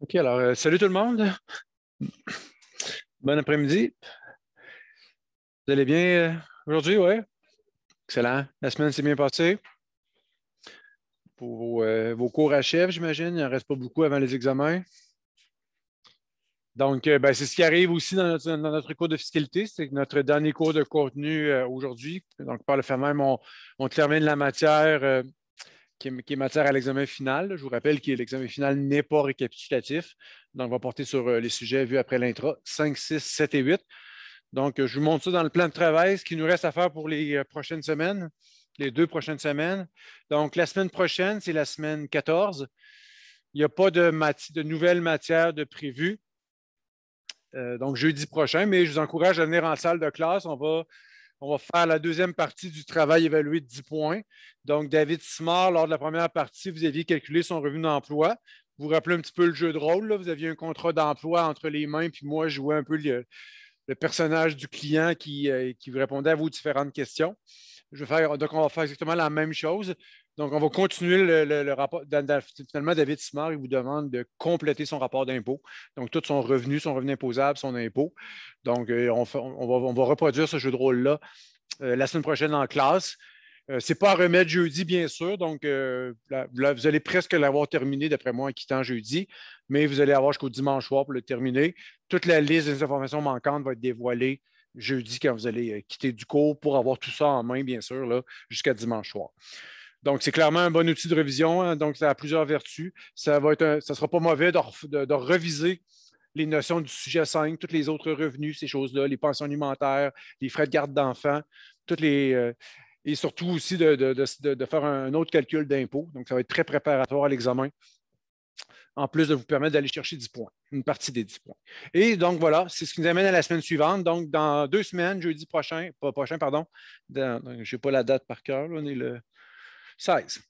OK, alors, euh, salut tout le monde. Bon après-midi. Vous allez bien euh, aujourd'hui, oui? Excellent. La semaine s'est bien passée. Pour vos, euh, cours j'imagine. Il n'en reste pas beaucoup avant les examens. Donc, ben, c'est ce qui arrive aussi dans notre, cours de fiscalité. C'est que notre dernier cours de contenu aujourd'hui, donc par le fait même, on termine la matière qui, est, matière à l'examen final. Je vous rappelle que l'examen final n'est pas récapitulatif, donc on va porter sur euh, les sujets vus après l'intra 5, 6, 7 et 8. Donc, euh, je vous montre ça dans le plan de travail, ce qui nous reste à faire pour les euh, prochaines semaines, les deux prochaines semaines. Donc, la semaine prochaine, c'est la semaine 14. Il n'y a pas de, nouvelles matières de prévue. donc, jeudi prochain, mais je vous encourage à venir en salle de classe. On va on va faire la deuxième partie du travail évalué de 10 points. Donc, David Simard, lors de la première partie, vous aviez calculé son revenu d'emploi. Vous vous rappelez un petit peu le jeu de rôle. Vous aviez un contrat d'emploi entre les mains, puis moi, je jouais un peu le, personnage du client euh, qui, vous répondait à vos différentes questions donc, on va faire exactement la même chose. Donc, on va continuer le, rapport. finalement, David Simard, il vous demande de compléter son rapport d'impôt. Donc, tout son revenu, son revenu imposable, son impôt. Donc, euh, on, va, reproduire ce jeu de rôle-là euh, la semaine prochaine en classe. Euh, ce n'est pas à remettre jeudi, bien sûr. Donc, vous allez presque l'avoir terminé, d'après moi, en quittant jeudi. Mais vous allez avoir jusqu'au dimanche soir pour le terminer. Toute la liste des informations manquantes va être dévoilée jeudi quand vous allez euh, quitter du cours pour avoir tout ça en main, bien sûr, jusqu'à dimanche soir. Donc, c'est clairement un bon outil de révision. Hein, donc, ça a plusieurs vertus. Ça ne sera pas mauvais de, de, reviser les notions du sujet 5, tous les autres revenus, ces choses-là, les pensions alimentaires, les frais de garde d'enfants, toutes les. Euh, et surtout aussi de, de faire un autre calcul d'impôt. Donc, ça va être très préparatoire à l'examen en plus de vous permettre d'aller chercher 10 points, une partie des 10 points. Et donc, voilà, c'est ce qui nous amène à la semaine suivante. Donc, dans deux semaines, jeudi prochain, pas prochain, pardon, je n'ai pas la date par cœur, on est le 16.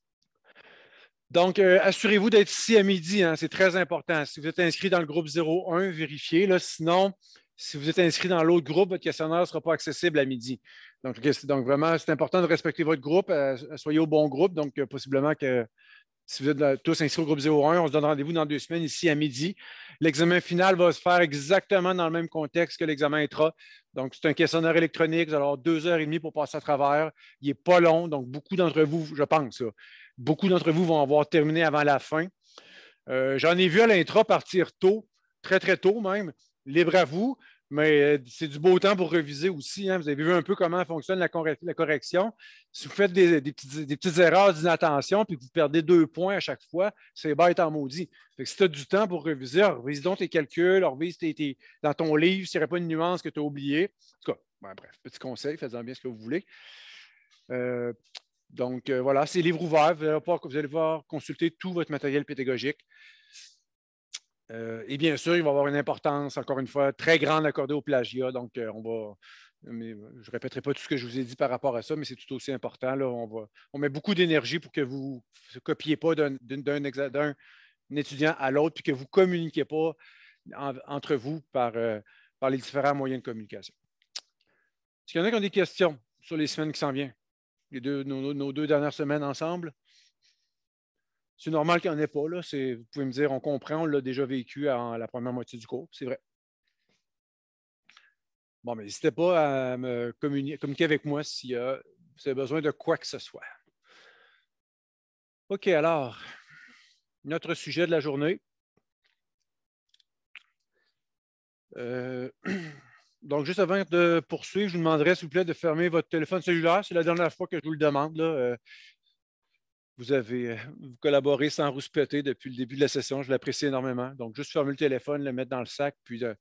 Donc, euh, assurez-vous d'être ici à midi, hein, c'est très important. Si vous êtes inscrit dans le groupe 01, vérifiez. sinon, si vous êtes inscrit dans l'autre groupe, votre questionnaire ne sera pas accessible à midi. Donc, donc vraiment, c'est important de respecter votre groupe. Euh, soyez au bon groupe. Donc, euh, possiblement que si vous êtes tous inscrits au groupe 01, on se donne rendez-vous dans deux semaines ici à midi. L'examen final va se faire exactement dans le même contexte que l'examen intra. Donc, c'est un questionnaire électronique. Vous allez avoir deux heures et demie pour passer à travers. Il n'est pas long. Donc, beaucoup d'entre vous, je pense, beaucoup d'entre vous vont avoir terminé avant la fin. Euh, j'en ai vu à l'intra partir tôt, très, très tôt même. Libre à vous. Mais euh, c'est du beau temps pour reviser aussi. Hein. Vous avez vu un peu comment fonctionne la, correction. Si vous faites des, petites, des erreurs d'inattention puis que vous perdez deux points à chaque fois, c'est bête en maudit. si tu as du temps pour reviser, revise donc tes calculs, revise tes, dans ton livre s'il n'y aurait pas une nuance que tu as oubliée. En tout cas, ben, bref, petit conseil, faites-en bien ce que vous voulez. Euh, donc euh, voilà, c'est livre ouvert. Vous allez, vous allez voir consulter tout votre matériel pédagogique. Euh, et bien sûr, il va avoir une importance, encore une fois, très grande accordée au plagiat. Donc, euh, on va. Euh, je ne répéterai pas tout ce que je vous ai dit par rapport à ça, mais c'est tout aussi important. on, met beaucoup d'énergie pour que vous ne copiez pas d'un étudiant à l'autre, puis que vous ne communiquiez pas entre vous par, les différents moyens de communication. Est-ce qu'il y en a qui ont des questions sur les semaines qui s'en viennent? nos deux dernières semaines ensemble? C'est normal qu'il n'y en ait pas. Vous pouvez me dire, on comprend, on l'a déjà vécu à, la première moitié du cours. C'est vrai. Bon, mais n'hésitez pas à me communiquer, avec moi si vous avez besoin de quoi que ce soit. OK, alors, notre sujet de la journée. Euh, donc, juste avant de poursuivre, je vous demanderai, s'il vous plaît, de fermer votre téléphone cellulaire. C'est la dernière fois que je vous le demande. Là. Euh, vous avez euh, collaboré sans rouspéter depuis le début de la session. Je l'apprécie énormément. Donc, juste fermer le téléphone, le mettre dans le sac, puis euh,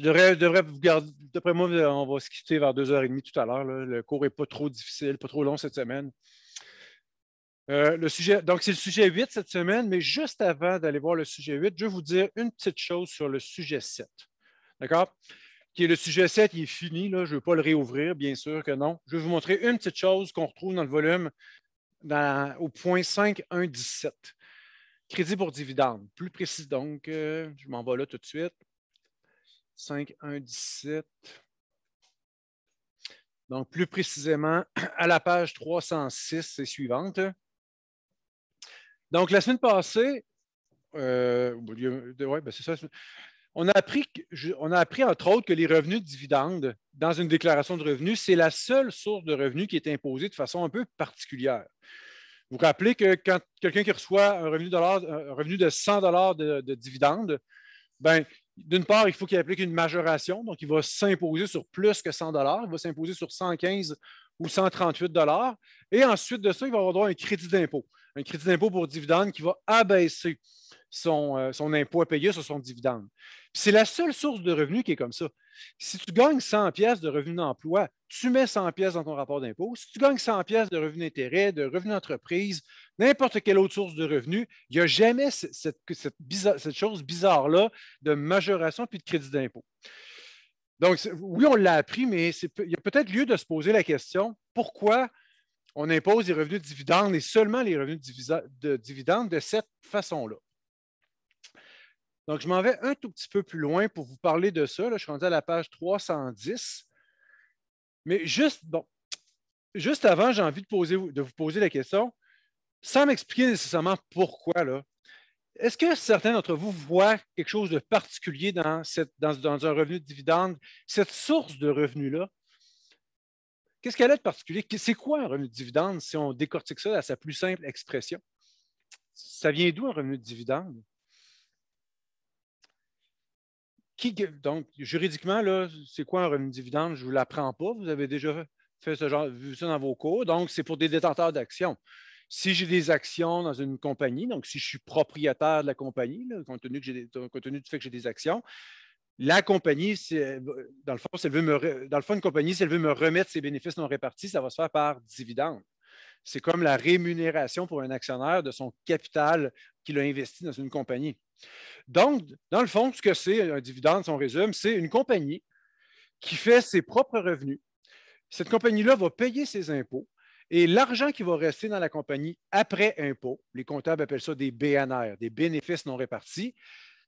je devrais, vous garder. D'après moi, euh, on va se quitter vers 2h30 tout à l'heure. Le cours n'est pas trop difficile, pas trop long cette semaine. le sujet, donc, c'est le sujet 8 cette semaine, mais juste avant d'aller voir le sujet 8, je vais vous dire une petite chose sur le sujet 7. D'accord? Qui est le sujet 7, il est fini, je ne veux pas le réouvrir, bien sûr que non. Je vais vous montrer une petite chose qu'on retrouve dans le volume au point 5,117. Crédit pour dividende. Plus précis donc, je m'en vais là tout de suite. 5,117. Donc, plus précisément, à la page 306 et suivante. Donc, la semaine passée, euh, ouais, ben c'est ça. On a, appris, entre autres, que les revenus de dividendes dans une déclaration de revenus, c'est la seule source de revenus qui est imposée de façon un peu particulière. Vous vous rappelez que quand quelqu'un qui reçoit un revenu de, revenu de 100 dollars de, de dividendes, ben, d'une part, il faut qu'il applique une majoration, donc il va s'imposer sur plus que 100 dollars, il va s'imposer sur 115 ou 138 dollars, et ensuite de ça, il va avoir droit à un crédit d'impôt, un crédit d'impôt pour dividendes qui va abaisser son, euh, son impôt à sur son dividende. C'est la seule source de revenu qui est comme ça. Si tu gagnes 100 pièces de revenus d'emploi, tu mets 100 pièces dans ton rapport d'impôt. Si tu gagnes 100 pièces de revenus d'intérêt, de revenus d'entreprise, n'importe quelle autre source de revenu, il n'y a jamais cette, chose bizarre-là de majoration puis de crédit d'impôt. Donc, oui, on l'a appris, mais il y a peut-être lieu de se poser la question pourquoi on impose les revenus de dividendes et seulement les revenus de dividendes de cette façon-là. Donc, je m'en vais un tout petit peu plus loin pour vous parler de ça. je suis rendu à la page 310. Mais juste, bon, juste avant, j'ai envie de, de vous poser la question, sans m'expliquer nécessairement pourquoi. Là, est-ce que certains d'entre vous voient quelque chose de particulier dans, dans, un revenu de dividende, cette source de revenu là Qu'est-ce qu'elle a de particulier? C'est quoi un revenu de dividende si on décortique ça à sa plus simple expression? Ça vient d'où un revenu de dividende? donc, juridiquement, c'est quoi un revenu dividende? Je ne vous l'apprends pas. Vous avez déjà fait ce genre, vu ça dans vos cours. Donc, c'est pour des détenteurs d'actions. Si j'ai des actions dans une compagnie, donc si je suis propriétaire de la compagnie, compte, tenu que du fait que j'ai des actions, la compagnie, dans le, fond, elle veut dans le fond, une compagnie, si elle veut me remettre ses bénéfices non répartis, ça va se faire par dividende. C'est comme la rémunération pour un actionnaire de son capital qu'il a investi dans une compagnie. Donc, dans le fond, ce que c'est un dividende, si on résume, c'est une compagnie qui fait ses propres revenus. Cette compagnie-là va payer ses impôts et l'argent qui va rester dans la compagnie après impôt, les comptables appellent ça des BNR, des bénéfices non répartis.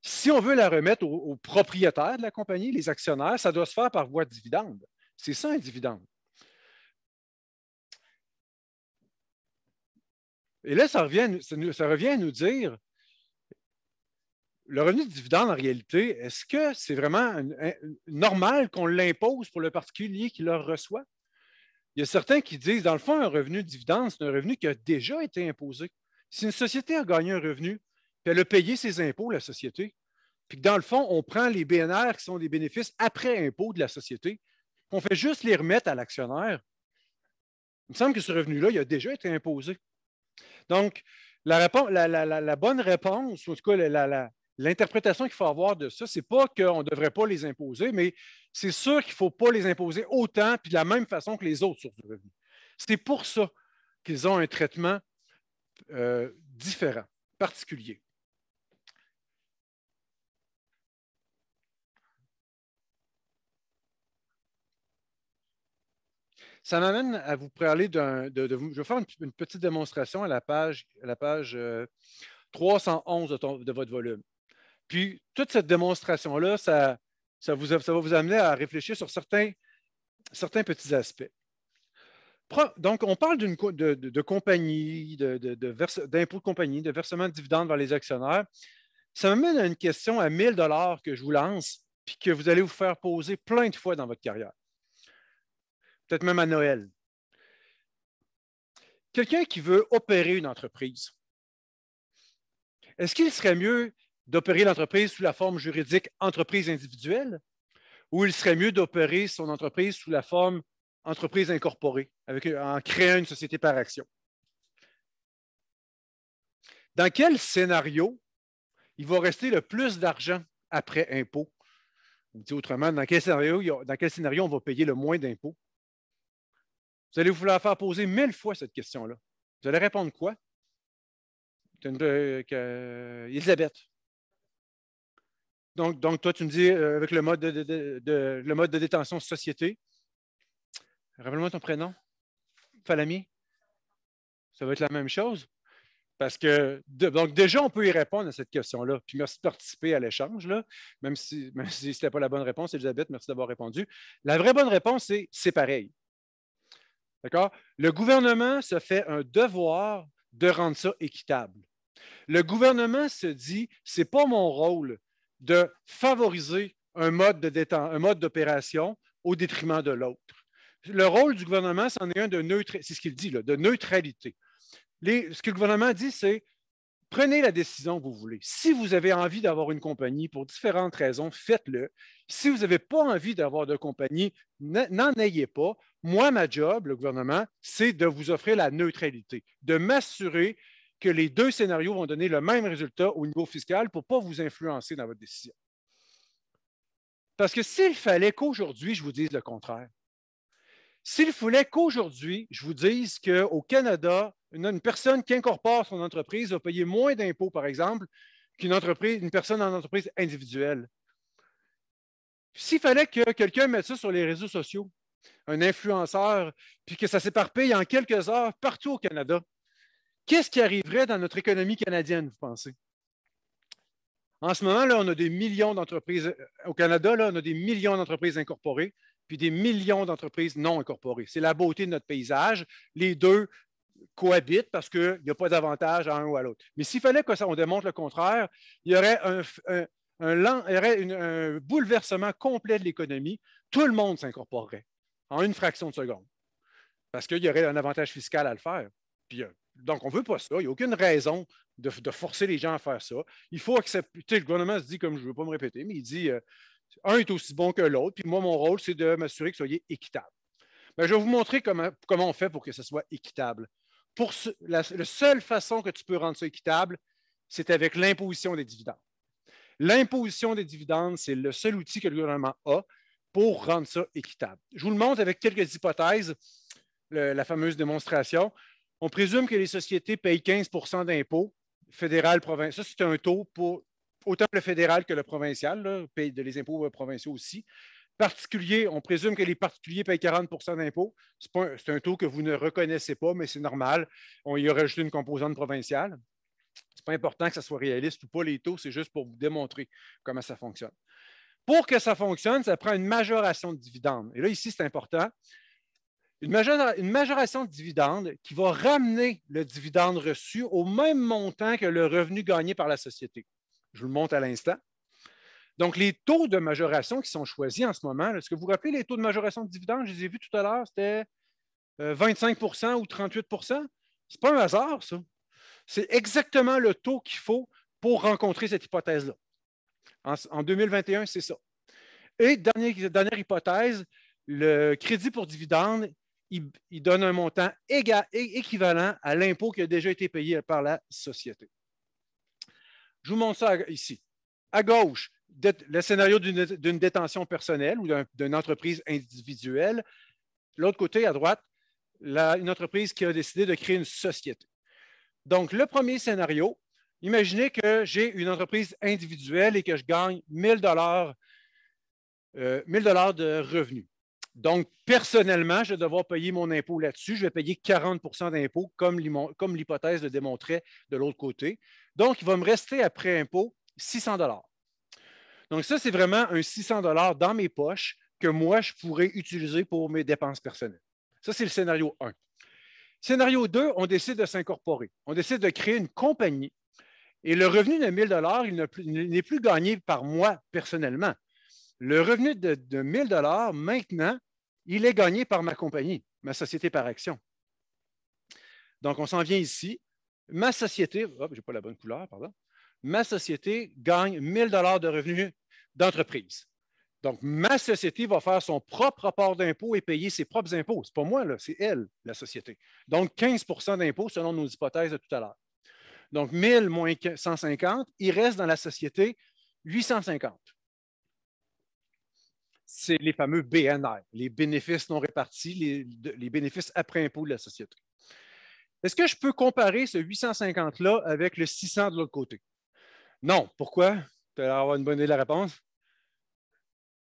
Si on veut la remettre aux, propriétaires de la compagnie, les actionnaires, ça doit se faire par voie de dividende. C'est ça un dividende. Et là, ça ça revient à nous dire le revenu de dividende, en réalité, est-ce que c'est vraiment normal qu'on l'impose pour le particulier qui le reçoit? Il y a certains qui disent, dans le fond, un revenu de dividende, c'est un revenu qui a déjà été imposé. Si une société a gagné un revenu, puis elle a payé ses impôts, la société, puis que dans le fond, on prend les BNR qui sont des bénéfices après impôt de la société, qu'on fait juste les remettre à l'actionnaire, il me semble que ce revenu-là, il a déjà été imposé. Donc, la, la bonne réponse, ou en tout cas la, L'interprétation qu'il faut avoir de ça, ce n'est pas qu'on ne devrait pas les imposer, mais c'est sûr qu'il ne faut pas les imposer autant puis de la même façon que les autres sources de revenus. C'est pour ça qu'ils ont un traitement euh, différent, particulier. Ça m'amène à vous parler d'un. De, je vais faire une, petite démonstration à la page, la page 311 euh, de, votre volume. Puis toute cette démonstration-là, ça, va vous amener à réfléchir sur certains, petits aspects. Donc, on parle d'une, de, compagnie, d'impôts de, compagnie, de versement de dividendes vers les actionnaires. Ça m'amène à une question à 1000 dollars que je vous lance, puis que vous allez vous faire poser plein de fois dans votre carrière. Peut-être même à Noël. Quelqu'un qui veut opérer une entreprise, est-ce qu'il serait mieux d'opérer l'entreprise sous la forme juridique entreprise individuelle ou il serait mieux d'opérer son entreprise sous la forme entreprise incorporée avec, euh, en créant une société par action? Dans quel scénario il va rester le plus d'argent après impôt? On dit autrement, dans quel scénario, dans quel scénario on va payer le moins d'impôts? Vous allez vous faire poser mille fois cette question-là. Vous allez répondre quoi? Euh, euh, Elisabeth. Donc, toi, tu me dis euh, avec le mode de, le mode de détention société. Rappelle-moi ton prénom. Falami. Ça va être la même chose. Parce que, donc déjà, on peut y répondre à cette question-là. Puis merci de participer à l'échange, même si, même si ce n'était pas la bonne réponse, Elisabeth, merci d'avoir répondu. La vraie bonne réponse, c'est c'est pareil. D'accord? Le gouvernement se fait un devoir de rendre ça équitable. Le gouvernement se dit, c'est pas mon rôle de favoriser un mode un mode d'opération au détriment de l'autre. Le rôle du gouvernement, c'en est un de neutre c'est ce qu'il dit, là, de neutralité. ce que le gouvernement dit, c'est prenez la décision que vous voulez. Si vous avez envie d'avoir une compagnie pour différentes raisons, faites-le. Si vous n'avez pas envie d'avoir de compagnie, n'en ayez pas. Moi, ma job, le gouvernement, c'est de vous offrir la neutralité, de m'assurer que les deux scénarios vont donner le même résultat au niveau fiscal pour ne pas vous influencer dans votre décision. Parce que s'il fallait qu'aujourd'hui, je vous dise le contraire, s'il fallait qu'aujourd'hui, je vous dise qu'au Canada, une, personne qui incorpore son entreprise va payer moins d'impôts, par exemple, qu'une entreprise, une personne en entreprise individuelle. S'il fallait que quelqu'un mette ça sur les réseaux sociaux, un influenceur, puis que ça s'éparpille en quelques heures partout au Canada, Qu'est-ce qui arriverait dans notre économie canadienne, vous pensez? En ce moment, là, on a des millions d'entreprises euh, au Canada, là, on a des millions d'entreprises incorporées, puis des millions d'entreprises non incorporées. C'est la beauté de notre paysage. Les deux cohabitent parce qu'il n'y a pas d'avantage à un ou à l'autre. Mais s'il fallait qu'on démontre le contraire, il y aurait un, bouleversement complet de l'économie. Tout le monde s'incorporerait en une fraction de seconde parce qu'il y aurait un avantage fiscal à le faire. Puis euh, donc, on ne veut pas ça. Il n'y a aucune raison de, forcer les gens à faire ça. Il faut accepter. le gouvernement se dit, comme je ne veux pas me répéter, mais il dit euh, un est aussi bon que l'autre. Puis moi, mon rôle, c'est de m'assurer que vous soyez équitable. Mais ben, je vais vous montrer comment, on fait pour que ce soit équitable. la, seule façon que tu peux rendre ça équitable, c'est avec l'imposition des dividendes. L'imposition des dividendes, c'est le seul outil que le gouvernement a pour rendre ça équitable. Je vous le montre avec quelques hypothèses, la fameuse démonstration. On présume que les sociétés payent 15 d'impôts fédéral, provincial. Ça, c'est un taux pour autant le fédéral que le provincial, là, paye de les impôts euh, provinciaux aussi. Particulier, on présume que les particuliers payent 40 d'impôts. C'est un taux que vous ne reconnaissez pas, mais c'est normal. On y a rajouté une composante provinciale. Ce n'est pas important que ça soit réaliste ou pas les taux, c'est juste pour vous démontrer comment ça fonctionne. Pour que ça fonctionne, ça prend une majoration de dividendes. Et là, ici, c'est important une, majoration de dividendes qui va ramener le dividende reçu au même montant que le revenu gagné par la société. Je vous le montre à l'instant. Donc, les taux de majoration qui sont choisis en ce moment, est-ce que vous vous rappelez les taux de majoration de dividendes? Je les ai vus tout à l'heure, c'était 25 euh, ou 38 Ce n'est pas un hasard, ça. C'est exactement le taux qu'il faut pour rencontrer cette hypothèse-là. En, 2021, c'est ça. Et dernière, dernière hypothèse, le crédit pour dividende il, donne un montant égal, équivalent à l'impôt qui a déjà été payé par la société. Je vous montre ça ici. À gauche, le scénario d'une détention personnelle ou d'une entreprise individuelle. L'autre côté, à droite, une entreprise qui a décidé de créer une société. Donc, le premier scénario, imaginez que j'ai une entreprise individuelle et que je gagne 1000 euh, dollars de revenus. Donc, personnellement, je vais devoir payer mon impôt là-dessus. Je vais payer 40 d'impôt, comme l'hypothèse le démontrait de l'autre côté. Donc, il va me rester après impôt 600 Donc, ça, c'est vraiment un 600 dans mes poches que moi, je pourrais utiliser pour mes dépenses personnelles. Ça, c'est le scénario 1. Scénario 2, on décide de s'incorporer. On décide de créer une compagnie et le revenu de 1000 il n'est plus gagné par moi personnellement. Le revenu de, de 000 maintenant il est gagné par ma compagnie, ma société par action. Donc, on s'en vient ici. Ma société, n'ai pas la bonne couleur, pardon. Ma société gagne 1000 dollars de revenus d'entreprise. Donc, ma société va faire son propre rapport d'impôt et payer ses propres impôts. n'est pas moi, là, c'est elle, la société. Donc, 15 d'impôts selon nos hypothèses de tout à l'heure. Donc, 1000 moins 150, il reste dans la société 850 c'est les fameux BNR, les bénéfices non répartis, les, bénéfices après impôt de la société. Est-ce que je peux comparer ce 850-là avec le 600 de l'autre côté? Non. Pourquoi? Tu vas avoir une bonne idée de la réponse?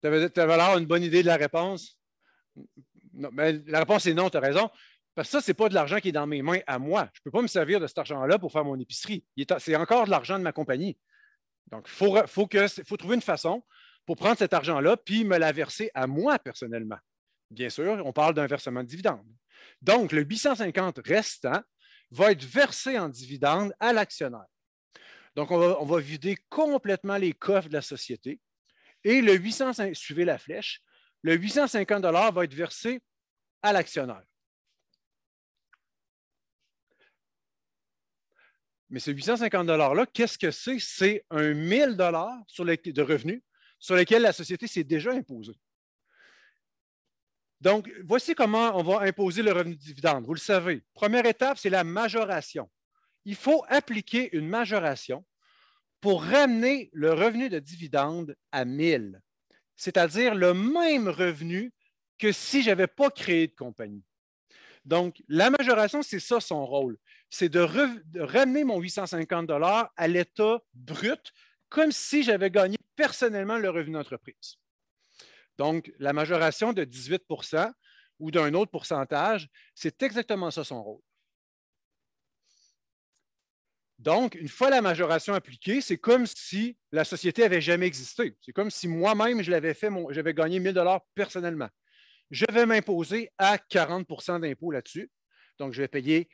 Tu vas avoir une bonne idée de la réponse? Non, mais la réponse est non, tu as raison. Parce que ça, ce n'est pas de l'argent qui est dans mes mains à moi. Je ne peux pas me servir de cet argent-là pour faire mon épicerie. C'est encore de l'argent de ma compagnie. Donc, il faut, faut trouver une façon pour prendre cet argent-là puis me la verser à moi personnellement. Bien sûr, on parle d'un versement de dividende. Donc, le 850 restant va être versé en dividende à l'actionnaire. Donc, on va, vider complètement les coffres de la société. Et le 850, suivez la flèche, le 850 va être versé à l'actionnaire. Mais ce 850 $-là, qu'est-ce que c'est? C'est un 1000 sur les de revenus sur lesquels la société s'est déjà imposée. Donc, voici comment on va imposer le revenu de dividende. Vous le savez. Première étape, c'est la majoration. Il faut appliquer une majoration pour ramener le revenu de dividende à 1000, c'est-à-dire le même revenu que si je n'avais pas créé de compagnie. Donc, la majoration, c'est ça son rôle. C'est de, ramener mon 850 à l'état brut comme si j'avais gagné personnellement le revenu d'entreprise. Donc, la majoration de 18 ou d'un autre pourcentage, c'est exactement ça son rôle. Donc, une fois la majoration appliquée, c'est comme si la société n'avait jamais existé. C'est comme si moi-même, je l'avais fait, j'avais gagné 1000 000 personnellement. Je vais m'imposer à 40 d'impôt là-dessus. Donc, je vais payer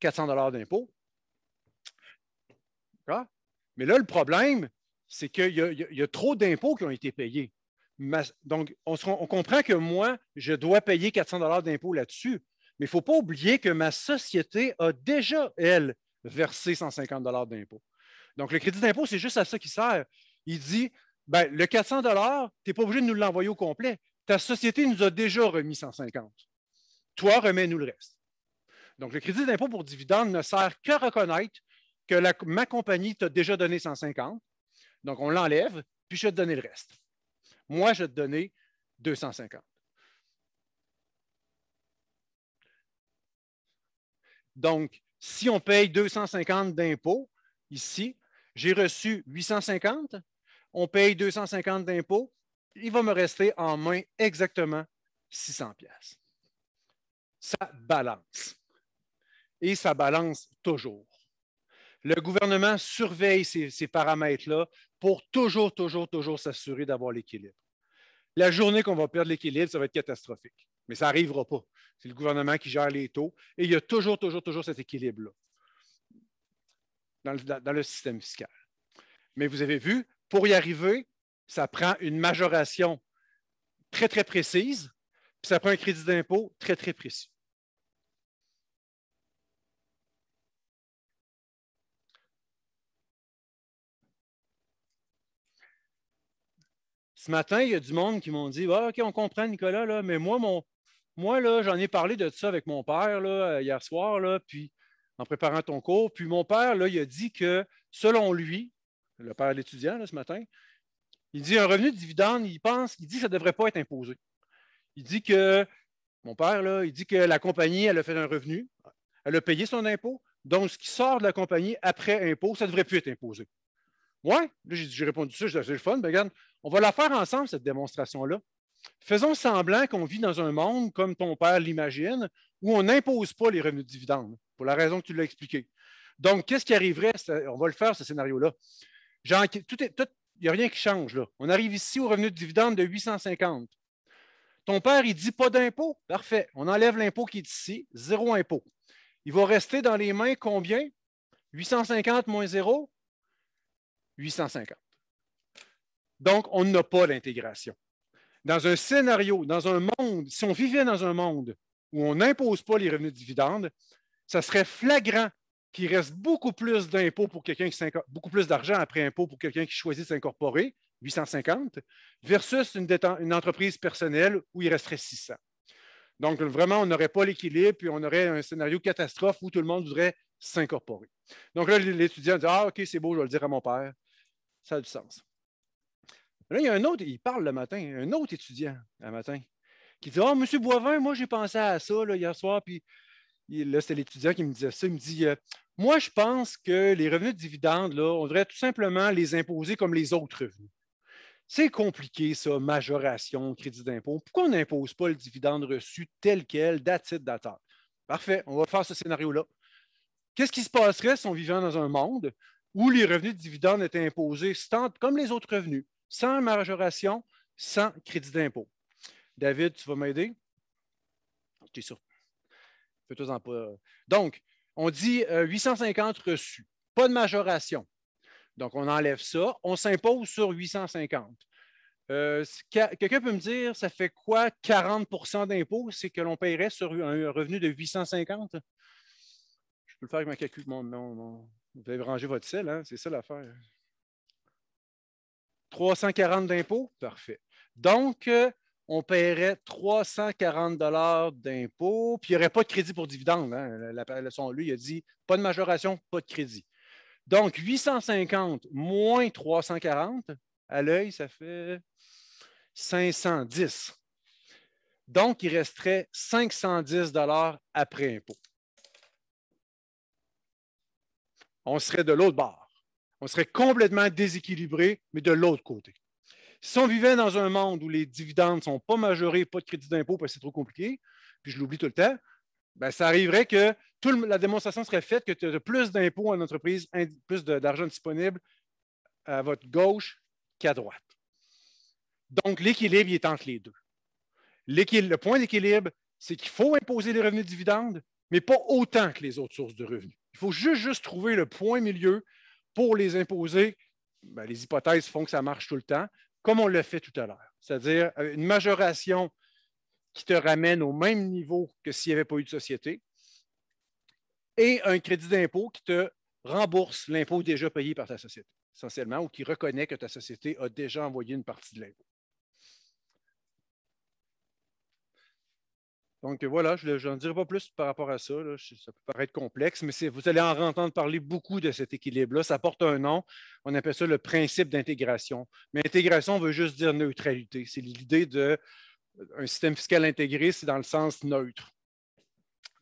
400 d'impôt. Mais là, le problème, c'est qu'il y, a trop d'impôts qui ont été payés. donc, on, comprend que moi, je dois payer 400 dollars d'impôts là-dessus, mais il ne faut pas oublier que ma société a déjà, elle, versé 150 dollars d'impôts. Donc, le crédit d'impôt, c'est juste à ça qu'il sert. Il dit, ben, le 400 dollars, tu n'es pas obligé de nous l'envoyer au complet. Ta société nous a déjà remis 150. Toi, remets-nous le reste. Donc, le crédit d'impôt pour dividende ne sert qu'à reconnaître que ma compagnie t'a déjà donné 150. Donc, on l'enlève, puis je vais te donner le reste. Moi, je vais te donner 250. Donc, si on paye 250 d'impôts ici, j'ai reçu 850, on paye 250 d'impôts, il va me rester en main exactement 600 pièces. Ça balance. Et ça balance toujours. Le gouvernement surveille ces, paramètres-là pour toujours, toujours, toujours s'assurer d'avoir l'équilibre. La journée qu'on va perdre l'équilibre, ça va être catastrophique, mais ça n'arrivera pas. C'est le gouvernement qui gère les taux et il y a toujours, toujours, toujours cet équilibre-là dans le système fiscal. Mais vous avez vu, pour y arriver, ça prend une majoration très, très précise, puis ça prend un crédit d'impôt très, très précis. Ce matin, il y a du monde qui m'ont dit OK, on comprend, Nicolas, mais moi, mon, moi là, j'en ai parlé de ça avec mon père là, euh, hier soir, là, puis en préparant ton cours. Puis mon père, là, il a dit que, selon lui, le père de l'étudiant ce matin, il dit un revenu de dividende, il pense, il dit que ça ne devrait pas être imposé. Il dit que, mon père, là, il dit que la compagnie, elle a fait un revenu, elle a payé son impôt, donc ce qui sort de la compagnie après impôt, ça ne devrait plus être imposé. Ouais, j'ai répondu ça, j'ai ah, le fun, regarde, on va la faire ensemble, cette démonstration-là. Faisons semblant qu'on vit dans un monde, comme ton père l'imagine, où on n'impose pas les revenus de dividendes, pour la raison que tu l'as expliqué. Donc, qu'est-ce qui arriverait? On va le faire, ce scénario-là. il n'y a rien qui change. On arrive ici au revenu de dividende de 850. Ton père, il dit pas d'impôt. Parfait. On enlève l'impôt qui est ici, zéro impôt. Il va rester dans les mains combien? 850 moins zéro 850. Donc, on n'a pas l'intégration. Dans un scénario, dans un monde, si on vivait dans un monde où on n'impose pas les revenus de dividendes, ça serait flagrant qu'il reste beaucoup plus d'impôts pour quelqu'un qui beaucoup plus d'argent après impôt pour quelqu'un qui choisit de s'incorporer, 850, versus une, une, entreprise personnelle où il resterait 600. Donc, vraiment, on n'aurait pas l'équilibre, puis on aurait un scénario catastrophe où tout le monde voudrait s'incorporer. Donc là, l'étudiant dit Ah, OK, c'est beau, je vais le dire à mon père. Ça a du sens. Là, il y a un autre, il parle le matin, un autre étudiant le matin, qui dit oh, monsieur Boivin, moi, j'ai pensé à ça hier soir, puis là, c'est l'étudiant qui me disait ça. Il me dit euh, Moi, je pense que les revenus de dividendes, là, on devrait tout simplement les imposer comme les autres revenus. C'est compliqué, ça, majoration, crédit d'impôt. Pourquoi on n'impose pas le dividende reçu tel quel, d'attitude datate? Parfait, on va faire ce scénario-là. Qu'est-ce qui se passerait si on vivait dans un monde où les revenus de dividendes étaient imposés comme les autres revenus, sans majoration, sans crédit d'impôt. David, tu vas m'aider? Tu es sûr. En... Donc, on dit 850 euh, reçus, pas de majoration. Donc, on enlève ça, on s'impose sur 850. Euh, quelqu'un peut me dire, ça fait quoi 40 d'impôt, c'est que l'on paierait sur un revenu de 850? Je peux le faire avec ma calcul, mon, nom. Vous avez ranger votre sel, hein? c'est ça l'affaire. 340 d'impôts? Parfait. Donc, euh, on paierait 340 d'impôts, puis il n'y aurait pas de crédit pour dividende. Hein? lui, il a dit pas de majoration, pas de crédit. Donc, 850 moins 340, à l'œil, ça fait 510. Donc, il resterait 510 après impôt. on serait de l'autre bord. On serait complètement déséquilibré, mais de l'autre côté. Si on vivait dans un monde où les dividendes ne sont pas majorés, pas de crédit d'impôt parce que c'est trop compliqué, puis je l'oublie tout le temps, ben, ça arriverait que la démonstration serait faite que tu as plus d'impôts en entreprise, plus d'argent disponible à votre gauche qu'à droite. Donc, l'équilibre est entre les deux. Le point d'équilibre, c'est qu'il faut imposer les revenus de dividendes, mais pas autant que les autres sources de revenus. Il faut juste, juste trouver le point milieu pour les imposer. Ben, les hypothèses font que ça marche tout le temps, comme on l'a fait tout à l'heure. C'est-à-dire euh, une majoration qui te ramène au même niveau que s'il n'y avait pas eu de société et un crédit d'impôt qui te rembourse l'impôt déjà payé par ta société, essentiellement, ou qui reconnaît que ta société a déjà envoyé une partie de l'impôt. Donc euh, voilà, je n'en dirai pas plus par rapport à ça. Ça peut paraître complexe, mais vous allez en entendre parler beaucoup de cet équilibre-là. Ça porte un nom. On appelle ça le principe d'intégration. Mais intégration veut juste dire neutralité. C'est l'idée d'un euh, système fiscal intégré, c'est dans le sens neutre.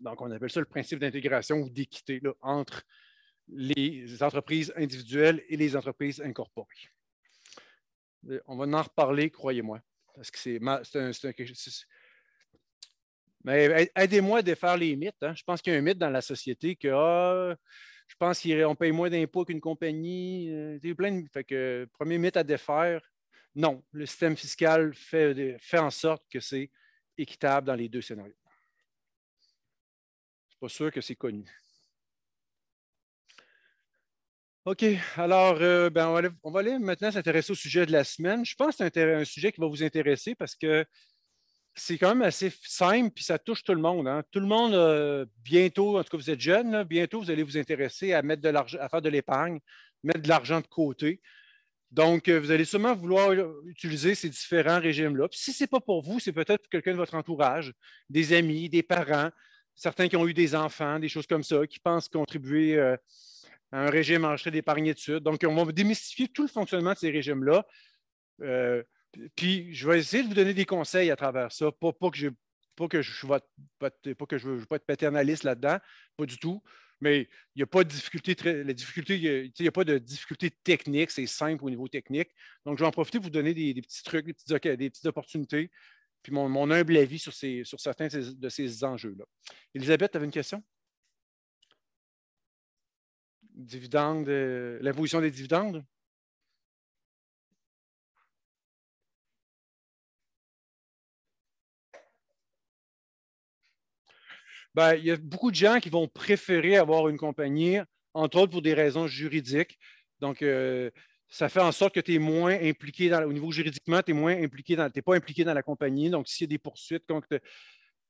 Donc on appelle ça le principe d'intégration ou d'équité entre les entreprises individuelles et les entreprises incorporées. Euh, on va en reparler, croyez-moi, parce que c'est aidez-moi à défaire les mythes. Hein. Je pense qu'il y a un mythe dans la société que ah, je pense qu'on paye moins d'impôts qu'une compagnie. Euh, fait que, premier mythe à défaire, non. Le système fiscal fait, euh, en sorte que c'est équitable dans les deux scénarios. Je ne suis pas sûr que c'est connu. OK. Alors, euh, ben, on, va aller, maintenant s'intéresser au sujet de la semaine. Je pense que c'est un, sujet qui va vous intéresser parce que c'est quand même assez simple, puis ça touche tout le monde. Hein. Tout le monde, euh, bientôt, en tout cas, vous êtes jeune, bientôt, vous allez vous intéresser à mettre de l'argent, à faire de l'épargne, mettre de l'argent de côté. Donc, euh, vous allez sûrement vouloir euh, utiliser ces différents régimes-là. Puis si ce n'est pas pour vous, c'est peut-être pour quelqu'un de votre entourage, des amis, des parents, certains qui ont eu des enfants, des choses comme ça, qui pensent contribuer à un régime enregistré d'épargne études. Donc, on va démystifier tout le fonctionnement de ces régimes-là. Puis je vais essayer de vous donner des conseils à travers ça, pas, que je pas que je veux, pas être paternaliste là-dedans, pas du tout. Mais il n'y a pas de difficulté, il a, pas de difficulté technique, c'est simple au niveau technique. Donc, je vais en profiter pour vous donner des, petits trucs, des petites, opportunités, puis mon, humble avis sur, certains de ces, enjeux-là. Elisabeth, tu avais une question? Dividende, euh, l'imposition des dividendes? Ben, il y a beaucoup de gens qui vont préférer avoir une compagnie, entre autres pour des raisons juridiques. Donc, euh, ça fait en sorte que tu es moins impliqué dans, au niveau juridiquement, tu es moins impliqué dans, pas impliqué dans la compagnie. Donc, s'il y a des poursuites contre,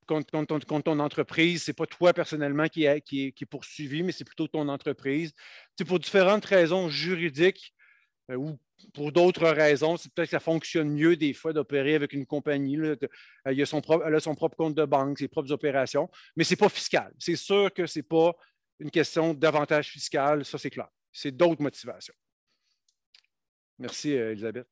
contre, contre, ton entreprise, ce n'est pas toi personnellement qui, est est, qui poursuivi, mais c'est plutôt ton entreprise. C'est pour différentes raisons juridiques euh, ou ou pour d'autres raisons. C'est peut-être que ça fonctionne mieux des fois d'opérer avec une compagnie. Euh, elle a son propre compte de banque, ses propres opérations, mais ce n'est pas fiscal. C'est sûr que ce n'est pas une question d'avantage fiscal, ça c'est clair. C'est d'autres motivations. Merci, euh, Elisabeth.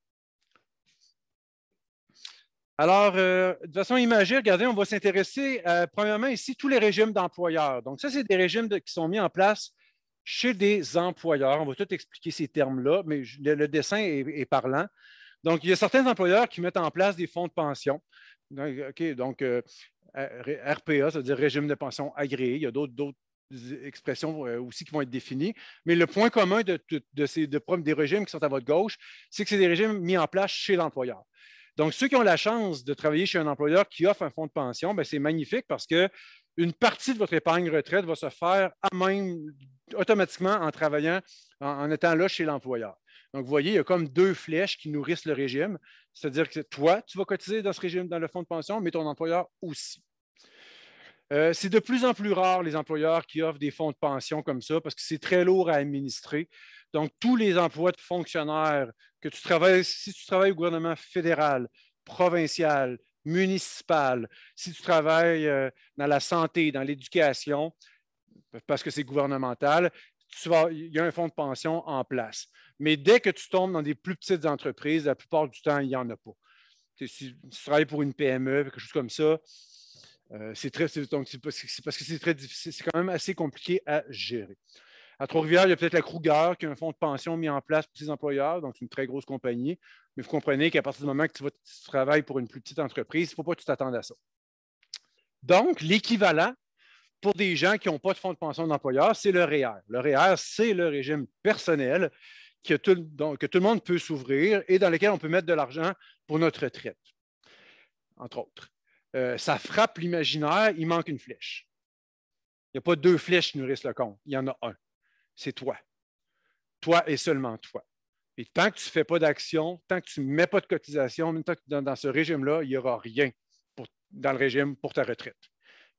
Alors, euh, de façon imagée, regardez, on va s'intéresser premièrement ici tous les régimes d'employeurs. Donc, ça, c'est des régimes qui sont mis en place chez des employeurs. On va tout expliquer ces termes-là, mais le, dessin est, parlant. Donc, il y a certains employeurs qui mettent en place des fonds de pension. OK, donc euh, RPA, ça veut dire régime de pension agréé. Il y a d'autres expressions euh, aussi qui vont être définies. Mais le point commun de, ces des régimes qui sont à votre gauche, c'est que c'est des régimes mis en place chez l'employeur. Donc, ceux qui ont la chance de travailler chez un employeur qui offre un fonds de pension, ben, c'est magnifique parce que une partie de votre épargne retraite va se faire automatiquement en travaillant, en, étant là chez l'employeur. Donc, vous voyez, il y a comme deux flèches qui nourrissent le régime. C'est-à-dire que toi, tu vas cotiser dans ce régime, dans le fonds de pension, mais ton employeur aussi. Euh, c'est de plus en plus rare les employeurs qui offrent des fonds de pension comme ça parce que c'est très lourd à administrer. Donc, tous les emplois de fonctionnaires que tu travailles, si tu travailles au gouvernement fédéral, provincial, municipales, si tu travailles euh, dans la santé, dans l'éducation, parce que c'est gouvernemental, il y a un fonds de pension en place. Mais dès que tu tombes dans des plus petites entreprises, la plupart du temps, il n'y en a pas. Si tu travailles pour une PME, quelque chose comme ça, euh, c'est très, parce que c'est très difficile, c'est quand même assez compliqué à gérer. À Trois-Rivières, il y a peut-être la Kruger qui a un fonds de pension mis en place pour ses employeurs, donc une très grosse compagnie. Mais vous comprenez qu'à partir du moment que tu, vas, travailles pour une plus petite entreprise, il ne faut pas que tu t'attendes à ça. Donc, l'équivalent pour des gens qui n'ont pas de fonds de pension d'employeur, c'est le REER. E le REER, e c'est le régime personnel que tout, le monde peut s'ouvrir et dans lequel on peut mettre de l'argent pour notre retraite, entre autres. Euh, ça frappe l'imaginaire, il manque une flèche. Il n'y a pas deux flèches qui nourrissent le compte, il y en a un c'est toi. Toi et seulement toi. Et tant que tu ne fais pas d'action, tant que tu ne mets pas de cotisation, tant que dans, dans ce régime-là, il n'y aura rien dans le régime pour ta retraite.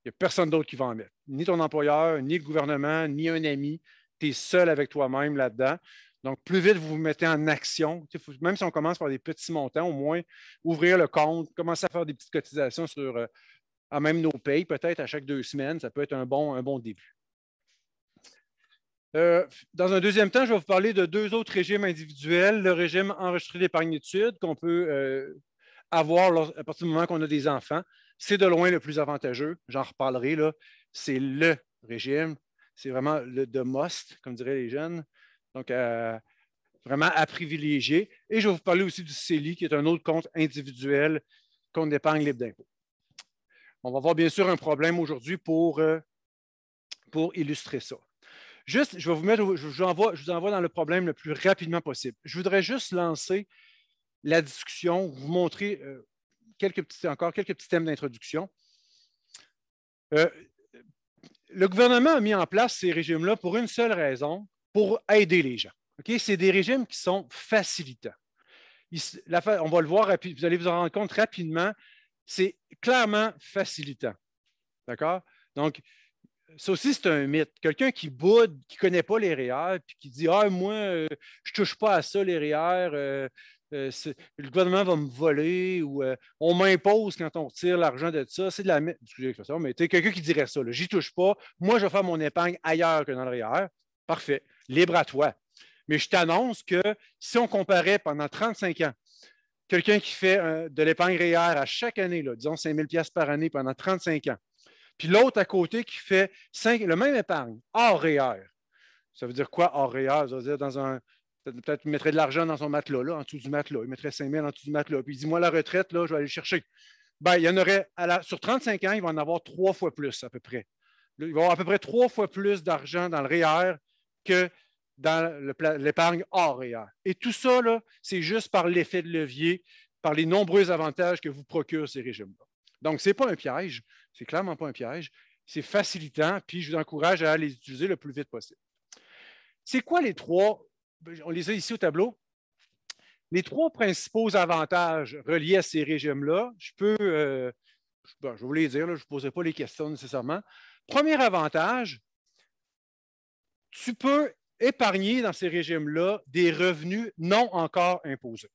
Il n'y a personne d'autre qui va en mettre. Ni ton employeur, ni le gouvernement, ni un ami. Tu es seul avec toi-même là-dedans. Donc, plus vite vous vous mettez en action, même si on commence par des petits montants, au moins ouvrir le compte, commencer à faire des petites cotisations sur, euh, à même nos pays, peut-être à chaque deux semaines, ça peut être un bon, un bon début. Euh, dans un deuxième temps, je vais vous parler de deux autres régimes individuels. Le régime enregistré d'épargne étude qu'on peut euh, avoir à partir du moment qu'on a des enfants. C'est de loin le plus avantageux. J'en reparlerai. là. C'est le régime. C'est vraiment le de most », comme diraient les jeunes. Donc, euh, vraiment à privilégier. Et je vais vous parler aussi du CELI, qui est un autre compte individuel, compte d'épargne libre d'impôt. On va voir bien sûr un problème aujourd'hui pour, pour illustrer ça. Juste, je vais vous mettre, je vous, envoie, dans le problème le plus rapidement possible. Je voudrais juste lancer la discussion, vous montrer euh, quelques petits, encore quelques petits thèmes d'introduction. Euh, le gouvernement a mis en place ces régimes-là pour une seule raison, pour aider les gens. Ok, C'est des régimes qui sont facilitants. on va le voir, vous allez vous en rendre compte rapidement, c'est clairement facilitant. D'accord? Donc, ça aussi, c'est un mythe. Quelqu'un qui boude, qui ne connaît pas les REER, puis qui dit Ah, moi, euh, je ne touche pas à ça, les REER, euh, euh, le gouvernement va me voler ou on m'impose quand on retire l'argent de ça. C'est de la mythe. Excusez l'expression, mais quelqu'un qui dirait ça J'y touche pas. Moi, je vais faire mon épargne ailleurs que dans le REER. Parfait. Libre à toi. Mais je t'annonce que si on comparait pendant 35 ans, quelqu'un qui fait de l'épargne REER à chaque année, là, disons 5000 000 par année pendant 35 ans, puis l'autre à côté qui fait le même épargne, hors REER. Ça veut dire quoi, hors REER? Ça dire dans un. Peut-être qu'il mettrait de l'argent dans son matelas, en dessous du matelas. Il mettrait 5 000 en dessous du matelas. Puis il dit Moi, la retraite, là, je vais aller chercher. Bien, il y en aurait, sur 35 ans, il va en avoir trois fois plus, à peu près. Il va avoir à peu près trois fois plus d'argent dans le REER e que dans l'épargne hors REER. Et tout ça, c'est juste par l'effet de levier, par les nombreux avantages que vous procurent ces régimes-là. Donc, ce n'est pas un piège. C'est clairement pas un piège. C'est facilitant, puis je vous encourage à les utiliser le plus vite possible. C'est quoi les trois? Ben, on les a ici au tableau. Les trois principaux avantages reliés à ces régimes-là, je peux, euh, ben, je, bon, dire, je ne poserai pas les questions nécessairement. Premier avantage, tu peux épargner dans ces régimes-là des revenus non encore imposés.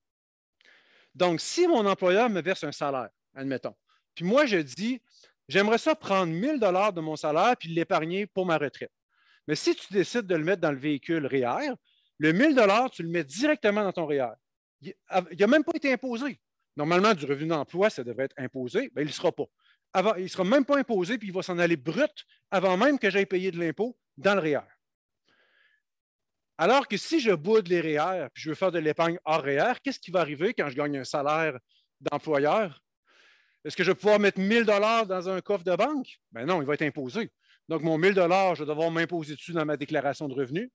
Donc, si mon employeur me verse un salaire, admettons, puis moi, je dis, j'aimerais ça prendre 1000 dollars de mon salaire puis l'épargner pour ma retraite. Mais si tu décides de le mettre dans le véhicule REER, e le 1000 dollars, tu le mets directement dans ton REER. E il n'a même pas été imposé. Normalement, du revenu d'emploi, ça devrait être imposé, mais ben, il ne sera pas. Avant, il ne sera même pas imposé, puis il va s'en aller brut avant même que j'aie payé de l'impôt dans le REER. E Alors que si je boude les REER, puis je veux faire de l'épargne hors REER, qu'est-ce qui va arriver quand je gagne un salaire d'employeur? Est-ce que je vais pouvoir mettre 1000 dollars dans un coffre de banque? Ben non, il va être imposé. Donc, mon 1000 dollars, je vais devoir m'imposer dessus dans ma déclaration de revenus.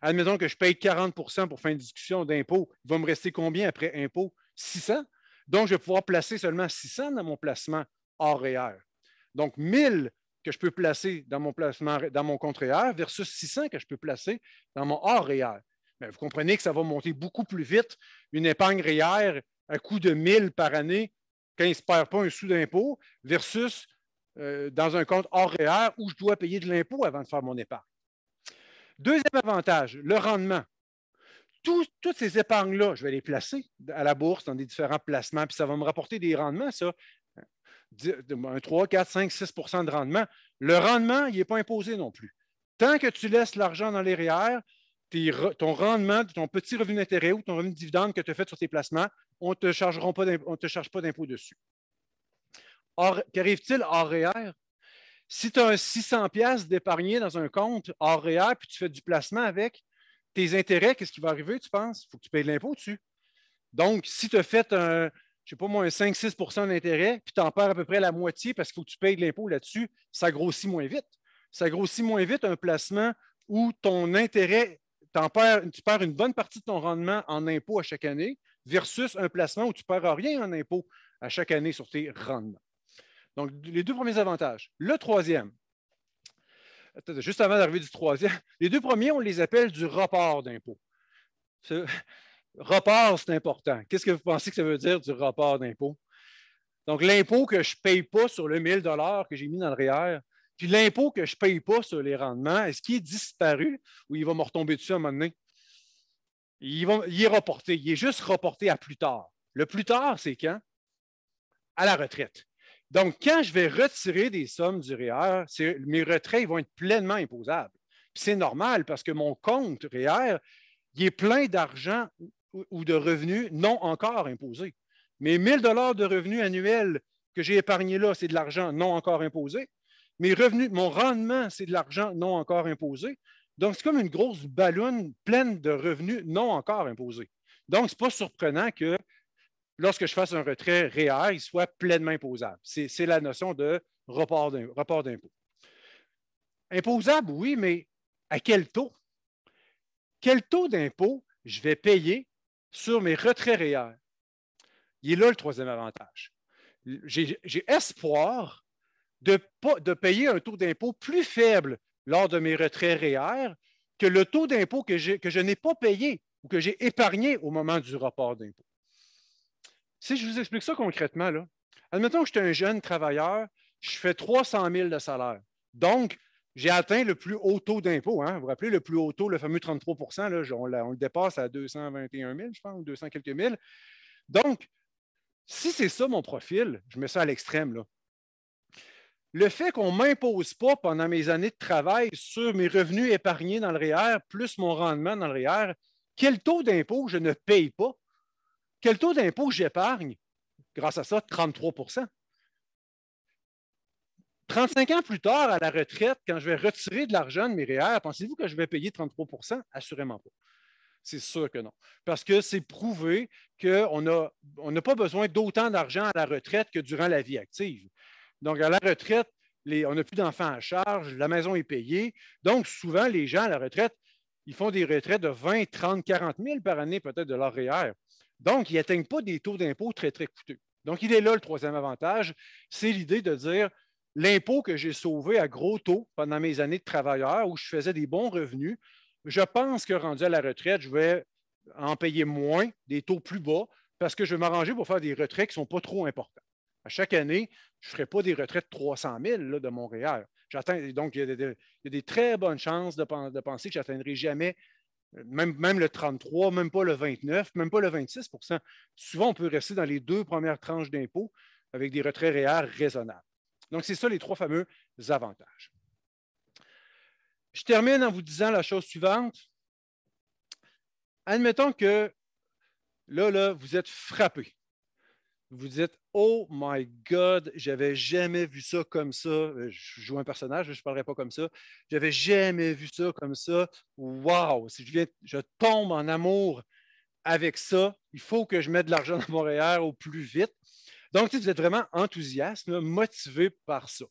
Admettons que je paye 40 pour fin de discussion d'impôt. Il va me rester combien après impôt? 600. Donc, je vais pouvoir placer seulement 600 dans mon placement hors REER. Donc, 1000 que je peux placer dans mon, placement, dans mon compte REER versus 600 que je peux placer dans mon hors REER. Ben, vous comprenez que ça va monter beaucoup plus vite. Une épargne REER à coût de 1000 par année quand il ne se perd pas un sou d'impôt versus euh, dans un compte hors REER où je dois payer de l'impôt avant de faire mon épargne. Deuxième avantage, le rendement. toutes ces épargnes-là, je vais les placer à la bourse dans des différents placements, puis ça va me rapporter des rendements, ça. Un 3, 4, 5, 6 de rendement. Le rendement, il n'est pas imposé non plus. Tant que tu laisses l'argent dans les REER, ton rendement, ton petit revenu d'intérêt ou ton revenu de dividende que tu as fait sur tes placements, on ne te, charge pas d'impôt dessus. Or, qu'arrive-t-il hors REER? Si tu as 600 pièces d'épargné dans un compte hors REER, puis tu fais du placement avec, tes intérêts, qu'est-ce qui va arriver, tu penses? Il faut que tu payes de l'impôt dessus. Donc, si tu as fait un, je sais pas moi, un 5-6 d'intérêt, puis tu en perds à peu près la moitié parce qu'il faut que tu payes de l'impôt là-dessus, ça grossit moins vite. Ça grossit moins vite un placement où ton intérêt, tu perds une bonne partie de ton rendement en impôt à chaque année, versus un placement où tu ne perds rien en impôt à chaque année sur tes rendements. Donc, les deux premiers avantages. Le troisième, juste avant d'arriver du troisième, les deux premiers, on les appelle du report d'impôt. Ce, report, c'est important. Qu'est-ce que vous pensez que ça veut dire du report d'impôt? Donc, l'impôt que je ne paye pas sur le 1000 que j'ai mis dans le REER, e puis l'impôt que je ne paye pas sur les rendements, est-ce qu'il est disparu ou il va me retomber dessus à un moment donné? Il, est reporté. Il est juste reporté à plus tard. Le plus tard, c'est quand? À la retraite. Donc, quand je vais retirer des sommes du REER, e mes retraits vont être pleinement imposables. C'est normal parce que mon compte REER, e il est plein d'argent ou de revenus non encore imposés. Mes 1 dollars de revenus annuels que j'ai épargnés là, c'est de l'argent non encore imposé. Mes revenus, mon rendement, c'est de l'argent non encore imposé. Donc, c'est comme une grosse ballonne pleine de revenus non encore imposés. Donc, ce n'est pas surprenant que lorsque je fasse un retrait réel, il soit pleinement imposable. C'est la notion de report d'impôt. Imposable, oui, mais à quel taux? Quel taux d'impôt je vais payer sur mes retraits réels? Il est là le troisième avantage. J'ai espoir de, de payer un taux d'impôt plus faible lors de mes retraits REER que le taux d'impôt que, je n'ai pas payé ou que j'ai épargné au moment du rapport d'impôt. Si je vous explique ça concrètement, admettons que je suis un jeune travailleur, je fais 300 000 de salaire. Donc, j'ai atteint le plus haut taux d'impôt. Hein. Vous vous rappelez, le plus haut taux, le fameux 33 on, le dépasse à 221 000, je pense, ou 200 quelques mille. Donc, si c'est ça mon profil, je mets ça à l'extrême, le fait qu'on ne m'impose pas pendant mes années de travail sur mes revenus épargnés dans le REER, e plus mon rendement dans le REER, e quel taux d'impôt je ne paye pas? Quel taux d'impôt j'épargne? Grâce à ça, 33 35 ans plus tard, à la retraite, quand je vais retirer de l'argent de mes REER, e pensez-vous que je vais payer 33 Assurément pas. C'est sûr que non. Parce que c'est prouvé qu'on on n'a pas besoin d'autant d'argent à la retraite que durant la vie active. Donc, à la retraite, on n'a plus d'enfants à charge, la maison est payée. Donc, souvent, les gens à la retraite, ils font des retraites de 20, 30, 40 000 par année, peut-être de leur Donc, ils n'atteignent pas des taux d'impôt très, très coûteux. Donc, il est là le troisième avantage, c'est l'idée de dire l'impôt que j'ai sauvé à gros taux pendant mes années de travailleur où je faisais des bons revenus, je pense que rendu à la retraite, je vais en payer moins, des taux plus bas, parce que je vais m'arranger pour faire des retraits qui ne sont pas trop importants. À chaque année, je ne ferai pas des retraites de 300 000 là, de Montréal. donc, il y, a des, très bonnes chances de, penser que je n'atteindrai jamais euh, même, le 33, même pas le 29, même pas le 26 Souvent, on peut rester dans les deux premières tranches d'impôt avec des retraits REER raisonnables. Donc, c'est ça les trois fameux avantages. Je termine en vous disant la chose suivante. Admettons que là vous êtes frappé vous dites Oh my God, j'avais jamais vu ça comme ça. Euh, je joue un personnage, je ne parlerai pas comme ça. J'avais jamais vu ça comme ça. Wow, si je, viens, je tombe en amour avec ça, il faut que je mette de l'argent dans mon REER e au plus vite. Donc, vous êtes vraiment enthousiaste, motivé par ça.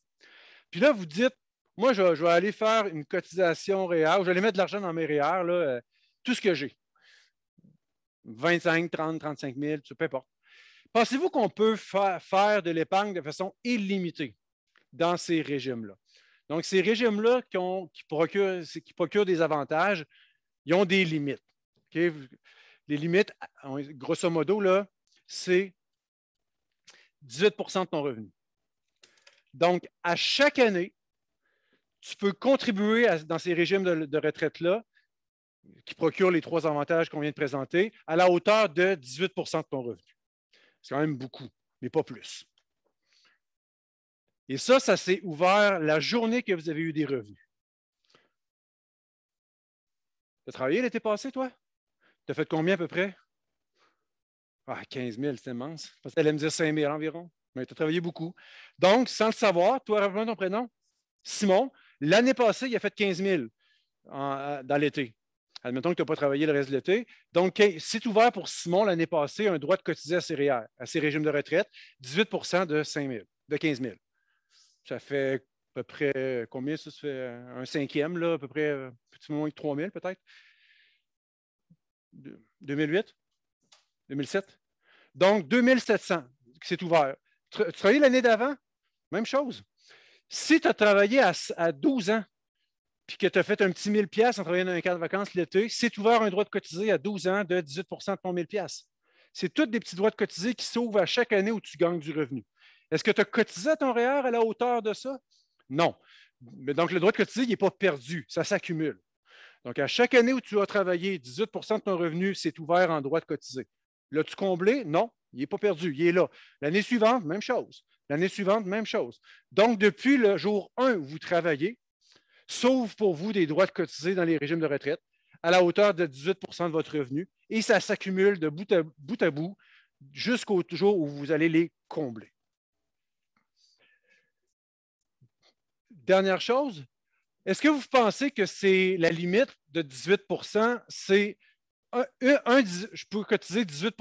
Puis là, vous dites Moi, je, vais aller faire une cotisation REER, ou e je vais aller mettre de l'argent dans mes REER, e euh, tout ce que j'ai. 25, 30, 35 000, peu importe. Pensez-vous qu'on peut faire de l'épargne de façon illimitée dans ces régimes-là? Donc, ces régimes-là qui, procurent, des avantages, ils ont des limites. Les limites, grosso modo, c'est 18 de ton revenu. Donc, à chaque année, tu peux contribuer dans ces régimes de retraite-là, qui procurent les trois avantages qu'on vient de présenter, à la hauteur de 18 de ton revenu. C'est quand même beaucoup, mais pas plus. Et ça, ça s'est ouvert la journée que vous avez eu des revenus. Tu as travaillé l'été passé, toi? Tu as fait combien à peu près? Ah, 15 000, c'est immense. Elle allait me dire 5 000 environ, mais tu as travaillé beaucoup. Donc, sans le savoir, toi, rappelle ton prénom, Simon, l'année passée, il a fait 15 000 euh, dans l'été. Admettons que tu n'as pas travaillé le reste de l'été. Donc, c'est ouvert pour Simon l'année passée un droit de cotiser à ses à ses régimes de retraite, 18 de 5 de 15 000. Ça fait à peu près combien? Ça, fait un cinquième, là, à peu près, un petit moins que 3 000 peut-être. 2008? 2007? Donc, 2700, c'est ouvert. Tu travailles l'année d'avant? Même chose. Si tu as travaillé à 12 ans, puis que tu as fait un petit 1000 pièces en travaillant dans un cadre de vacances l'été, c'est ouvert un droit de cotiser à 12 ans de 18 de ton 1000 pièces. C'est tous des petits droits de cotiser qui s'ouvrent à chaque année où tu gagnes du revenu. Est-ce que tu as cotisé à ton REER e à la hauteur de ça? Non. Mais donc, le droit de cotiser, il n'est pas perdu, ça s'accumule. Donc, à chaque année où tu as travaillé, 18 de ton revenu, c'est ouvert en droit de cotiser. L'as-tu comblé? Non, il n'est pas perdu, il est là. L'année suivante, même chose. L'année suivante, même chose. Donc, depuis le jour 1 où vous travaillez, sauve pour vous des droits de cotiser dans les régimes de retraite à la hauteur de 18 de votre revenu et ça s'accumule de bout à bout, jusqu'au jour où vous allez les combler. Dernière chose, est-ce que vous pensez que c'est la limite de 18 c'est un, je peux cotiser 18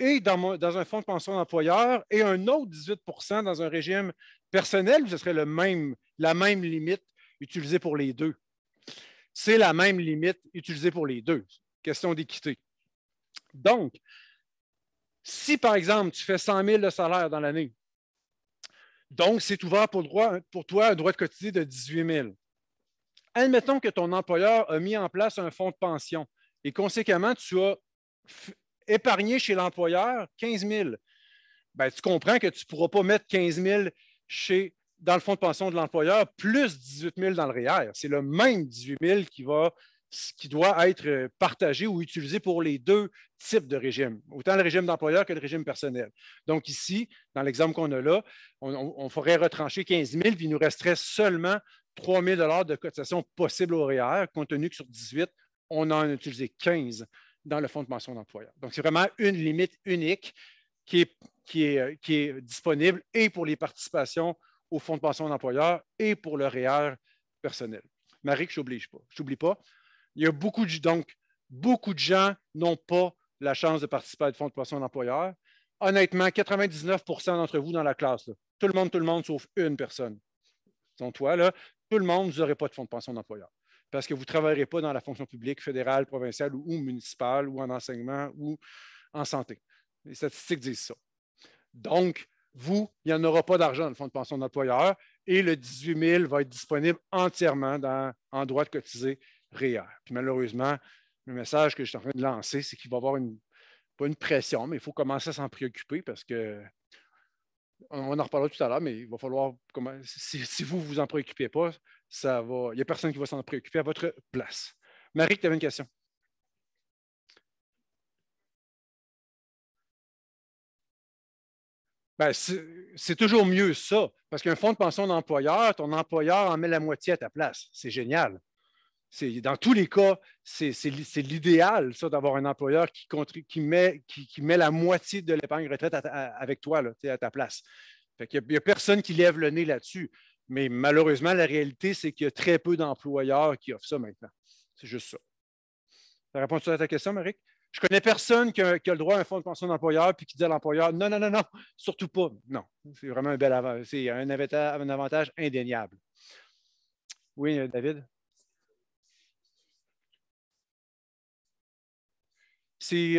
et dans, dans, un fonds de pension d'employeur et un autre 18 dans un régime personnel, ce serait le même, la même limite utilisé pour les deux. C'est la même limite utilisée pour les deux. Question d'équité. Donc, si par exemple, tu fais 100 000 de salaire dans l'année, donc c'est ouvert pour, toi un droit de quotidien de 18 000. Admettons que ton employeur a mis en place un fonds de pension et conséquemment, tu as épargné chez l'employeur 15 000. Ben, tu comprends que tu ne pourras pas mettre 15 000 chez dans le fonds de pension de l'employeur, plus 18 000 dans le REER. C'est le même 18 000 qui, va, qui doit être euh, partagé ou utilisé pour les deux types de régimes, autant le régime d'employeur que le régime personnel. Donc ici, dans l'exemple qu'on a là, on, ferait retrancher 15 000, puis il nous resterait seulement 3 000 de cotisation possible au REER, compte tenu que sur 18, on en a utilisé 15 dans le fonds de pension d'employeur. Donc, c'est vraiment une limite unique qui est, qui est euh, disponible et pour les participations au fonds de pension d'employeur et pour le REER e personnel. Marie, je pas. Je n'oublie pas. Il y a beaucoup de, donc, beaucoup de gens n'ont pas la chance de participer à un fonds de pension d'employeur. Honnêtement, 99 d'entre vous dans la classe, tout le monde, tout le monde, sauf une personne. dont toi, tout le monde, vous n'aurez pas de fonds de pension d'employeur parce que vous ne travaillerez pas dans la fonction publique fédérale, provinciale ou municipale ou en enseignement ou en santé. Les statistiques disent ça. Donc, vous, il n'y en aura pas d'argent dans le fonds de pension d'employeur et le 18 000 va être disponible entièrement dans, en droit de cotiser REER. E Puis malheureusement, le message que je suis en train de lancer, c'est qu'il va y avoir une, pas une pression, mais il faut commencer à s'en préoccuper parce que on, en reparlera tout à l'heure, mais il va falloir si, vous ne vous en préoccupez pas, ça va, il n'y a personne qui va s'en préoccuper à votre place. Marie, tu avais une question? Ben, c'est toujours mieux ça, parce qu'un fonds de pension d'employeur, ton employeur en met la moitié à ta place. C'est génial. Dans tous les cas, c'est l'idéal, ça, d'avoir un employeur qui, qui, met, qui, met, la moitié de l'épargne retraite avec toi, à ta place. Il n'y a, personne qui lève le nez là-dessus. Mais malheureusement, la réalité, c'est qu'il y a très peu d'employeurs qui offrent ça maintenant. C'est juste ça. Ça répond à ta question, Marie? Je ne connais personne qui a, le droit à un fonds de pension d'employeur puis qui dit à l'employeur non, non, non, non, surtout pas. Non, c'est vraiment un bel avantage. C'est un, avantage indéniable. Oui, euh, David?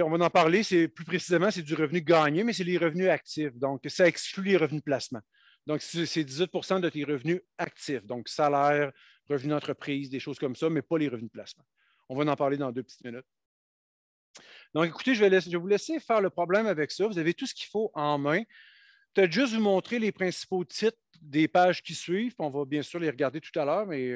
on va en parler, c'est plus précisément, c'est du revenu gagné, mais c'est les revenus actifs. Donc, ça exclut les revenus de placement. Donc, c'est 18 de tes revenus actifs, donc salaire, revenus d'entreprise, des choses comme ça, mais pas les revenus de placement. On va en parler dans deux petites minutes. Donc, écoutez, je vais, vous laisser faire le problème avec ça. Vous avez tout ce qu'il faut en main. Peut-être juste vous montrer les principaux titres des pages qui suivent. On va bien sûr les regarder tout à l'heure, mais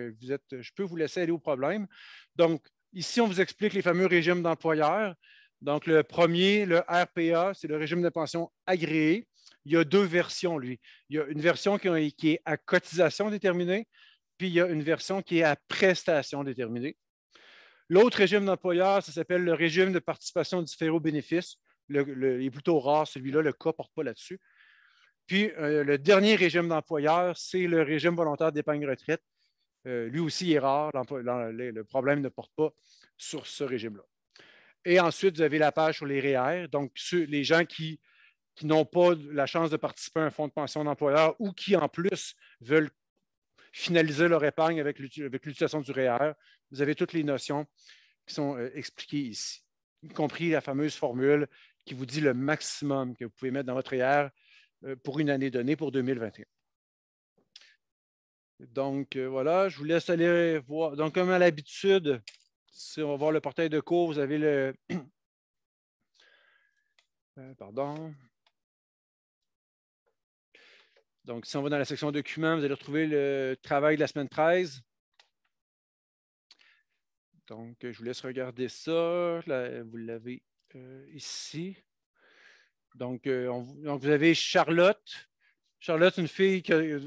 je peux vous laisser aller au problème. Donc, ici, on vous explique les fameux régimes d'employeurs. Donc, le premier, le RPA, c'est le régime de pension agréé. Il y a deux versions, lui. Il y a une version qui est à cotisation déterminée, puis il y a une version qui est à prestation déterminée. L'autre régime d'employeur, ça s'appelle le régime de participation différée aux bénéfices. il est plutôt rare, celui-là, le cas ne porte pas là-dessus. Puis euh, le dernier régime d'employeur, c'est le régime volontaire d'épargne retraite. Euh, lui aussi est rare, le problème ne porte pas sur ce régime-là. Et ensuite, vous avez la page sur les REER, e donc les gens qui, qui n'ont pas la chance de participer à un fonds de pension d'employeur ou qui, en plus, veulent finaliser leur épargne avec l'utilisation du REER. E vous avez toutes les notions qui sont euh, expliquées ici, y compris la fameuse formule qui vous dit le maximum que vous pouvez mettre dans votre REER e euh, pour une année donnée pour 2021. Donc, euh, voilà, je vous laisse aller voir. Donc, comme à l'habitude, si on va voir le portail de cours, vous avez le. pardon. Donc, si on va dans la section documents, vous allez retrouver le travail de la semaine 13. Donc, je vous laisse regarder ça. vous l'avez euh, ici. Euh, donc, vous avez Charlotte. Charlotte, une fille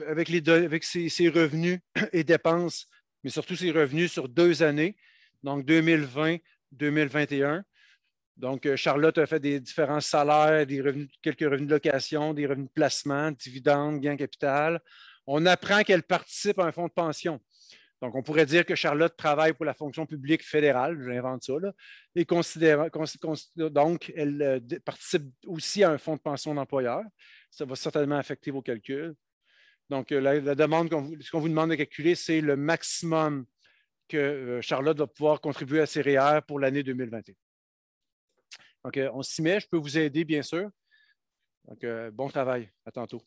avec, les, avec ses, revenus et dépenses, mais surtout ses revenus sur deux années, donc 2020-2021. Donc, euh, Charlotte a fait des différents salaires, des revenus, quelques revenus de location, des revenus de placement, dividendes, gains capital. On apprend qu'elle participe à un fonds de pension. Donc, on pourrait dire que Charlotte travaille pour la fonction publique fédérale, j'invente ça, là, et donc elle euh, participe aussi à un fonds de pension d'employeur. Ça va certainement affecter vos calculs. Donc, euh, la, demande, ce qu'on vous demande de calculer, c'est le maximum que Charlotte va pouvoir contribuer à ses REER pour l'année 2021. Ok, on s'y met. Je peux vous aider, bien sûr. Donc, euh, bon travail. À tantôt.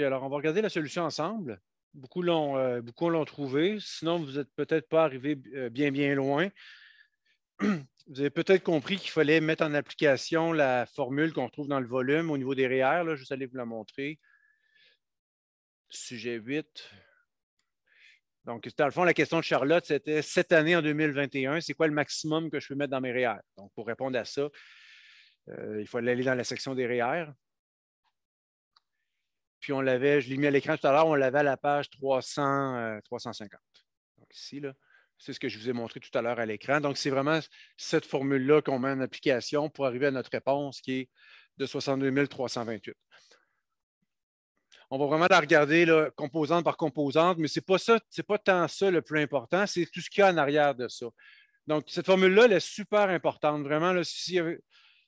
alors, on va regarder la solution ensemble. Beaucoup l'ont, trouvée. Euh, trouvé. Sinon, vous n'êtes peut-être pas arrivé euh, bien, bien loin. Vous avez peut-être compris qu'il fallait mettre en application la formule qu'on trouve dans le volume au niveau des REER. je vais aller vous la montrer. Sujet 8. Donc, dans le fond, la question de Charlotte, c'était cette année en 2021, c'est quoi le maximum que je peux mettre dans mes REER? Donc, pour répondre à ça, euh, il faut aller dans la section des REER. Puis on l'avait, je l'ai mis à l'écran tout à l'heure, on l'avait à la page 350. Euh, Donc ici, là, c'est ce que je vous ai montré tout à l'heure à l'écran. Donc c'est vraiment cette formule-là qu'on met en application pour arriver à notre réponse qui est de 62 328. On va vraiment la regarder composante par composante, mais ce n'est pas, ça, pas tant ça le plus important, c'est tout ce qu'il y a en arrière de ça. Donc, cette formule-là, elle est super importante. Vraiment, euh, si,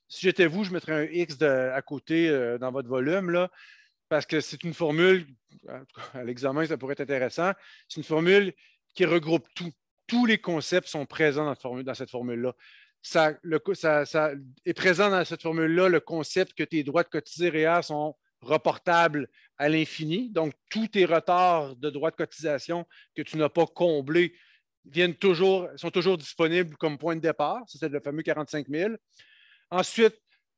j'étais vous, je mettrais un X à côté euh, dans votre volume. Là parce que c'est une formule, à l'examen, ça pourrait être intéressant, c'est une formule qui regroupe tout. Tous les concepts sont présents dans, cette formule-là. Ça, est présent dans cette formule-là le concept que tes droits de cotiser réels sont reportables à l'infini. Donc, tous tes retards de droits de cotisation que tu n'as pas comblés viennent toujours, sont toujours disponibles comme point de départ. C'est le fameux 45 000. Ensuite,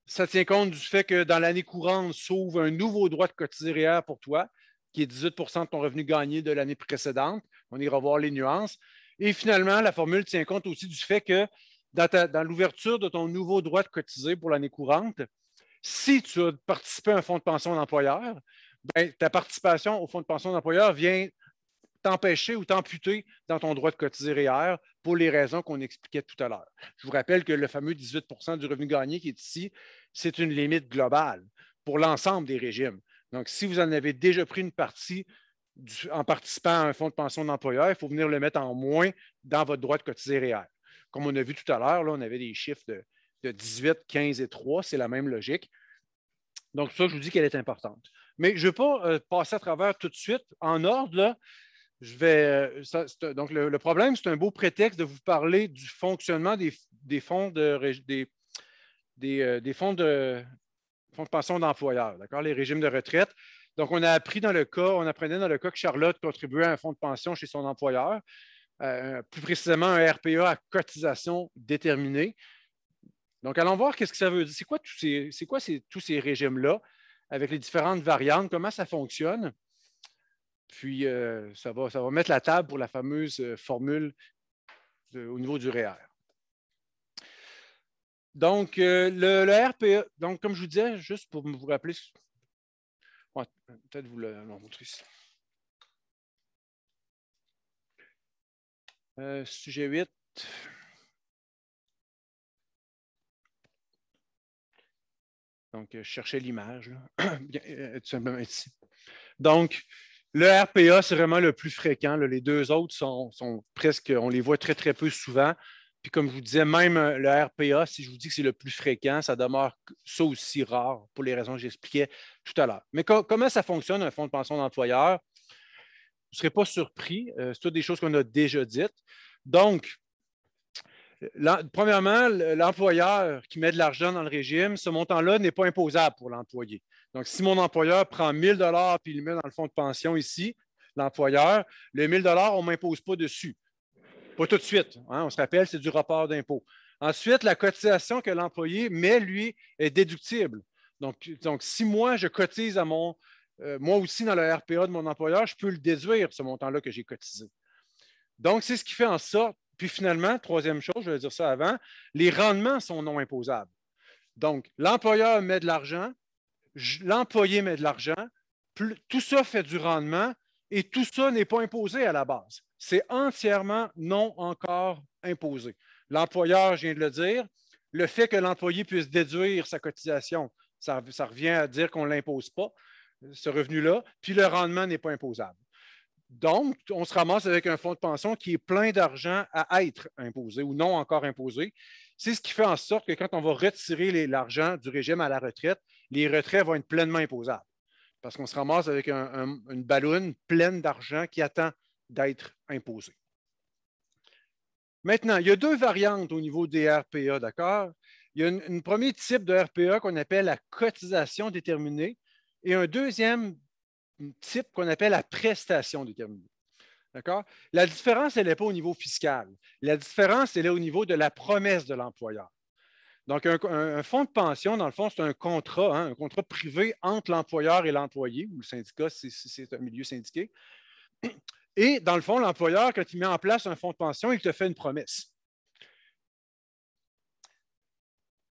ça tient compte du fait que dans l'année courante s'ouvre un nouveau droit de cotiser pour toi, qui est 18 de ton revenu gagné de l'année précédente. On ira voir les nuances. Et finalement, la formule tient compte aussi du fait que dans, dans l'ouverture de ton nouveau droit de cotiser pour l'année courante, si tu as participé à un fonds de pension d'employeur, ben, ta participation au fonds de pension d'employeur vient t'empêcher ou t'amputer dans ton droit de cotiser REER pour les raisons qu'on expliquait tout à l'heure. Je vous rappelle que le fameux 18 du revenu gagné qui est ici, c'est une limite globale pour l'ensemble des régimes. Donc, si vous en avez déjà pris une partie en participant à un fonds de pension d'employeur, il faut venir le mettre en moins dans votre droit de cotiser réel. Comme on a vu tout à l'heure, là, on avait des chiffres de, 18, 15 et 3, c'est la même logique. Donc, ça, je vous dis qu'elle est importante. Mais je ne veux pas euh, passer à travers tout de suite en ordre, là, euh, donc, le, problème, c'est un beau prétexte de vous parler du fonctionnement euh, des, fonds de fonds de, pension d'employeur, d'accord, les régimes de retraite. Donc, on a appris dans le cas, on apprenait dans le cas que Charlotte contribuait à un fonds de pension chez son employeur, euh, plus précisément un RPA e à cotisation déterminée. Donc, allons voir qu'est-ce que ça veut dire. C'est quoi, tous ces régimes-là avec les différentes variantes, comment ça fonctionne? Puis, euh, ça, va, ça mettre la table pour la fameuse euh, formule au niveau du REER. Donc, euh, le, RPE, e, donc, comme je vous disais, juste pour vous rappeler, peut-être vous le, montrer ici. sujet 8. Donc, je cherchais l'image, tout simplement ici. Donc, le RPA, c'est vraiment le plus fréquent. Les deux autres sont, presque, on les voit très, très peu souvent. Puis comme je vous disais, même euh, le RPA, si je vous dis que c'est le plus fréquent, ça demeure ça aussi rare pour les raisons que j'expliquais tout à l'heure. Mais comment ça fonctionne un fonds de pension d'employeur? Vous ne serez pas surpris. Euh, c'est toutes des choses qu'on a déjà dites. Donc, premièrement, l'employeur qui met de l'argent dans le régime, ce montant-là n'est pas imposable pour l'employé. Donc, si mon employeur prend 1000 dollars puis il le met dans le fonds de pension ici, l'employeur, le 1000 dollars, on ne m'impose pas dessus. Pas tout de suite. Hein, on se rappelle, c'est du rapport d'impôt. Ensuite, la cotisation que l'employé met, lui, est déductible. Donc, si moi, je cotise à mon, euh, moi aussi dans le RPA de mon employeur, je peux le déduire, ce montant-là que j'ai cotisé. Donc, c'est ce qui fait en sorte. Puis finalement, troisième chose, je vais dire ça avant, les rendements sont non imposables. Donc, l'employeur met de l'argent, l'employé met de l'argent, tout ça fait du rendement et tout ça n'est pas imposé à la base. C'est entièrement non encore imposé. L'employeur, je viens de le dire, le fait que l'employé puisse déduire sa cotisation, ça, ça revient à dire qu'on ne l'impose pas, ce revenu-là, puis le rendement n'est pas imposable. Donc, on se ramasse avec un fonds de pension qui est plein d'argent à être imposé ou non encore imposé. C'est ce qui fait en sorte que quand on va retirer l'argent du régime à la retraite, les retraits vont être pleinement imposables. Parce qu'on se ramasse avec une ballonne pleine d'argent qui attend d'être imposée. Maintenant, il y a deux variantes au niveau des RPA, d'accord? Il y a un premier type de RPA qu'on appelle la cotisation déterminée et un deuxième type qu'on appelle la prestation déterminée. D'accord? La différence, elle n'est pas au niveau fiscal. La différence, elle est au niveau de la promesse de l'employeur. Donc, un, fonds de pension, dans le fond, c'est un contrat, hein, un contrat privé entre l'employeur et l'employé, ou le syndicat, si, c'est un milieu syndiqué. Et dans le fond, l'employeur, quand il met en place un fonds de pension, il te fait une promesse.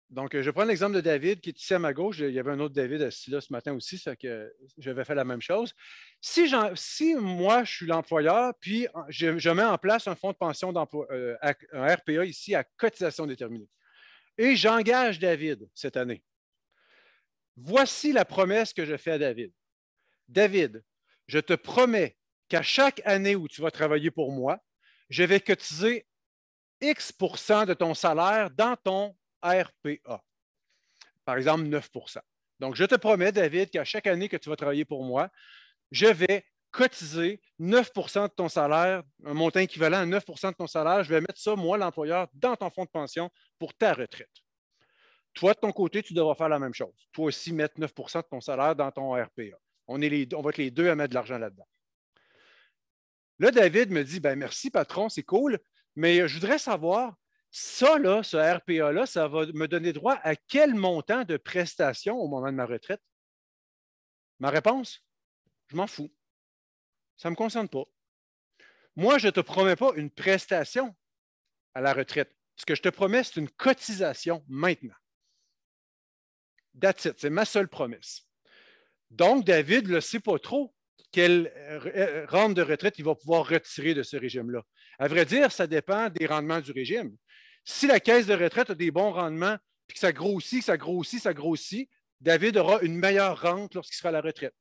Donc, euh, je prends l'exemple de David qui est ici à ma gauche. Il y avait un autre David assis là ce matin aussi, ça que j'avais fait la même chose. Si, si moi, je suis l'employeur, puis je, mets en place un fonds de pension, euh, un RPA ici à cotisation déterminée et j'engage David cette année. Voici la promesse que je fais à David. David, je te promets qu'à chaque année où tu vas travailler pour moi, je vais cotiser X de ton salaire dans ton RPA. Par exemple, 9 Donc, je te promets, David, qu'à chaque année que tu vas travailler pour moi, je vais cotiser 9 de ton salaire, un montant équivalent à 9 de ton salaire, je vais mettre ça, moi, l'employeur, dans ton fonds de pension pour ta retraite. Toi, de ton côté, tu devras faire la même chose. Toi aussi, mettre 9 de ton salaire dans ton RPA. On, est on va être les deux à mettre de l'argent là-dedans. Là, David me dit ben, Merci, patron, c'est cool, mais je voudrais savoir, ça, là, ce RPA-là, ça va me donner droit à quel montant de prestation au moment de ma retraite? Ma réponse Je m'en fous. Ça ne me concerne pas. Moi, je ne te promets pas une prestation à la retraite. Ce que je te promets, c'est une cotisation maintenant. That's it. C'est ma seule promesse. Donc, David ne sait pas trop quelle euh, euh, rente de retraite il va pouvoir retirer de ce régime-là. À vrai dire, ça dépend des rendements du régime. Si la caisse de retraite a des bons rendements, puis que ça grossit, ça grossit, ça grossit, David aura une meilleure rente lorsqu'il sera à la retraite.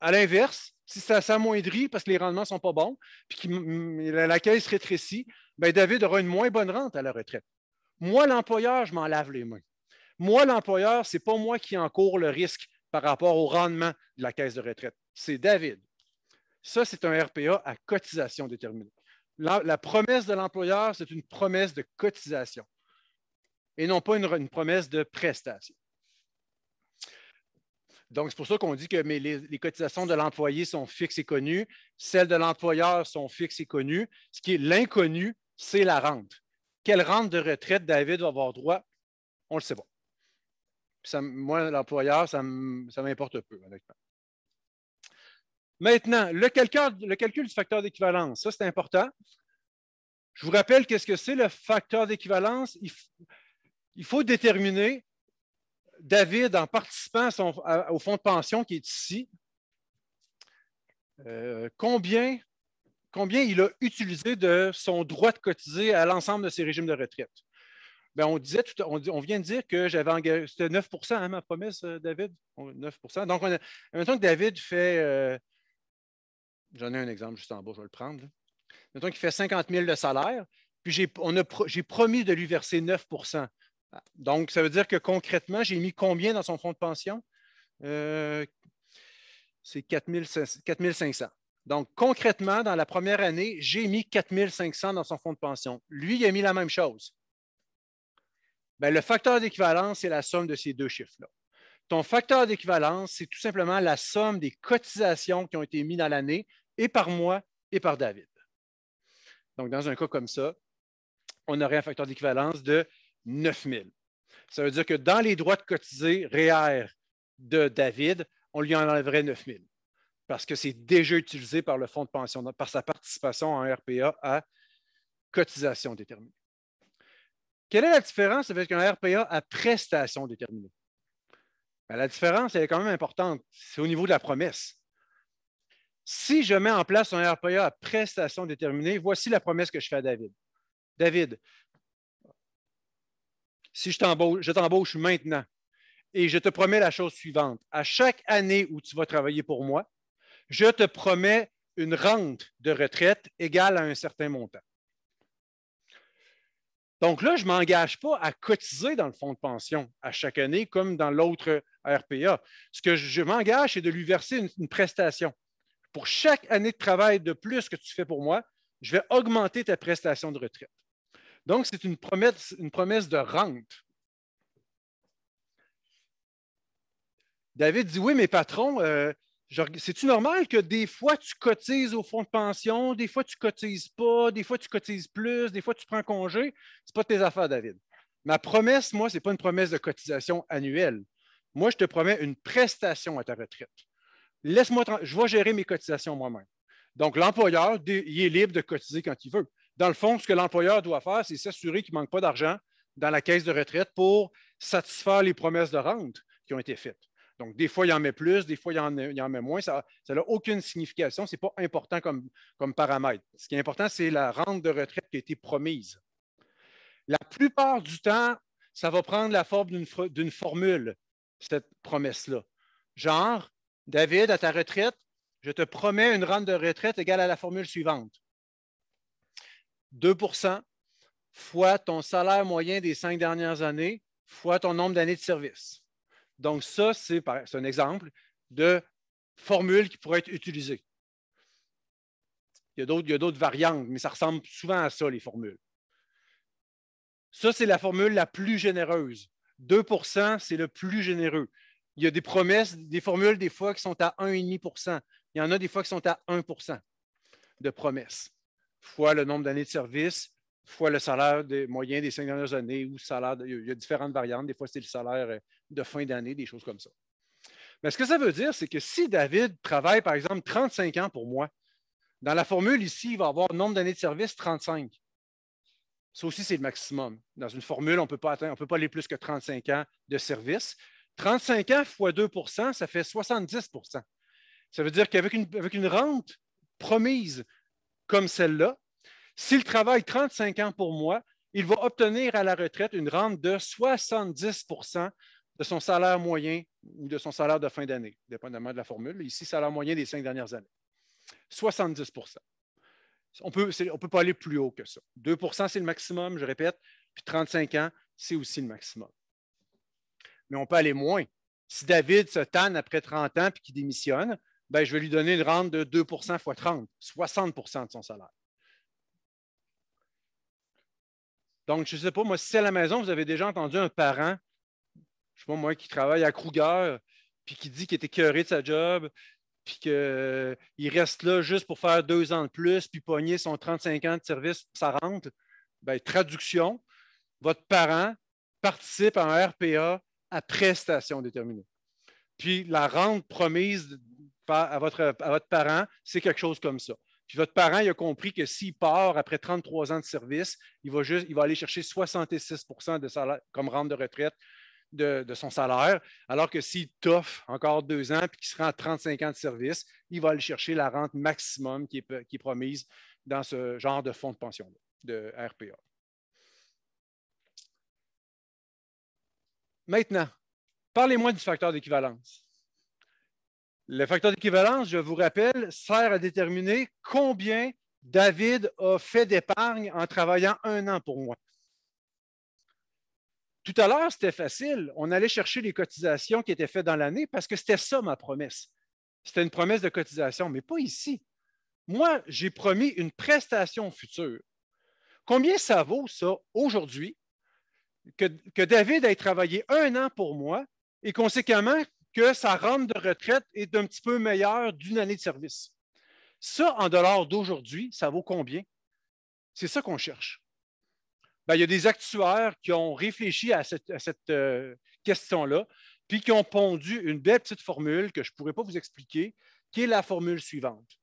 À l'inverse, si ça s'amoindrit parce que les rendements ne sont pas bons, puis que la, caisse rétrécit, ben, David aura une moins bonne rente à la retraite. Moi, l'employeur, je m'en lave les mains. Moi, l'employeur, ce n'est pas moi qui encours le risque par rapport au rendement de la caisse de retraite. C'est David. Ça, c'est un RPA à cotisation déterminée. La, promesse de l'employeur, c'est une promesse de cotisation et non pas une promesse de prestation. Donc, c'est pour ça qu'on dit que les, cotisations de l'employé sont fixes et connues, celles de l'employeur sont fixes et connues. Ce qui est l'inconnu, c'est la rente. Quelle rente de retraite David va avoir droit? On ne le sait pas. moi, l'employeur, ça m'importe peu, honnêtement. Maintenant, le calcul, du facteur d'équivalence, ça c'est important. Je vous rappelle qu'est-ce que c'est le facteur d'équivalence. il, faut déterminer David, en participant au fonds de pension qui est ici, euh, combien, combien il a utilisé de son droit de cotiser à l'ensemble de ses régimes de retraite? Ben, on, disait on, vient de dire que j'avais c'était 9 à hein, ma promesse, euh, David? 9 Donc, on mettons que David fait, euh, j'en ai un exemple juste en bas, je vais le prendre. Maintenant Mettons qu'il fait 50 000 de salaire, puis j'ai promis de lui verser 9 donc, ça veut dire que concrètement, j'ai mis combien dans son fonds de pension? Euh, c'est 4500. Donc, concrètement, dans la première année, j'ai mis 4500 dans son fonds de pension. Lui, il a mis la même chose. Bien, le facteur d'équivalence, c'est la somme de ces deux chiffres-là. Ton facteur d'équivalence, c'est tout simplement la somme des cotisations qui ont été mises dans l'année et par moi et par David. Donc, dans un cas comme ça, on aurait un facteur d'équivalence de 9 000. Ça veut dire que dans les droits de cotiser REER e de David, on lui enlèverait 9 000 parce que c'est déjà utilisé par le fonds de pension, par sa participation en RPA à cotisation déterminée. Quelle est la différence avec un RPA à prestation déterminée? Ben, la différence elle est quand même importante. C'est au niveau de la promesse. Si je mets en place un RPA à prestation déterminée, voici la promesse que je fais à David. David, si je t'embauche, maintenant. Et je te promets la chose suivante. À chaque année où tu vas travailler pour moi, je te promets une rente de retraite égale à un certain montant. Donc là, je ne m'engage pas à cotiser dans le fonds de pension à chaque année comme dans l'autre RPA. Ce que je m'engage, c'est de lui verser une, prestation. Pour chaque année de travail de plus que tu fais pour moi, je vais augmenter ta prestation de retraite. Donc, c'est une promesse, une promesse de rente. David dit Oui, mais patron, euh, c'est-tu normal que des fois tu cotises au fonds de pension, des fois tu cotises pas, des fois tu cotises plus, des fois tu prends congé? Ce n'est pas tes affaires, David. Ma promesse, moi, ce n'est pas une promesse de cotisation annuelle. Moi, je te promets une prestation à ta retraite. Laisse-moi, je vais gérer mes cotisations moi-même. Donc, l'employeur, il est libre de cotiser quand il veut. Dans le fond, ce que l'employeur doit faire, c'est s'assurer qu'il ne manque pas d'argent dans la caisse de retraite pour satisfaire les promesses de rente qui ont été faites. Donc, des fois, il en met plus, des fois, il en, en met moins. Ça n'a aucune signification. Ce n'est pas important comme, comme paramètre. Ce qui est important, c'est la rente de retraite qui a été promise. La plupart du temps, ça va prendre la forme d'une formule, cette promesse-là. Genre, David, à ta retraite, je te promets une rente de retraite égale à la formule suivante. 2 fois ton salaire moyen des cinq dernières années, fois ton nombre d'années de service. Donc, ça, c'est un exemple de formule qui pourrait être utilisée. Il y a d'autres variantes, mais ça ressemble souvent à ça, les formules. Ça, c'est la formule la plus généreuse. 2 c'est le plus généreux. Il y a des promesses, des formules des fois qui sont à 1,5 Il y en a des fois qui sont à 1 de promesses fois le nombre d'années de service, fois le salaire moyen des cinq dernières années ou salaire, il y a différentes variantes. Des fois, c'est le salaire euh, de fin d'année, des choses comme ça. Mais ce que ça veut dire, c'est que si David travaille, par exemple, 35 ans pour moi, dans la formule ici, il va avoir nombre d'années de service 35. Ça aussi, c'est le maximum. Dans une formule, on ne peut pas aller plus que 35 ans de service. 35 ans fois 2 ça fait 70 Ça veut dire qu'avec une rente promise comme celle-là, s'il travaille 35 ans pour moi, il va obtenir à la retraite une rente de 70 de son salaire moyen ou de son salaire de fin d'année, dépendamment de la formule. Ici, salaire moyen des cinq dernières années. 70 On ne peut pas aller plus haut que ça. 2 c'est le maximum, je répète, puis 35 ans, c'est aussi le maximum. Mais on peut aller moins. Si David se tanne après 30 ans puis qu'il démissionne, ben, je vais lui donner une rente de 2 x 30, 60 de son salaire. Donc, je ne sais pas, moi, si c'est à la maison, vous avez déjà entendu un parent, je ne sais pas moi, qui travaille à Kruger, puis qui dit qu'il était écœuré de sa job, puis qu'il euh, reste là juste pour faire deux ans de plus, puis pogner son 35 ans de service, sa rente. bien, traduction, votre parent participe à un RPA à prestation déterminée. Puis la rente promise à votre, parent, c'est quelque chose comme ça. Puis votre parent, il a compris que s'il part après 33 ans de service, il va, juste, il va aller chercher 66 de comme rente de retraite de, son salaire, alors que s'il toffe encore deux ans puis qu'il sera à 35 ans de service, il va aller chercher la rente maximum qui est, qui est promise dans ce genre de fonds de pension, de RPA. Maintenant, parlez-moi du facteur d'équivalence. Le facteur d'équivalence, je vous rappelle, sert à déterminer combien David a fait d'épargne en travaillant un an pour moi. Tout à l'heure, c'était facile. On allait chercher les cotisations qui étaient faites dans l'année parce que c'était ça ma promesse. C'était une promesse de cotisation, mais pas ici. Moi, j'ai promis une prestation future. Combien ça vaut, ça, aujourd'hui, que, David ait travaillé un an pour moi et conséquemment que sa rente de retraite est un petit peu meilleure d'une année de service. Ça, en dollars d'aujourd'hui, ça vaut combien? C'est ça qu'on cherche. Ben, il y a des actuaires qui ont réfléchi à cette, euh, question-là, puis qui ont pondu une belle petite formule que je ne pourrais pas vous expliquer, qui est la formule suivante.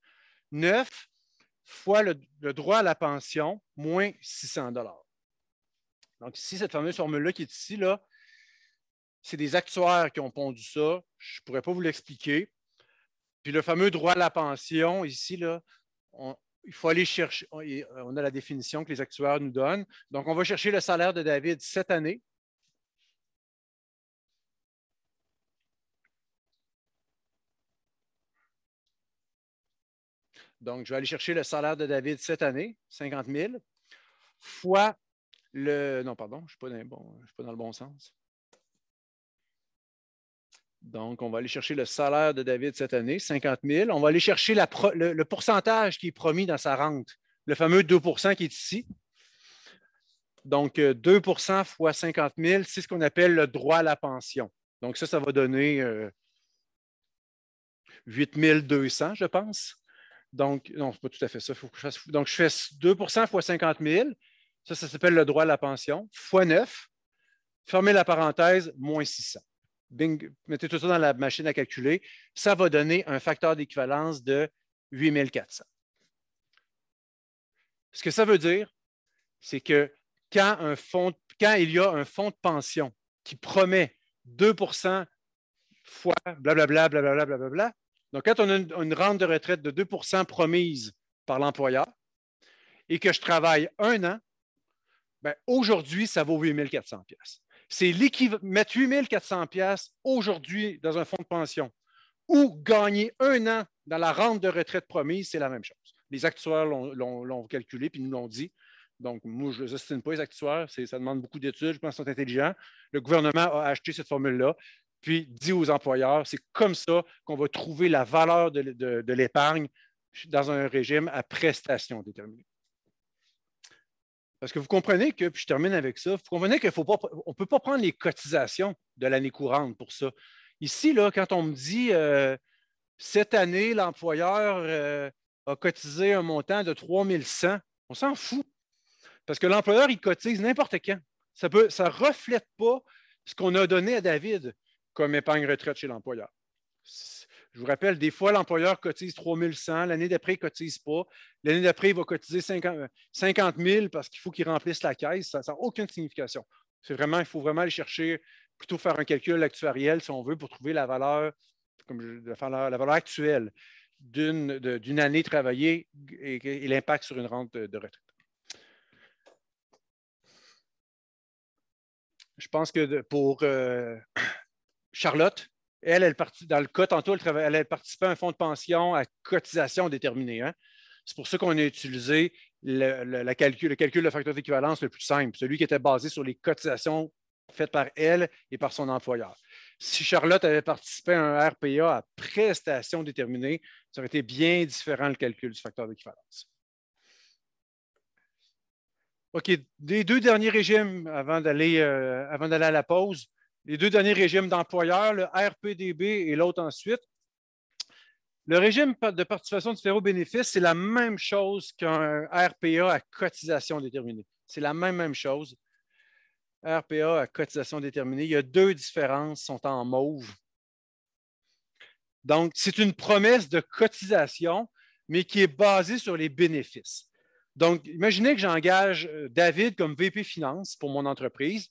9 fois le, droit à la pension moins 600 dollars. Donc, ici, cette fameuse formule-là qui est ici, là, c'est des actuaires qui ont pondu ça. Je ne pourrais pas vous l'expliquer. Puis le fameux droit à la pension, ici, là, il faut aller chercher, on, a la définition que les actuaires nous donnent. Donc, on va chercher le salaire de David cette année. Donc, je vais aller chercher le salaire de David cette année, 50 000, fois le. Non, pardon, je ne suis pas dans le bon sens. Donc, on va aller chercher le salaire de David cette année, 50 000. On va aller chercher le, pourcentage qui est promis dans sa rente, le fameux 2 qui est ici. Donc, 2 euh, fois 50 000, c'est ce qu'on appelle le droit à la pension. Donc, ça, ça va donner 8 euh, 200, je pense. Donc, non, c'est pas tout à fait ça. donc, je fais 2 fois 50 000. Ça, ça s'appelle le droit à la pension, fois 9. Fermez la parenthèse, moins 600 bing, mettez tout ça dans la machine à calculer, ça va donner un facteur d'équivalence de 8400. Ce que ça veut dire, c'est que quand, il y a un fonds de pension qui promet 2 fois blablabla, blablabla, blablabla, donc quand on a une, rente de retraite de 2 promise par l'employeur et que je travaille un an, ben, aujourd'hui, ça vaut 8400 pièces c'est mettre 8 400$ aujourd'hui dans un fonds de pension ou gagner un an dans la rente de retraite promise, c'est la même chose. Les actuaires l'ont calculé puis nous l'ont dit. Donc, moi, je ne les pas, les actuaires. Ça demande beaucoup d'études. Je pense qu'ils sont intelligents. Le gouvernement a acheté cette formule-là, puis dit aux employeurs c'est comme ça qu'on va trouver la valeur de, de l'épargne dans un régime à prestations déterminées. Parce que vous comprenez que, puis je termine avec ça, vous comprenez qu'on ne peut pas prendre les cotisations de l'année courante pour ça. Ici, là, quand on me dit euh, cette année, l'employeur euh, a cotisé un montant de 3100, on s'en fout. Parce que l'employeur, il cotise n'importe quand. Ça ne ça reflète pas ce qu'on a donné à David comme épargne retraite chez l'employeur. Je vous rappelle, des fois, l'employeur cotise 3100, l'année d'après, il ne cotise pas. L'année d'après, il va cotiser 50 000 parce qu'il faut qu'il remplisse la caisse. Ça n'a aucune signification. C'est vraiment, il faut vraiment aller chercher, plutôt faire un calcul actuariel, si on veut, pour trouver la valeur, comme la valeur actuelle d'une année travaillée et, l'impact sur une rente de, retraite. Je pense que pour euh, Charlotte, elle, elle dans le cas, tantôt, elle, elle, participait à un fonds de pension à cotisation déterminée. Hein. C'est pour ça qu'on a utilisé le, calcul, le calcul de facteur d'équivalence le plus simple, celui qui était basé sur les cotisations faites par elle et par son employeur. Si Charlotte avait participé à un RPA à prestation déterminée, ça aurait été bien différent le calcul du facteur d'équivalence. OK, des deux derniers régimes avant d'aller euh, à la pause les deux derniers régimes d'employeurs, le RPDB et l'autre ensuite. Le régime de participation féro bénéfice, c'est la même chose qu'un RPA à cotisation déterminée. C'est la même, même chose. RPA à cotisation déterminée. Il y a deux différences, sont en mauve. Donc, c'est une promesse de cotisation, mais qui est basée sur les bénéfices. Donc, imaginez que j'engage euh, David comme VP Finance pour mon entreprise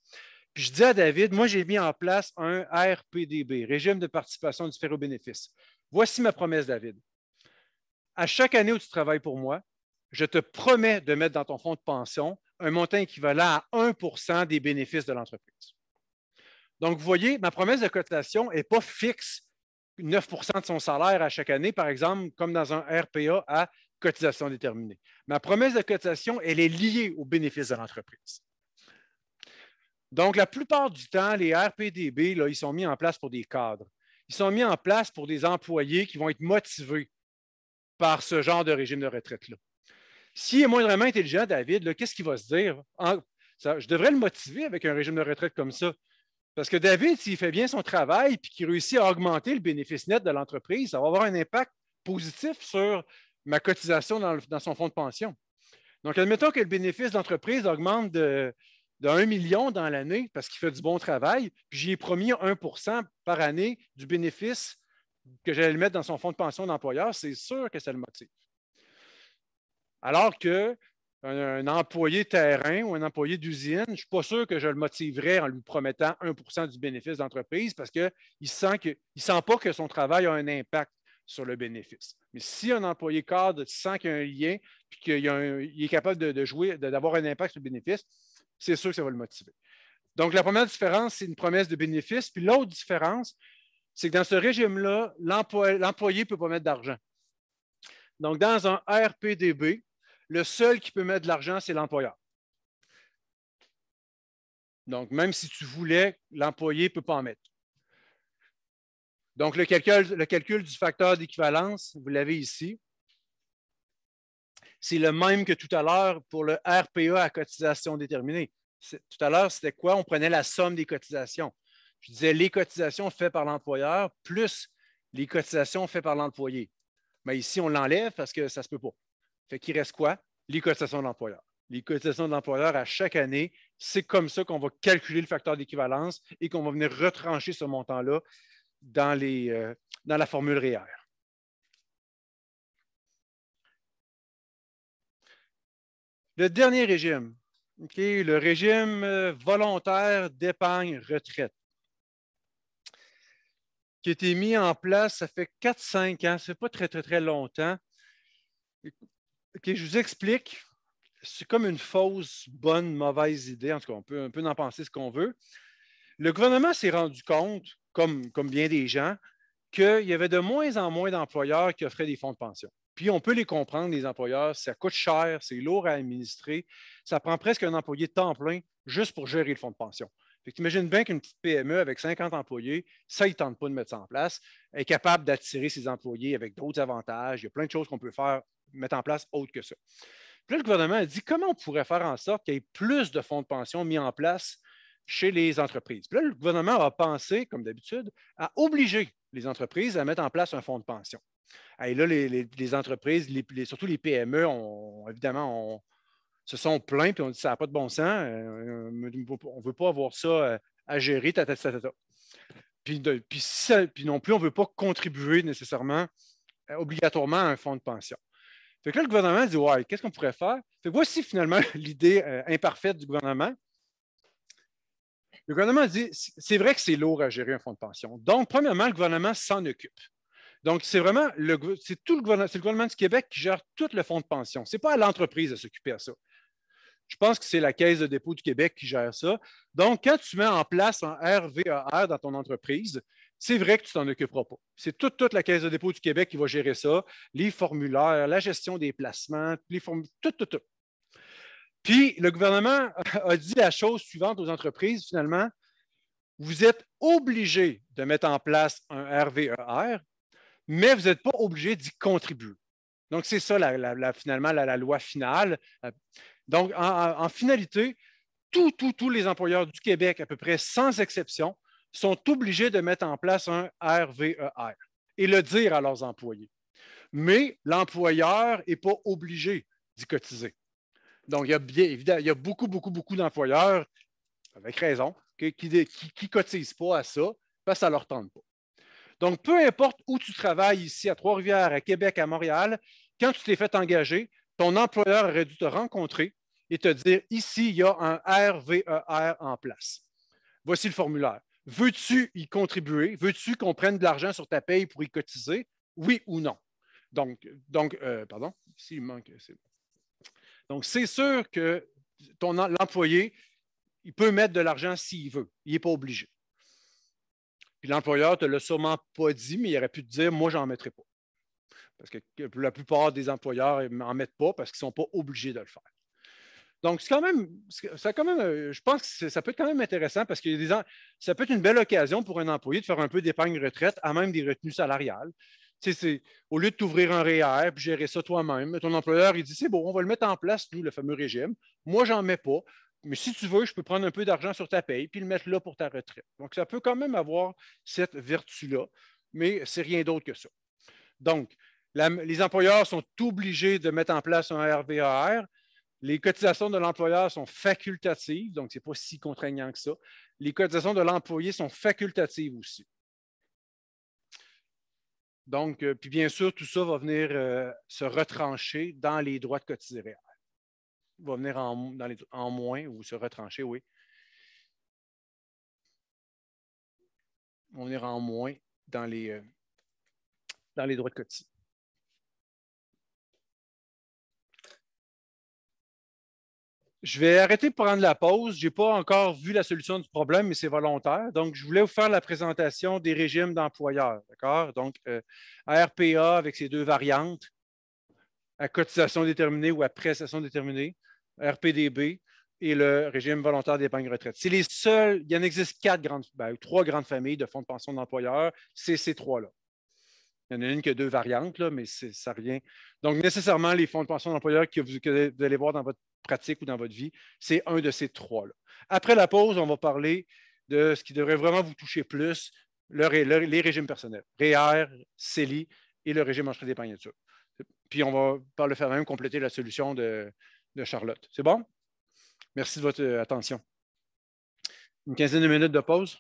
je dis à David, moi, j'ai mis en place un RPDB, régime de participation du aux bénéfices. Voici ma promesse, David. À chaque année où tu travailles pour moi, je te promets de mettre dans ton fonds de pension un montant équivalent à 1 des bénéfices de l'entreprise. Donc, vous voyez, ma promesse de cotation n'est pas fixe 9 de son salaire à chaque année, par exemple, comme dans un RPA à cotisation déterminée. Ma promesse de cotisation, elle est liée aux bénéfices de l'entreprise. Donc, la plupart du temps, les RPDB, là, ils sont mis en place pour des cadres. Ils sont mis en place pour des employés qui vont être motivés par ce genre de régime de retraite-là. S'il est moindrement intelligent, David, qu'est-ce qu'il va se dire? je devrais le motiver avec un régime de retraite comme ça. Parce que David, s'il fait bien son travail et qu'il réussit à augmenter le bénéfice net de l'entreprise, ça va avoir un impact positif sur ma cotisation dans, dans son fonds de pension. Donc, admettons que le bénéfice d'entreprise augmente de de 1 million dans l'année parce qu'il fait du bon travail, puis j'ai promis 1 par année du bénéfice que j'allais le mettre dans son fonds de pension d'employeur, c'est sûr que ça le motive. Alors que un, employé terrain ou un employé d'usine, je ne suis pas sûr que je le motiverais en lui promettant 1 du bénéfice d'entreprise parce qu'il ne sent, que, sent pas que son travail a un impact sur le bénéfice. Mais si un employé cadre sent qu'il y a un lien, puis qu'il est capable jouer, d'avoir un impact sur le bénéfice, c'est sûr que ça va le motiver. Donc, la première différence, c'est une promesse de bénéfice. Puis l'autre différence, c'est que dans ce régime-là, l'employé ne peut pas mettre d'argent. Donc, dans un RPDB, le seul qui peut mettre de l'argent, c'est l'employeur. Donc, même si tu voulais, l'employé ne peut pas en mettre. Donc, le calcul, le calcul du facteur d'équivalence, vous l'avez ici c'est le même que tout à l'heure pour le RPA e à cotisation déterminée. Tout à l'heure, c'était quoi? On prenait la somme des cotisations. Je disais les cotisations faites par l'employeur plus les cotisations faites par l'employé. Mais ici, on l'enlève parce que ça ne se peut pas. Fait qu'il reste quoi? Les cotisations de l'employeur. Les cotisations de l'employeur à chaque année, c'est comme ça qu'on va calculer le facteur d'équivalence et qu'on va venir retrancher ce montant-là dans, euh, dans la formule REER. E Le dernier régime, le régime euh, volontaire d'épargne retraite, qui a été mis en place, ça fait 4-5 ans, ce n'est pas très, très, très longtemps. que je vous explique, c'est comme une fausse, bonne, mauvaise idée, en tout cas, on peut, un peu en penser ce qu'on veut. Le gouvernement s'est rendu compte, comme, comme bien des gens, qu'il y avait de moins en moins d'employeurs qui offraient des fonds de pension. Puis on peut les comprendre, les employeurs, ça coûte cher, c'est lourd à administrer, ça prend presque un employé de temps plein juste pour gérer le fonds de pension. Fait que imagines bien qu'une petite PME avec 50 employés, ça, ils ne tentent pas de mettre ça en place, est capable d'attirer ses employés avec d'autres avantages. Il y a plein de choses qu'on peut faire, mettre en place autre que ça. Puis là, le gouvernement a dit comment on pourrait faire en sorte qu'il y ait plus de fonds de pension mis en place chez les entreprises. Puis là, le gouvernement a pensé, comme d'habitude, à obliger les entreprises à mettre en place un fonds de pension. Et là, les, entreprises, surtout les PME, évidemment, se sont plaints puis on dit ça n'a pas de bon sens, euh, euh, on ne veut pas avoir ça euh, à gérer, ta, puis, non plus, on ne veut pas contribuer nécessairement obligatoirement à un fonds de pension. Fait là, le gouvernement dit Ouais, qu'est-ce qu'on pourrait faire Voici finalement l'idée imparfaite du gouvernement. Le gouvernement dit C'est vrai que c'est lourd à gérer un fonds de pension. Donc, premièrement, le gouvernement s'en occupe. Donc, c'est vraiment le, c'est tout le gouvernement, du Québec qui gère tout le fonds de pension. Ce n'est pas l'entreprise de s'occuper de ça. Je pense que c'est la Caisse de dépôt du Québec qui gère ça. Donc, quand tu mets en place un RVER e dans ton entreprise, c'est vrai que tu t'en occuperas pas. C'est toute, toute la Caisse de dépôt du Québec qui va gérer ça, les formulaires, la gestion des placements, les tout, tout, tout. Puis, le gouvernement a dit la chose suivante aux entreprises, finalement, vous êtes obligé de mettre en place un RVER mais vous n'êtes pas obligé d'y contribuer. Donc, c'est ça, la, finalement, la, loi finale. Euh, donc, en, finalité, tous les employeurs du Québec, à peu près sans exception, sont obligés de mettre en place un RVER e et le dire à leurs employés. Mais l'employeur n'est pas obligé d'y cotiser. Donc, il y a, bien, évidemment, il y a beaucoup, beaucoup, beaucoup d'employeurs, avec raison, qui ne cotisent pas à ça parce que ça ne leur tente pas. Donc, peu importe où tu travailles ici, à Trois-Rivières, à Québec, à Montréal, quand tu t'es fait engager, ton employeur aurait dû te rencontrer et te dire ici, il y a un RVER e en place. Voici le formulaire. Veux-tu y contribuer? Veux-tu qu'on prenne de l'argent sur ta paye pour y cotiser? Oui ou non? Donc, donc euh, pardon, ici, manque. Donc, c'est sûr que l'employé, il peut mettre de l'argent s'il veut. Il n'est pas obligé l'employeur ne te l'a sûrement pas dit, mais il aurait pu te dire Moi, je n'en mettrai pas. Parce que la plupart des employeurs n'en mettent pas parce qu'ils ne sont pas obligés de le faire. Donc, c'est quand même, euh, je pense que ça peut être quand même intéressant parce que ça peut être une belle occasion pour un employé de faire un peu d'épargne retraite à même des retenues salariales. Tu sais, au lieu de t'ouvrir un REER e puis gérer ça toi-même, ton employeur, il dit c'est bon, on va le mettre en place, nous, le fameux régime. Moi, j'en mets pas. Mais si tu veux, je peux prendre un peu d'argent sur ta paye puis le mettre là pour ta retraite. Donc, ça peut quand même avoir cette vertu-là, mais c'est rien d'autre que ça. Donc, les employeurs sont obligés de mettre en place un RVAR. Les cotisations de l'employeur sont facultatives, donc ce n'est pas si contraignant que ça. Les cotisations de l'employé sont facultatives aussi. Donc, euh, puis bien sûr, tout ça va venir euh, se retrancher dans les droits de cotiser va venir en, moins ou se retrancher, oui. On va venir en moins dans les, euh, dans les droits de cotis. Je vais arrêter de prendre la pause. Je n'ai pas encore vu la solution du problème, mais c'est volontaire. Donc, je voulais vous faire la présentation des régimes d'employeurs. D'accord? Donc, ARPA euh, avec ses deux variantes, à cotisation déterminée ou à prestation déterminée. RPDB et le régime volontaire d'épargne retraite. C'est les seuls, il y en existe quatre grandes, ben, trois grandes familles de fonds de pension d'employeurs, c'est ces trois-là. Il y en a une qui a deux variantes, là, mais ça revient. Donc, nécessairement, les fonds de pension d'employeur que vous, allez voir dans votre pratique ou dans votre vie, c'est un de ces trois-là. Après la pause, on va parler de ce qui devrait vraiment vous toucher plus, les régimes personnels, REER, CELI et le régime en d'épargne retraite Puis on va, par le faire même, compléter la solution de de Charlotte. C'est bon? Merci de votre euh, attention. Une quinzaine de minutes de pause.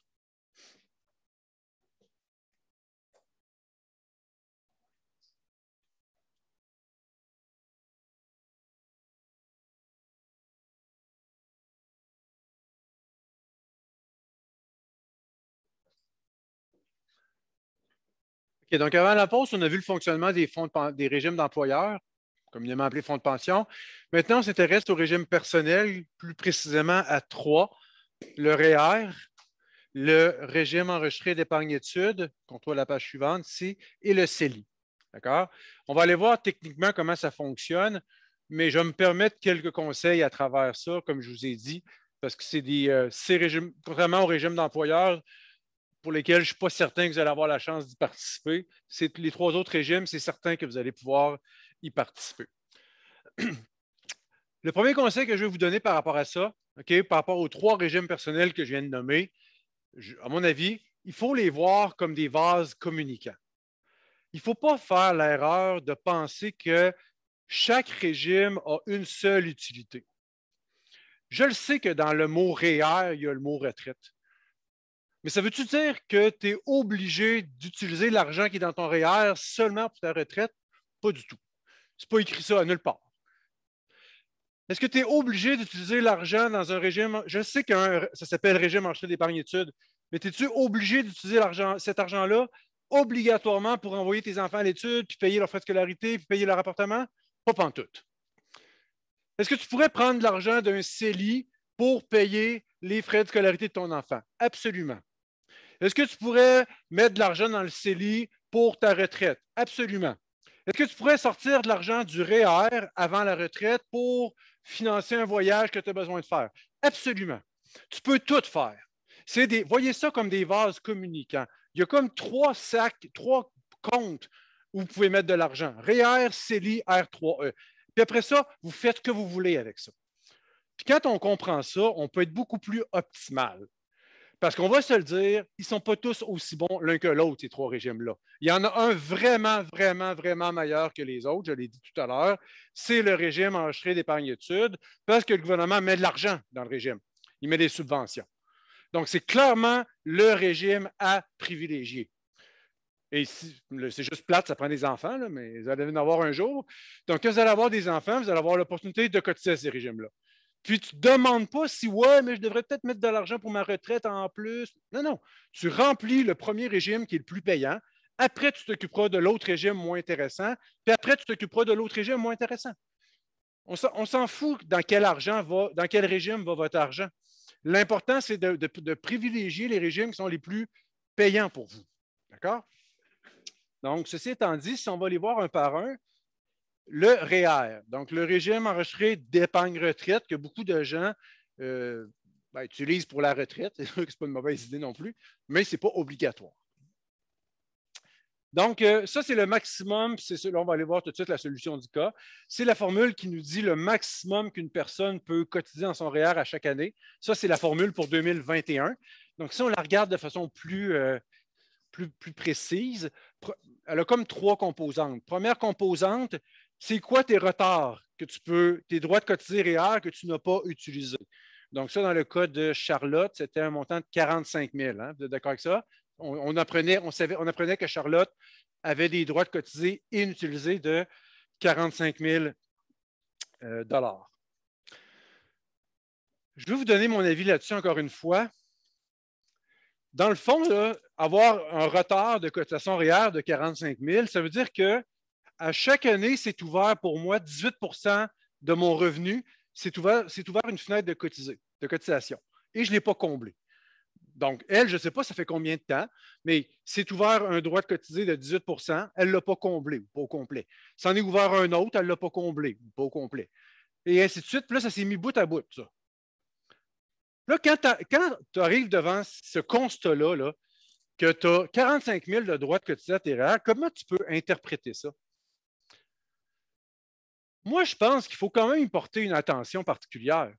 Ok, donc avant la pause, on a vu le fonctionnement des fonds des régimes d'employeurs communément appelé fonds de pension. Maintenant, on s'intéresse au régime personnel, plus précisément à trois le REER, e le régime enregistré d'épargne études, qu'on trouve la page suivante ici, et le CELI. D'accord? On va aller voir techniquement comment ça fonctionne, mais je vais me permettre quelques conseils à travers ça, comme je vous ai dit, parce que c'est des euh, ces régimes, contrairement au régime d'employeur, pour lesquels je ne suis pas certain que vous allez avoir la chance d'y participer. C'est les trois autres régimes, c'est certain que vous allez pouvoir y participer. Le premier conseil que je vais vous donner par rapport à ça, ok, par rapport aux trois régimes personnels que je viens de nommer, à mon avis, il faut les voir comme des vases communicants. Il ne faut pas faire l'erreur de penser que chaque régime a une seule utilité. Je le sais que dans le mot REER, il y a le mot retraite. Mais ça veut-tu dire que tu es obligé d'utiliser l'argent qui est dans ton REER seulement pour ta retraite? Pas du tout n'est pas écrit ça à nulle part. Est-ce que tu es obligé d'utiliser l'argent dans un régime? Je sais que ça s'appelle régime marché d'épargne études, mais es-tu obligé d'utiliser cet argent-là obligatoirement pour envoyer tes enfants à l'étude, puis payer leurs frais de scolarité, puis payer leur appartement? Pas pantoute. Est-ce que tu pourrais prendre de l'argent d'un CELI pour payer les frais de scolarité de ton enfant? Absolument. Est-ce que tu pourrais mettre de l'argent dans le CELI pour ta retraite? Absolument. Est-ce que tu pourrais sortir de l'argent du REER e avant la retraite pour financer un voyage que tu as besoin de faire? Absolument. Tu peux tout faire. C'est voyez ça comme des vases communicants. Il y a comme trois sacs, trois comptes où vous pouvez mettre de l'argent. REER, CELI, R3E. Puis après ça, vous faites ce que vous voulez avec ça. Puis quand on comprend ça, on peut être beaucoup plus optimal. Parce qu'on va se le dire, ils ne sont pas tous aussi bons l'un que l'autre, ces trois régimes-là. Il y en a un vraiment, vraiment, vraiment meilleur que les autres, je l'ai dit tout à l'heure, c'est le régime enregistré d'épargne études, parce que le gouvernement met de l'argent dans le régime. Il met des subventions. Donc, c'est clairement le régime à privilégier. Et si, c'est juste plate, ça prend des enfants, mais vous allez en avoir un jour. Donc, quand vous allez avoir des enfants, vous allez avoir l'opportunité de cotiser à ces régimes-là. Puis tu ne demandes pas si, ouais, mais je devrais peut-être mettre de l'argent pour ma retraite en plus. Non, non. Tu remplis le premier régime qui est le plus payant. Après, tu t'occuperas de l'autre régime moins intéressant. Puis après, tu t'occuperas de l'autre régime moins intéressant. On s'en fout dans quel argent va, dans quel régime va votre argent. L'important, c'est de, de, privilégier les régimes qui sont les plus payants pour vous. D'accord? Donc, ceci étant dit, si on va les voir un par un, le REER, donc le régime enregistré d'épargne retraite que beaucoup de gens euh, ben, utilisent pour la retraite. C'est que ce n'est pas une mauvaise idée non plus, mais ce n'est pas obligatoire. Donc, euh, ça, c'est le maximum. C'est on va aller voir tout de suite la solution du cas. C'est la formule qui nous dit le maximum qu'une personne peut cotiser dans son REER à chaque année. Ça, c'est la formule pour 2021. Donc, si on la regarde de façon plus, euh, plus précise, elle a comme trois composantes. Première composante, c'est quoi tes retards que tu peux, tes droits de cotiser REER que tu n'as pas utilisés. Donc, ça, dans le cas de Charlotte, c'était un montant de 45 000. Hein, vous êtes d'accord avec ça? On, apprenait, on, savait, on apprenait que Charlotte avait des droits de cotiser inutilisés de 45 000 euh, dollars. Je vais vous donner mon avis là-dessus encore une fois. Dans le fond, avoir un retard de cotisation REER de 45 000, ça veut dire que à chaque année, c'est ouvert pour moi 18 de mon revenu. C'est ouvert, ouvert une fenêtre de, cotiser, de cotisation et je ne l'ai pas comblé. Donc, elle, je ne sais pas, ça fait combien de temps, mais c'est ouvert un droit de cotiser de 18 elle ne l'a pas comblé pas au complet. S'en est ouvert un autre, elle ne l'a pas comblé pas au complet. Et ainsi de suite. Puis là, ça s'est mis bout à bout, ça. Là, quand tu arrives devant ce constat-là, que tu as 45 000 de droits de cotiser à tes comment tu peux interpréter ça? moi, je pense qu'il faut quand même y porter une attention particulière.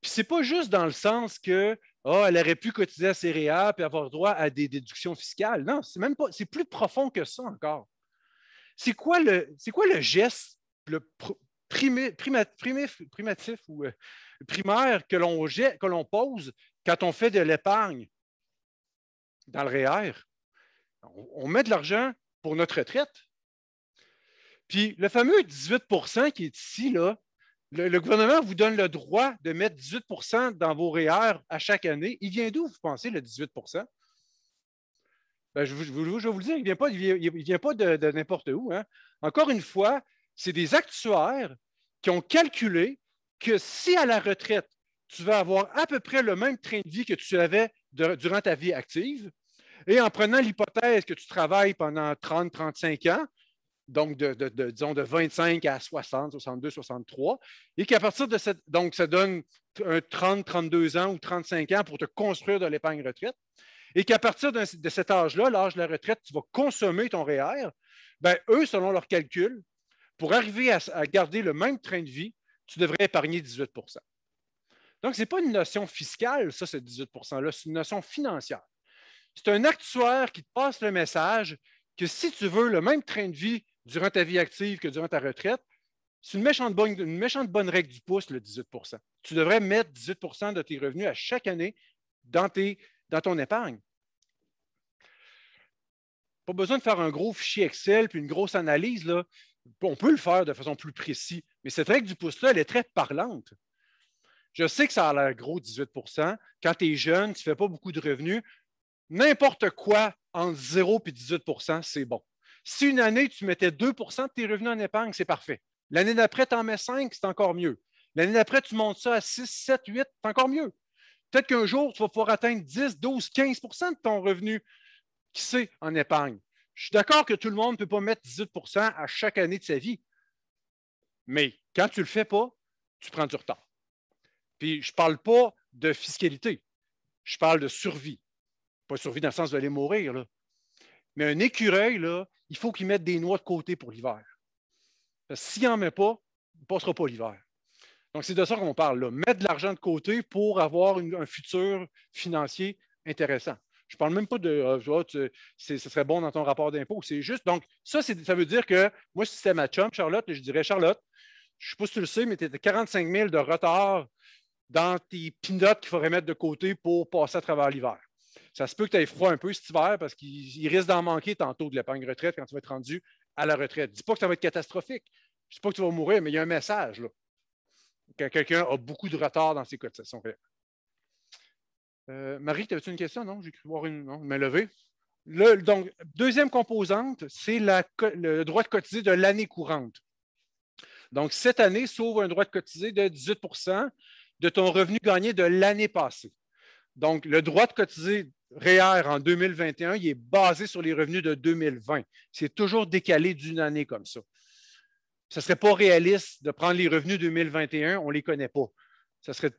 Puis c'est pas juste dans le sens que ah, elle aurait pu cotiser à ses et avoir droit à des déductions fiscales. Non, c'est même pas, c'est plus profond que ça encore. C'est quoi le, c'est quoi le geste le primatif ou euh, primaire que l'on, que l'on pose quand on fait de l'épargne dans le REER? E on met de l'argent pour notre retraite. Puis le fameux 18 qui est ici, là, le, gouvernement vous donne le droit de mettre 18 dans vos REER e à chaque année. Il vient d'où, vous pensez, le 18 ben, je, vais vous le dire, il ne vient pas, de, n'importe où. Hein. Encore une fois, c'est des actuaires qui ont calculé que si à la retraite, tu vas avoir à peu près le même train de vie que tu avais durant ta vie active, et en prenant l'hypothèse que tu travailles pendant 30-35 ans, donc de, de, disons de 25 à 60, 62, 63, et qu'à partir de cette, donc ça donne un 30, 32 ans ou 35 ans pour te construire de l'épargne retraite, et qu'à partir de, cet âge-là, l'âge de la retraite, tu vas consommer ton REER, bien, eux, selon leurs calculs, pour arriver à, garder le même train de vie, tu devrais épargner 18 Donc, ce n'est pas une notion fiscale, ça, ce 18 %-là, c'est une notion financière. C'est un actuaire qui te passe le message que si tu veux le même train de vie durant ta vie active que durant ta retraite, c'est une méchante, bonne, règle du pouce, le 18 Tu devrais mettre 18 de tes revenus à chaque année dans, ton épargne. Pas besoin de faire un gros fichier Excel puis une grosse analyse. Là. On peut le faire de façon plus précise, mais cette règle du pouce-là, elle est très parlante. Je sais que ça a l'air gros, 18 Quand tu es jeune, tu ne fais pas beaucoup de revenus. N'importe quoi entre 0 et 18 c'est bon. Si une année, tu mettais 2 de tes revenus en épargne, c'est parfait. L'année d'après, tu en mets 5, c'est encore mieux. L'année d'après, tu montes ça à 6, 7, 8, c'est encore mieux. Peut-être qu'un jour, tu vas pouvoir atteindre 10, 12, 15 de ton revenu, qui sait, en épargne. Je suis d'accord que tout le monde ne peut pas mettre 18 à chaque année de sa vie. Mais quand tu ne le fais pas, tu prends du retard. Puis je ne parle pas de fiscalité. Je parle de survie. Pas survie dans le sens d'aller mourir. Là. Mais un écureuil, là, il faut qu'il mette des noix de côté pour l'hiver. S'il n'en met pas, il ne passera pas l'hiver. Donc, c'est de ça qu'on parle. Là. Mettre de l'argent de côté pour avoir un futur financier intéressant. Je ne parle même pas de euh, ce serait bon dans ton rapport d'impôt. C'est juste. Donc, ça, ça veut dire que moi, si c'était ma chum, Charlotte, je dirais Charlotte, je ne sais pas si tu le sais, mais tu étais 45 000 de retard dans tes pinottes qu'il faudrait mettre de côté pour passer à travers l'hiver. Ça se peut que tu aies froid un peu cet hiver parce qu'il risque d'en manquer tantôt de l'épargne retraite quand tu vas être rendu à la retraite. dis pas que ça va être catastrophique. Je ne dis pas que tu vas mourir, mais il y a un message là, quand quelqu'un a beaucoup de retard dans ses cotisations Euh, Marie, avais tu une question? Non, j'ai cru voir une. Non, m'a levé. donc, deuxième composante, c'est le droit de cotiser de l'année courante. Donc, cette année, sauve un droit de cotiser de 18 de ton revenu gagné de l'année passée. Donc, le droit de cotiser REER e en 2021, il est basé sur les revenus de 2020. C'est toujours décalé d'une année comme ça. Ce ne serait pas réaliste de prendre les revenus 2021, on ne les connaît pas. Ça serait,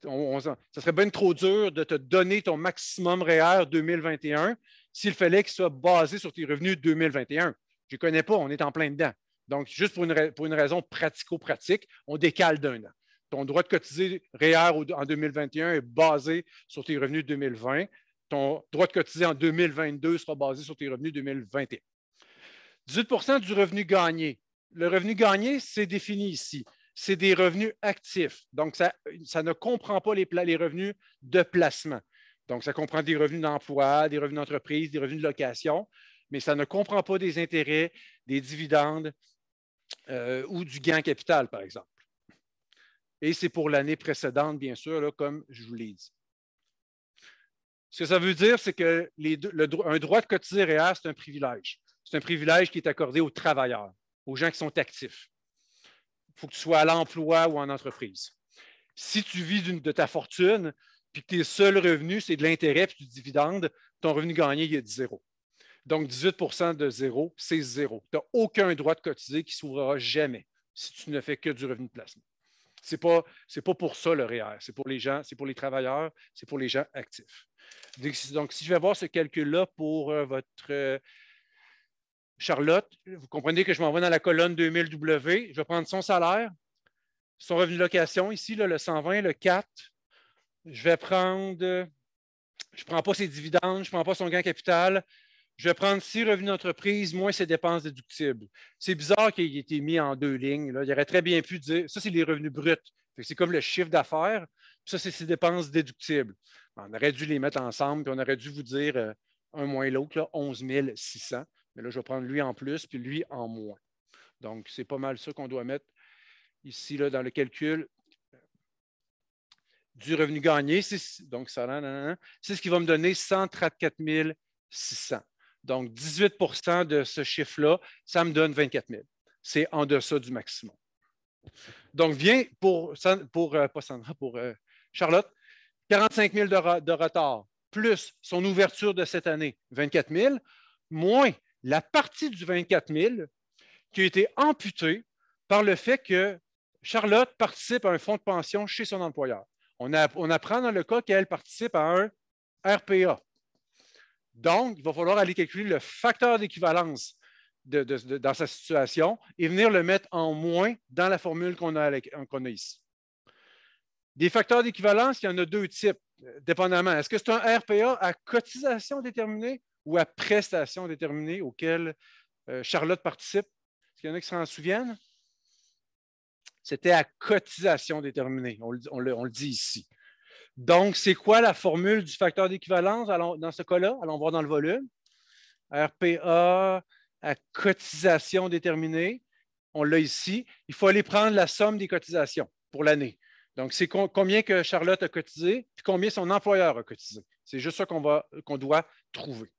serait bien trop dur de te donner ton maximum REER 2021 e s'il fallait qu'il soit basé sur tes revenus 2021. Je ne connais pas, on est en plein dedans. Donc, juste pour une raison pratico-pratique, on décale d'un an. Ton droit de cotiser REER e en 2021 est basé sur tes revenus de 2020. Ton droit de cotiser en 2022 sera basé sur tes revenus 2021. 18 du revenu gagné. Le revenu gagné, c'est défini ici. C'est des revenus actifs. Donc, ça, ça ne comprend pas les, revenus de placement. Donc, ça comprend des revenus d'emploi, des revenus d'entreprise, des revenus de location, mais ça ne comprend pas des intérêts, des dividendes euh, ou du gain capital, par exemple. Et c'est pour l'année précédente, bien sûr, comme je vous l'ai dit. Ce que ça veut dire, c'est que un droit de cotiser réel, c'est un privilège. C'est un privilège qui est accordé aux travailleurs, aux gens qui sont actifs. Il faut que tu sois à l'emploi ou en entreprise. Si tu vis de ta fortune, puis que tes seuls revenus, c'est de l'intérêt puis du dividende, ton revenu gagné, il est de zéro. Donc, 18 de zéro, c'est zéro. Tu n'as aucun droit de cotiser qui s'ouvrira jamais si tu ne fais que du revenu de placement. C'est pas, pas pour ça le REER. E c'est pour les gens, c'est pour les travailleurs, c'est pour les gens actifs. Donc, si je vais voir ce calcul-là pour euh, votre euh, Charlotte, vous comprenez que je m'en vais dans la colonne 2000W. Je vais prendre son salaire, son revenu de location ici, le 120, le 4. Je vais prendre. je ne prends pas ses dividendes, je ne prends pas son gain capital, je vais prendre six revenus d'entreprise, moins ses dépenses déductibles. C'est bizarre qu'il ait été mis en deux lignes. Là. Il aurait très bien pu dire, ça, c'est les revenus bruts. C'est comme le chiffre d'affaires, ça, c'est ses dépenses déductibles. On aurait dû les mettre ensemble, puis on aurait dû vous dire euh, un moins l'autre, 11 600. Mais là, je vais prendre lui en plus, puis lui en moins. Donc, c'est pas mal ça qu'on doit mettre ici là, dans le calcul du revenu gagné. Donc, ça, c'est ce qui va me donner 134 600. Donc, 18 de ce chiffre-là, ça me donne 24 000. C'est en deçà du maximum. Donc, vient pour, pour euh, pour euh, Charlotte, 45 000 de, retard, plus son ouverture de cette année, 24 000, moins la partie du 24 000 qui a été amputée par le fait que Charlotte participe à un fonds de pension chez son employeur. On, on apprend dans le cas qu'elle participe à un RPA, donc, il va falloir aller calculer le facteur d'équivalence dans sa situation et venir le mettre en moins dans la formule qu'on a, ici. Des facteurs d'équivalence, il y en a deux types, euh, dépendamment. Est-ce que c'est un RPA à cotisation déterminée ou à prestation déterminée auquel euh, Charlotte participe? Est-ce qu'il y en a qui s'en souviennent? C'était à cotisation déterminée, on le dit ici. Donc, c'est quoi la formule du facteur d'équivalence dans ce cas-là? Allons voir dans le volume. RPA à cotisation déterminée, on l'a ici. Il faut aller prendre la somme des cotisations pour l'année. Donc, c'est combien que Charlotte a cotisé, puis combien son employeur a cotisé. C'est juste ça qu'on doit trouver.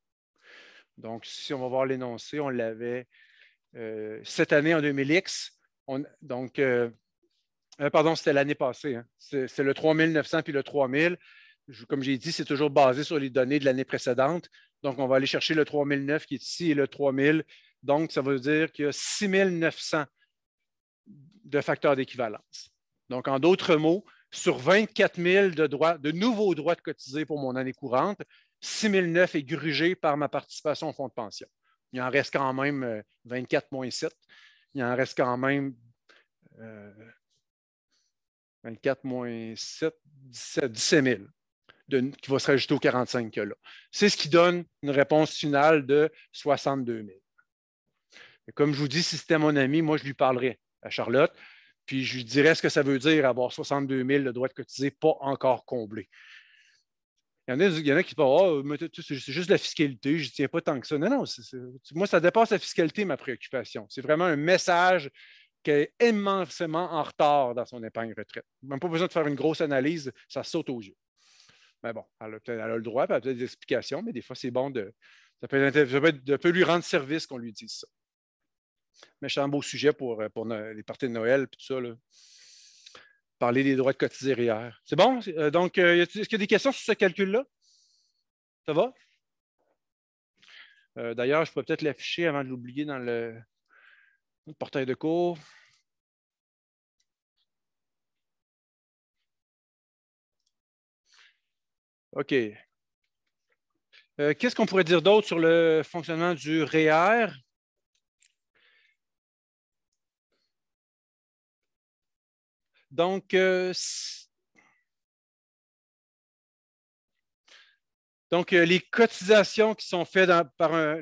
Donc, si on va voir l'énoncé, on l'avait euh, cette année en 2000X. On, donc, euh, euh, pardon, c'était l'année passée. Hein. C'est le 3900 puis le 3000. comme j'ai dit, c'est toujours basé sur les données de l'année précédente. Donc, on va aller chercher le 3009 qui est ici et le 3000. Donc, ça veut dire qu'il y a 6900 de facteurs d'équivalence. Donc, en d'autres mots, sur 24 000 de, droits, de nouveaux droits de cotiser pour mon année courante, 6 900 est grugé par ma participation au fonds de pension. Il en reste quand même 24 euh, 7. Il en reste quand même euh, 24 moins 7, 17, 000 qui va se rajouter aux 45 que là. C'est ce qui donne une réponse finale de 62 000. comme je vous dis, si c'était mon ami, moi, je lui parlerais à Charlotte, puis je lui dirais ce que ça veut dire avoir 62 000 de droits de cotiser pas encore comblés. Il y en a, qui disent oh, c'est juste la fiscalité, je ne tiens pas tant que ça. Non, non, moi, ça dépasse la fiscalité, ma préoccupation. C'est vraiment un message qui est immensément en retard dans son épargne retraite. Même pas besoin de faire une grosse analyse, ça saute aux yeux. Mais bon, elle a, le droit, elle a peut-être des explications, mais des fois, c'est bon de. Ça peut, lui rendre service qu'on lui dise ça. Mais c'est un beau sujet pour, euh, les parties de Noël et tout ça. Parler des droits de cotiser hier. C'est bon? Euh, donc, euh, est-ce qu'il y a des questions sur ce calcul-là? Ça va? D'ailleurs, je pourrais peut-être l'afficher avant de l'oublier dans le, portail de cours. OK. Euh, qu'est-ce qu'on pourrait dire d'autre sur le fonctionnement du REER? E Donc, euh, Donc, euh, les cotisations qui sont faites par un.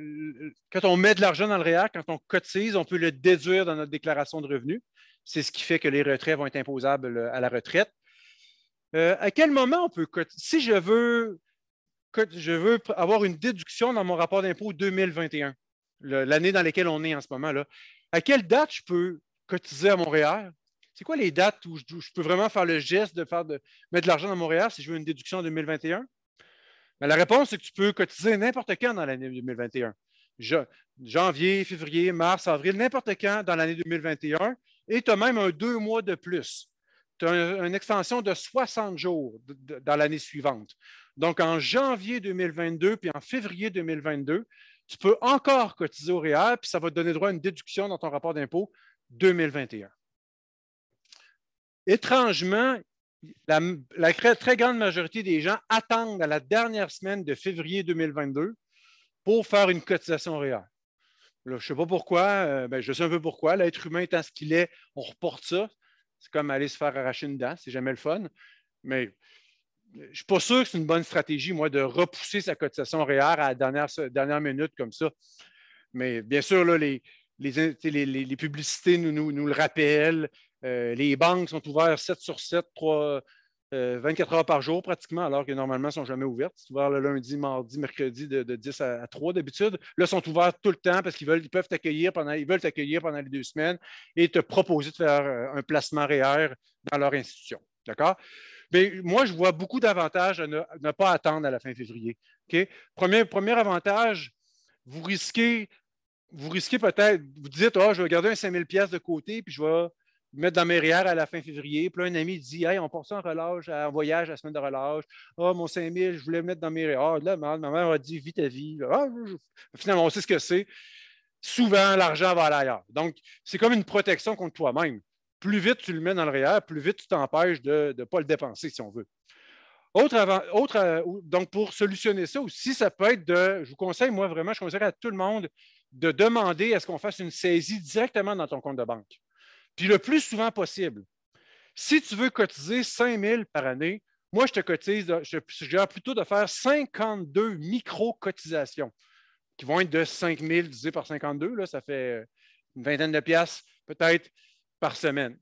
Quand on met de l'argent dans le REER, quand on cotise, on peut le déduire dans notre déclaration de revenus. C'est ce qui fait que les retraits vont être imposables euh, à la retraite. Euh, à quel moment on peut cotiser? Si je veux, avoir une déduction dans mon rapport d'impôt 2021, l'année dans laquelle on est en ce moment, là, à quelle date je peux cotiser à Montréal C'est quoi les dates où je, peux vraiment faire le geste de, de mettre de l'argent dans Montréal si je veux une déduction en 2021? Mais la réponse, c'est que tu peux cotiser n'importe quand dans l'année 2021. janvier, février, mars, avril, n'importe quand dans l'année 2021. Et tu as même un deux mois de plus. Tu as une, extension de 60 jours dans l'année suivante. Donc, en janvier 2022 puis en février 2022, tu peux encore cotiser au REER, puis ça va te donner droit à une déduction dans ton rapport d'impôt 2021. Étrangement, la, très grande majorité des gens attendent à la dernière semaine de février 2022 pour faire une cotisation réelle. je ne sais pas pourquoi, euh, ben, je sais un peu pourquoi. L'être humain étant ce qu'il est, on reporte ça. C'est comme aller se faire arracher une dent, c'est jamais le fun. Mais euh, je ne suis pas sûr que c'est une bonne stratégie, moi, de repousser sa cotisation réelle à la dernière, minute comme ça. Mais bien sûr, les, publicités nous, le rappellent, euh, les banques sont ouvertes 7 sur 7, 24 euh, heures par jour pratiquement, alors que normalement, elles ne sont jamais ouvertes. C'est ouvert le lundi, mardi, mercredi de, 10 à, 3 d'habitude. Là, elles sont ouvertes tout le temps parce qu'ils veulent, peuvent t'accueillir pendant, ils veulent t'accueillir pendant les deux semaines et te proposer de faire euh, un placement REER e dans leur institution. D'accord? Mais moi, je vois beaucoup d'avantages à ne, pas attendre à la fin février. Premier, premier avantage, vous risquez, vous risquez peut-être, vous dites, ah, je vais garder un 5000 de côté, puis je vais mettre dans mes à la fin février. Puis là, un ami dit Hey, on part ça en relâche, en voyage, la semaine de relâche. Ah, oh, mon 5000, je voulais le mettre dans mes rières. Ah, là, ma mère a dit Vite à vie. Ah, finalement, on sait ce que c'est. Souvent, l'argent va à ailleurs. Donc, c'est comme une protection contre toi-même. Plus vite tu le mets dans le REER, plus vite tu t'empêches de ne pas le dépenser, si on veut. Autre, euh, donc, pour solutionner ça aussi, ça peut être de, je vous conseille, moi vraiment, je conseillerais à tout le monde de demander à ce qu'on fasse une saisie directement dans ton compte de banque puis le plus souvent possible. Si tu veux cotiser 5 000 par année, moi, je te cotise, je te suggère plutôt de faire 52 micro-cotisations qui vont être de 5 000 divisé par 52. Là, ça fait une vingtaine de piastres peut-être par semaine.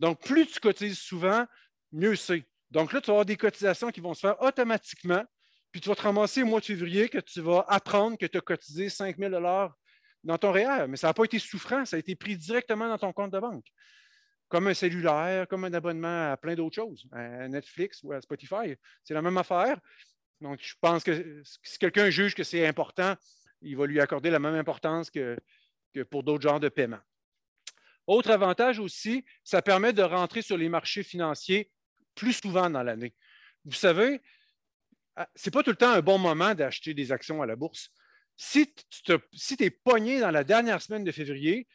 Donc, plus tu cotises souvent, mieux c'est. Donc là, tu vas avoir des cotisations qui vont se faire automatiquement, puis tu vas te ramasser au mois de février que tu vas apprendre que tu as cotisé 5 000 dans ton réel, mais ça n'a pas été souffrant, ça a été pris directement dans ton compte de banque. Comme un cellulaire, comme un abonnement à plein d'autres choses, à Netflix ou à Spotify. C'est la même affaire. Donc, je pense que si quelqu'un juge que c'est important, il va lui accorder la même importance que, que pour d'autres genres de paiements. Autre avantage aussi, ça permet de rentrer sur les marchés financiers plus souvent dans l'année. Vous savez, ce n'est pas tout le temps un bon moment d'acheter des actions à la bourse. Si tu es pogné dans la dernière semaine de février,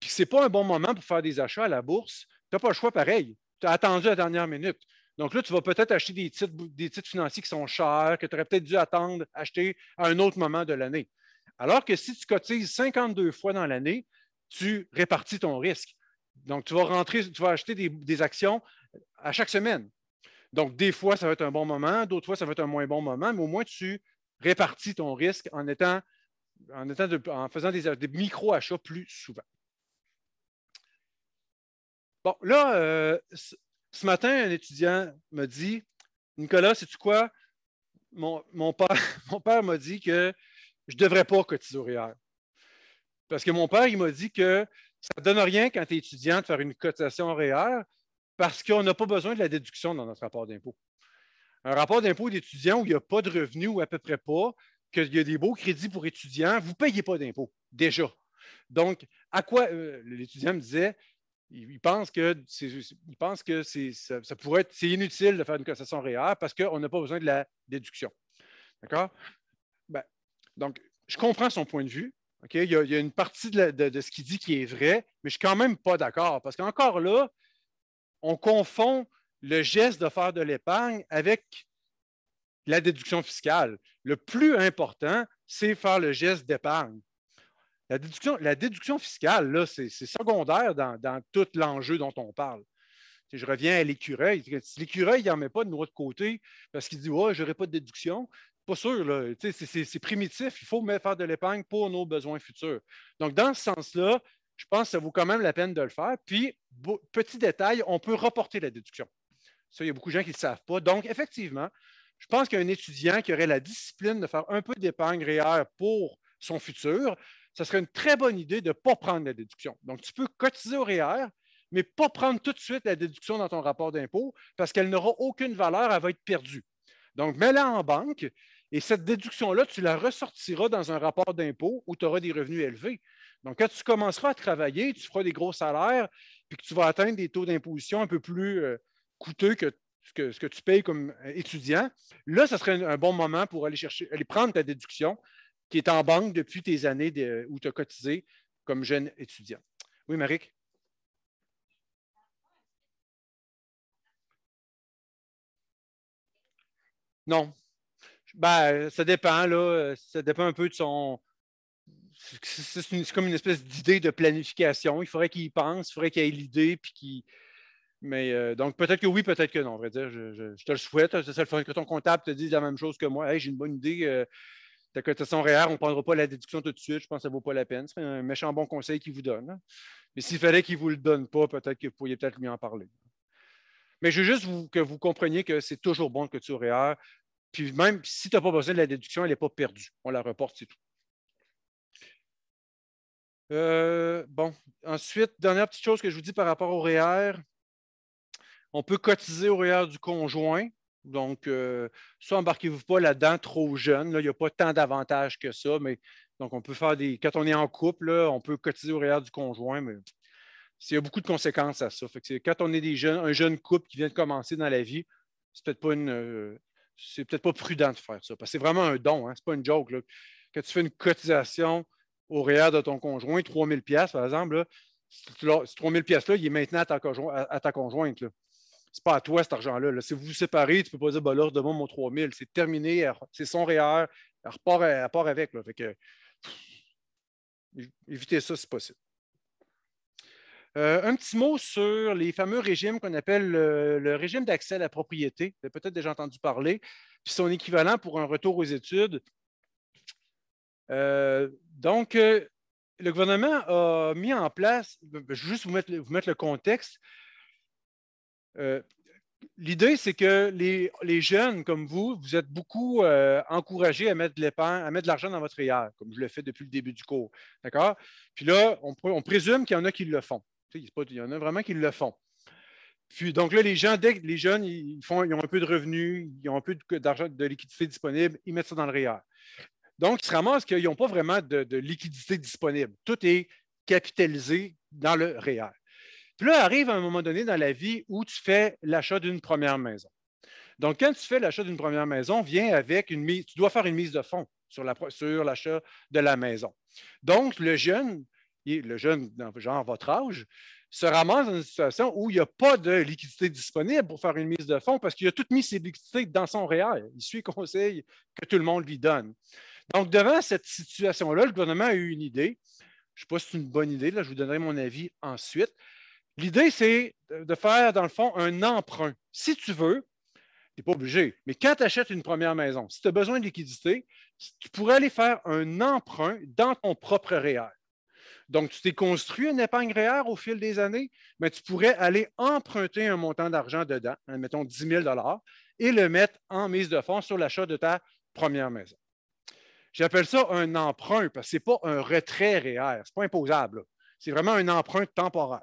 puis que ce n'est pas un bon moment pour faire des achats à la bourse, tu n'as pas le choix pareil. Tu as attendu la dernière minute. Donc là, tu vas peut-être acheter des titres, financiers qui sont chers, que tu aurais peut-être dû attendre, acheter à un autre moment de l'année. Alors que si tu cotises 52 fois dans l'année, tu répartis ton risque. Donc, tu vas rentrer, tu vas acheter des, actions à chaque semaine. Donc, des fois, ça va être un bon moment, d'autres fois, ça va être un moins bon moment, mais au moins, tu répartis ton risque en, étant, en, étant en faisant des, micro-achats plus souvent. Bon, là, euh, ce matin, un étudiant me dit Nicolas, sais-tu quoi Mon, mon père m'a dit que je ne devrais pas cotiser au REER. E parce que mon père, il m'a dit que ça ne donne rien quand tu es étudiant de faire une cotisation REER e parce qu'on n'a pas besoin de la déduction dans notre rapport d'impôt. Un rapport d'impôt d'étudiant où il n'y a pas de revenus ou à peu près pas, qu'il y a des beaux crédits pour étudiants, vous ne payez pas d'impôts, déjà. Donc, à quoi euh, l'étudiant me disait, il, pense que, il pense que ça, pourrait être inutile de faire une concession réelle parce qu'on n'a pas besoin de la déduction. D'accord? Ben, donc, je comprends son point de vue. Il, y a, une partie de, de ce qu'il dit qui est vrai, mais je ne suis quand même pas d'accord parce qu'encore là, on confond le geste de faire de l'épargne avec la déduction fiscale. Le plus important, c'est faire le geste d'épargne. La déduction, fiscale, là, c'est, secondaire dans, tout l'enjeu dont on parle. Je reviens à l'écureuil. L'écureuil, il n'en met pas de noix de côté parce qu'il dit Ouais, oh, je n'aurai pas de déduction, pas sûr, c'est primitif. Il faut faire de l'épargne pour nos besoins futurs. Donc, dans ce sens-là, je pense que ça vaut quand même la peine de le faire. Puis, petit détail, on peut reporter la déduction. Ça, il y a beaucoup de gens qui ne le savent pas. Donc, effectivement, je pense qu'un étudiant qui aurait la discipline de faire un peu d'épargne REER pour son futur, ça serait une très bonne idée de ne pas prendre la déduction. Donc, tu peux cotiser au REER, mais pas prendre tout de suite la déduction dans ton rapport d'impôt parce qu'elle n'aura aucune valeur, elle va être perdue. Donc, mets-la en banque et cette déduction-là, tu la ressortiras dans un rapport d'impôt où tu auras des revenus élevés. Donc, quand tu commenceras à travailler, tu feras des gros salaires puis que tu vas atteindre des taux d'imposition un peu plus, euh, coûteux que ce que tu payes comme euh, étudiant, là, ce serait un, bon moment pour aller chercher, aller prendre ta déduction qui est en banque depuis tes années de, où tu as cotisé comme jeune étudiant. Oui, Maric? Non. Ben, ça dépend, là. Ça dépend un peu de son. C'est comme une espèce d'idée de planification. Il faudrait qu'il y pense, il faudrait qu'il ait l'idée, puis qu'il mais euh, donc, peut-être que oui, peut-être que non, Je, te le souhaite. Hein, c'est le que ton comptable te dise la même chose que moi. Hey, j'ai une bonne idée. Euh, ta cotation REER, on ne prendra pas la déduction tout de suite. Je pense que ça ne vaut pas la peine. C'est un méchant bon conseil qu'il vous donne. Hein. Mais s'il fallait qu'il ne vous le donne pas, peut-être que vous pourriez peut-être lui en parler. Mais je veux juste que vous compreniez que c'est toujours bon que tu REER. Puis même si tu n'as pas besoin de la déduction, elle n'est pas perdue. On la reporte, c'est tout. Euh, bon, ensuite, dernière petite chose que je vous dis par rapport au REER, on peut cotiser au réel du conjoint. Donc, euh, ça, embarquez-vous pas là-dedans trop jeune. il n'y a pas tant d'avantages que ça, mais donc on peut faire des. Quand on est en couple, on peut cotiser au réel du conjoint, mais il y a beaucoup de conséquences à ça. Fait quand on est un jeune couple qui vient de commencer dans la vie, c'est peut-être pas une. Euh, c'est peut-être pas prudent de faire ça. Parce que c'est vraiment un don, hein, c'est pas une joke. Quand tu fais une cotisation au réel de ton conjoint, 3000 pièces par exemple, ces ce 3000 pièces là il est maintenant à ta, conjointe c'est pas à toi cet argent-là. Si vous vous séparez, tu peux pas dire, bah ben là, demande mon 3000. C'est terminé, c'est son REER, e elle repart, avec. évitez ça si possible. Euh, un petit mot sur les fameux régimes qu'on appelle le, régime d'accès à la propriété. Vous avez peut-être déjà entendu parler, puis son équivalent pour un retour aux études. Euh, donc, euh, le gouvernement a mis en place, je vais juste vous vous mettre le contexte, euh, l'idée, c'est que les, jeunes comme vous, vous êtes beaucoup euh, encouragés à mettre de à mettre de l'argent dans votre REER, comme je le fais depuis le début du cours. D'accord? Puis là, on, on présume qu'il y en a qui le font. il y en a vraiment qui le font. Puis donc là, les gens, dès les jeunes, ils, font, ils ont un peu de revenus, ils ont un peu d'argent de liquidité disponible, ils mettent ça dans le REER. Donc, ils se ramassent qu'ils n'ont pas vraiment de, de, liquidité disponible. Tout est capitalisé dans le REER. Puis là, arrive un moment donné dans la vie où tu fais l'achat d'une première maison. Donc, quand tu fais l'achat d'une première maison, viens avec une tu dois faire une mise de fonds sur l'achat de la maison. Donc, le jeune, le jeune, genre votre âge, se ramasse dans une situation où il n'y a pas de liquidité disponible pour faire une mise de fonds parce qu'il a tout mis ses liquidités dans son réel. Il suit les conseils que tout le monde lui donne. Donc, devant cette situation-là, le gouvernement a eu une idée. Je ne sais pas si c'est une bonne idée, là, je vous donnerai mon avis ensuite. L'idée, c'est de faire, dans le fond, un emprunt. Si tu veux, tu n'es pas obligé, mais quand tu achètes une première maison, si tu as besoin de liquidité, tu pourrais aller faire un emprunt dans ton propre REER. E Donc, tu t'es construit une épargne REER e au fil des années, mais tu pourrais aller emprunter un montant d'argent dedans, mettons 10 000 et le mettre en mise de fonds sur l'achat de ta première maison. J'appelle ça un emprunt parce que ce n'est pas un retrait REER, ce n'est pas imposable. C'est vraiment un emprunt temporaire.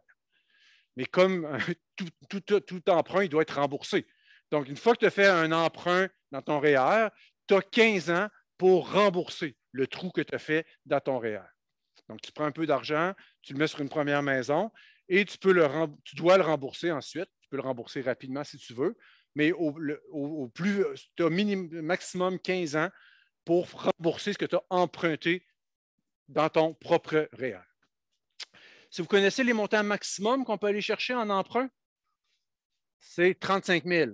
Mais comme tout, emprunt, il doit être remboursé. Donc, une fois que tu as fait un emprunt dans ton REER, e tu as 15 ans pour rembourser le trou que tu as fait dans ton REER. E Donc, tu prends un peu d'argent, tu le mets sur une première maison et tu, peux dois le rembourser ensuite. Tu peux le rembourser rapidement si tu veux, mais au, au, plus, tu as minimum, maximum 15 ans pour rembourser ce que tu as emprunté dans ton propre REER. E si vous connaissez les montants maximum qu'on peut aller chercher en emprunt, c'est 35 000.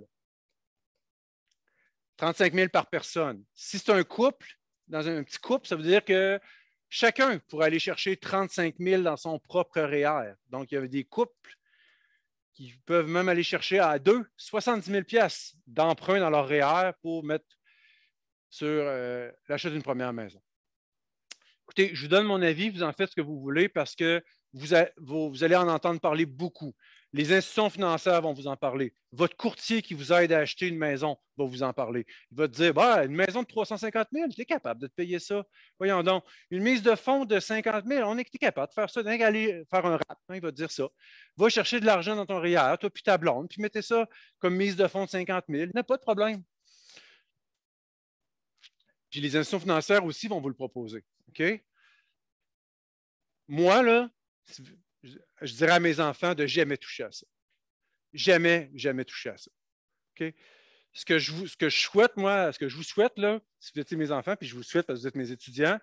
35 000 par personne. Si c'est un couple, dans un petit couple, ça veut dire que chacun pourrait aller chercher 35 000 dans son propre REER. E Donc, il y a des couples qui peuvent même aller chercher à deux 70 000 pièces d'emprunt dans leur REER e pour mettre sur euh, l'achat d'une première maison. Écoutez, je vous donne mon avis, vous en faites ce que vous voulez parce que vous, allez en entendre parler beaucoup. Les institutions financières vont vous en parler. Votre courtier qui vous aide à acheter une maison va vous en parler. Il va te dire bah, une maison de 350 000, tu es capable de te payer ça. Voyons donc. Une mise de fonds de 50 000, on est capable de faire ça. D'aller faire un rap, hein, il va te dire ça. Va chercher de l'argent dans ton RIER, toi puis ta blonde, puis mettez ça comme mise de fonds de 50 000. Il n'y a pas de problème. Puis les institutions financières aussi vont vous le proposer. OK? Moi, là, je dirais à mes enfants de jamais toucher à ça. Jamais, jamais toucher à ça. Ce, que je vous, ce que je souhaite, moi, ce que je vous souhaite, là, si vous êtes mes enfants, puis je vous souhaite parce que vous êtes mes étudiants,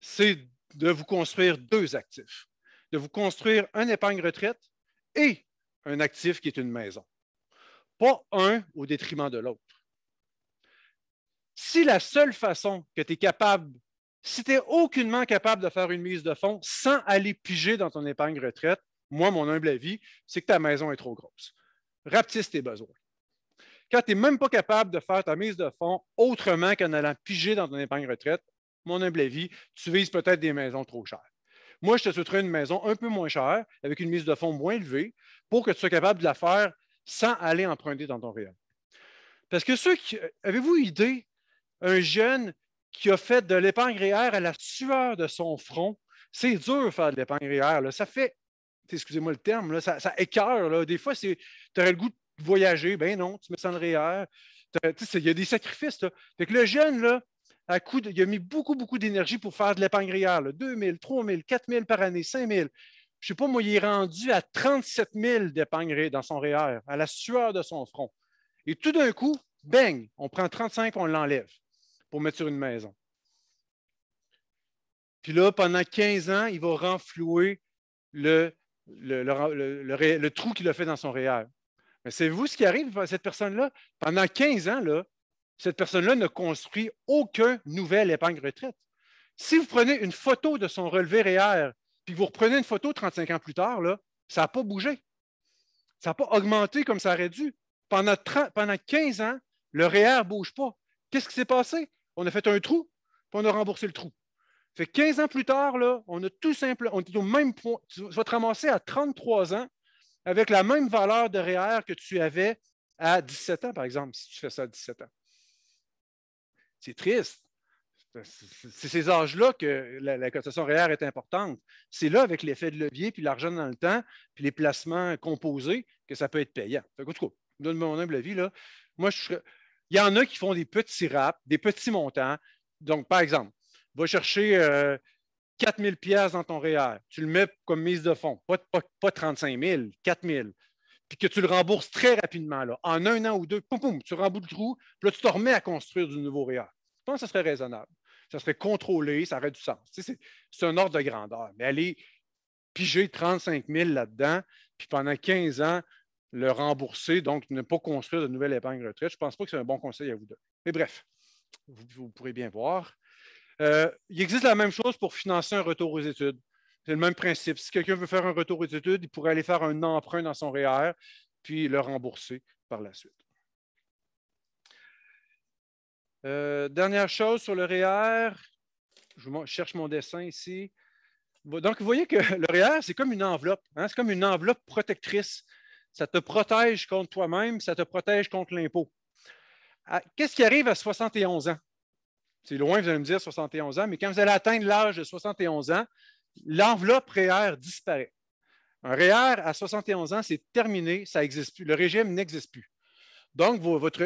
c'est de vous construire deux actifs. De vous construire un épargne retraite et un actif qui est une maison. Pas un au détriment de l'autre. Si la seule façon que tu es capable si tu n'es aucunement capable de faire une mise de fonds sans aller piger dans ton épargne retraite, moi, mon humble avis, c'est que ta maison est trop grosse. Rapetisse tes besoins. Quand tu n'es même pas capable de faire ta mise de fonds autrement qu'en allant piger dans ton épargne retraite, mon humble avis, tu vises peut-être des maisons trop chères. Moi, je te souhaiterais une maison un peu moins chère, avec une mise de fonds moins élevée, pour que tu sois capable de la faire sans aller emprunter dans ton réel. Parce que ceux qui. Euh, avez-vous idée, un jeune qui a fait de l'épargne à la sueur de son front. C'est dur faire de l'épargne Ça fait, excusez-moi le terme, ça, ça Des fois, tu aurais le goût de voyager. Ben non, tu mets ça dans le Il y a des sacrifices. que le jeune, à il a mis beaucoup, beaucoup d'énergie pour faire de l'épargne REER. 2 000, 3 000, 4 000 par année, 5 000. Je ne sais pas, moi, il est rendu à 37 000 d'épargne dans son REER, à la sueur de son front. Et tout d'un coup, bang, on prend 35, on l'enlève pour mettre sur une maison. Puis là, pendant 15 ans, il va renflouer le, le, trou qu'il a fait dans son REER. Mais c'est vous ce qui arrive à cette personne-là? Pendant 15 ans, là, cette personne-là ne construit aucun nouvel épargne retraite. Si vous prenez une photo de son relevé REER, puis vous reprenez une photo 35 ans plus tard, là, ça n'a pas bougé. Ça n'a pas augmenté comme ça aurait dû. Pendant, pendant 15 ans, le REER ne bouge pas. Qu'est-ce qui s'est passé? on a fait un trou, puis on a remboursé le trou. Fait 15 ans plus tard, là, on a tout simple, on est au même point. Tu vas te ramasser à 33 ans avec la même valeur de REER e que tu avais à 17 ans, par exemple, si tu fais ça à 17 ans. C'est triste. C'est ces âges-là que la, cotisation cotation REER e est importante. C'est là, avec l'effet de levier, puis l'argent dans le temps, puis les placements composés, que ça peut être payant. Fait, en tout cas, donne mon humble avis. Là. Moi, je serais, il y en a qui font des petits raps, des petits montants. Donc, par exemple, va chercher 4 euh, 000 dans ton REER. E tu le mets comme mise de fonds, pas, 35 000, 4 000. Puis que tu le rembourses très rapidement, en un an ou deux, poum, poum, tu rembourses le trou, puis là, tu te remets à construire du nouveau REER. E Je pense que ce serait raisonnable. Ça serait contrôlé, ça aurait du sens. c'est un ordre de grandeur. Mais aller piger 35 000 là-dedans, puis pendant 15 ans, le rembourser, donc ne pas construire de nouvelles épargnes retraite. Je ne pense pas que c'est un bon conseil à vous donner. Mais bref, vous, pourrez bien voir. Euh, il existe la même chose pour financer un retour aux études. C'est le même principe. Si quelqu'un veut faire un retour aux études, il pourrait aller faire un emprunt dans son REER, e puis le rembourser par la suite. Euh, dernière chose sur le REER, e je cherche mon dessin ici. Donc, vous voyez que le REER, e c'est comme une enveloppe. Hein. C'est comme une enveloppe protectrice. Ça te protège contre toi-même, ça te protège contre l'impôt. Ah, qu'est-ce qui arrive à 71 ans? C'est loin, vous allez me dire 71 ans, mais quand vous allez atteindre l'âge de 71 ans, l'enveloppe REER e disparaît. Un REER e à 71 ans, c'est terminé, ça n'existe plus. Le régime n'existe plus. Donc, vos, votre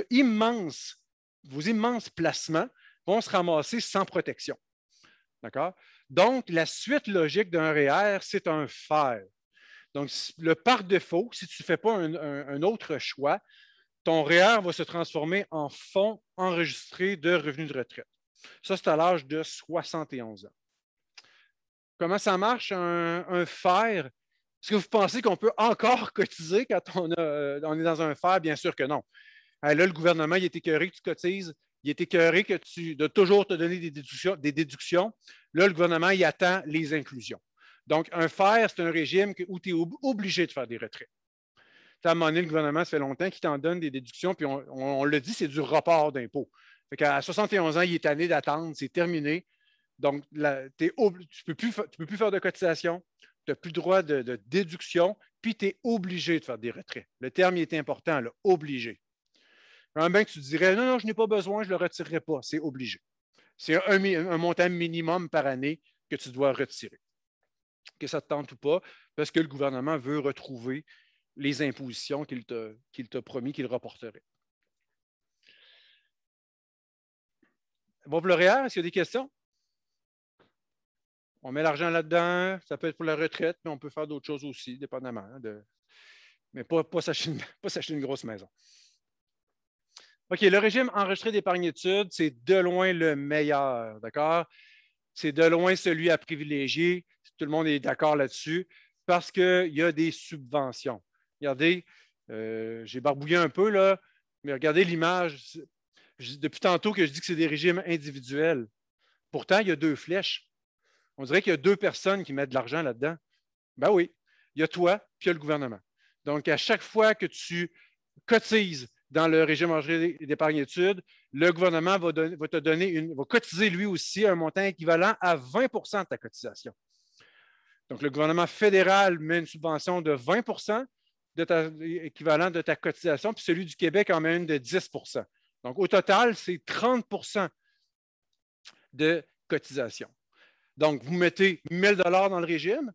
vos immenses placements vont se ramasser sans protection. D'accord? Donc, la suite logique d'un REER, e c'est un faire. Donc, le par défaut, si tu ne fais pas un, autre choix, ton REER e va se transformer en fonds enregistré de revenus de retraite. Ça, c'est à l'âge de 71 ans. Comment ça marche un, FER? Est-ce que vous pensez qu'on peut encore cotiser quand euh, on, est dans un FER? Bien sûr que non. Là, le gouvernement, il est écœuré que tu cotises il est écœuré que tu, de toujours te donner des déductions, des déductions, Là, le gouvernement, il attend les inclusions. Donc, un faire, c'est un régime où tu es obligé de faire des retraits. Tu as moment donné, le gouvernement, ça fait longtemps qu'il t'en donne des déductions, puis on, le dit, c'est du report d'impôt. À 71 ans, il est année d'attendre, c'est terminé. Donc, tu ne peux, plus, peux plus faire de cotisation, tu n'as plus droit de, déduction, puis tu es obligé de faire des retraits. Le terme est important, le « obligé. Un bien que tu dirais, non, non, je n'ai pas besoin, je ne le retirerai pas, c'est obligé. C'est un montant minimum par année que tu dois retirer que ça te tente ou pas, parce que le gouvernement veut retrouver les impositions qu'il t'a promis qu'il reporterait. Bon, Florian, e est-ce qu'il y a des questions? On met l'argent là-dedans, ça peut être pour la retraite, mais on peut faire d'autres choses aussi, dépendamment. Hein, mais pas, s'acheter une, une grosse maison. OK, le régime enregistré d'épargne études, c'est de loin le meilleur, d'accord? C'est de loin celui à privilégier. Tout le monde est d'accord là-dessus parce qu'il y a des subventions. Regardez, euh, j'ai barbouillé un peu là, mais regardez l'image. Depuis tantôt que je dis que c'est des régimes individuels. Pourtant, il y a deux flèches. On dirait qu'il y a deux personnes qui mettent de l'argent là-dedans. Ben oui, il y a toi, puis il y a le gouvernement. Donc, à chaque fois que tu cotises dans le régime d'épargne études, le gouvernement va te donner une, va cotiser lui aussi un montant équivalent à 20 de ta cotisation. Donc, le gouvernement fédéral met une subvention de 20 de ta, équivalent de ta cotisation, puis celui du Québec en met une de 10 Donc, au total, c'est 30 de cotisation. Donc, vous mettez 1 1000 dans le régime,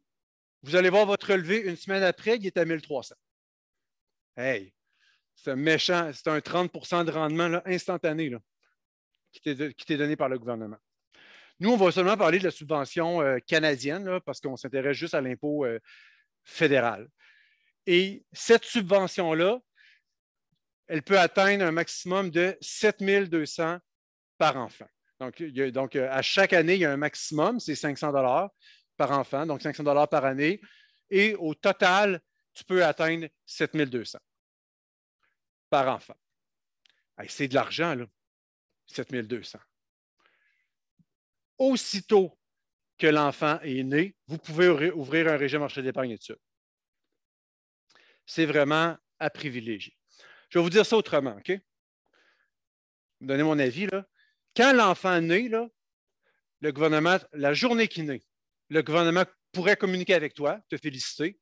vous allez voir votre relevé une semaine après, il est à 1 300. Hey, c'est méchant, c'est un 30 de rendement instantané qui t'est donné par le gouvernement. Nous, on va seulement parler de la subvention euh, canadienne parce qu'on s'intéresse juste à l'impôt euh, fédéral. Et cette subvention-là, elle peut atteindre un maximum de 7200 par enfant. Donc, euh, à chaque année, il y a un maximum, c'est 500 dollars par enfant, donc 500 dollars par année. Et au total, tu peux atteindre 7 200 par enfant. c'est de l'argent, là, 7 aussitôt que l'enfant est né, vous pouvez ouvrir un régime marché d'épargne étude. C'est vraiment à privilégier. Je vais vous dire ça autrement, OK? Vous donnez mon avis, Quand l'enfant est là, le gouvernement, la journée qui naît, le gouvernement pourrait communiquer avec toi, te féliciter,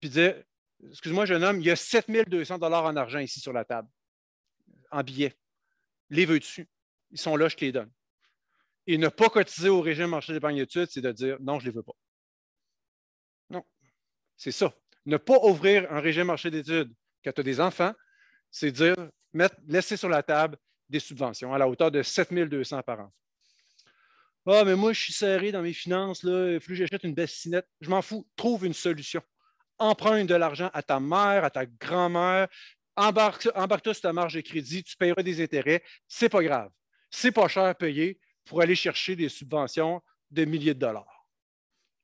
puis dire Excuse-moi, jeune homme, il y a 7200 en argent ici sur la table, en billets. Les veux-tu? Ils sont là, je te les donne et ne pas cotiser au régime marché d'épargne d'études, c'est de dire non, je ne les veux pas. Non. C'est ça. Ne pas ouvrir un régime marché d'études quand tu as des enfants, c'est dire mettre, laisser sur la table des subventions à la hauteur de 7200 par an. Ah, mais moi, je suis serré dans mes finances, là, plus j'achète une bassinette, je m'en fous, trouve une solution. Emprunte de l'argent à ta mère, à ta grand-mère, embarque-toi sur ta marge de crédit, tu paieras des intérêts, Ce n'est pas grave. Ce n'est pas cher à payer, pour aller chercher des subventions de milliers de dollars.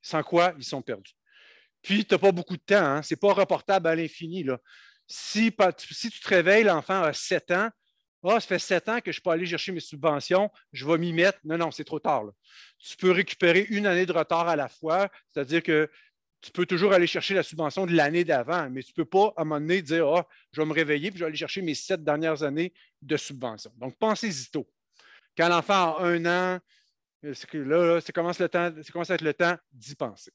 Sans quoi, ils sont perdus. Puis, tu n'as pas beaucoup de temps. Hein. c'est Ce n'est pas reportable à l'infini. Si, si tu te réveilles, l'enfant a 7 ans, ah, ça fait sept ans que je peux aller chercher mes subventions, je vais m'y mettre. Non, non, c'est trop tard. Tu peux récupérer une année de retard à la fois, c'est-à-dire que tu peux toujours aller chercher la subvention de l'année d'avant, mais tu ne peux pas, à un moment donné, dire Ah, je vais me réveiller puis je vais aller chercher mes sept dernières années de subvention. Donc, pensez-y tôt. Quand l'enfant a un an, là, ça, commence à être le temps d'y penser.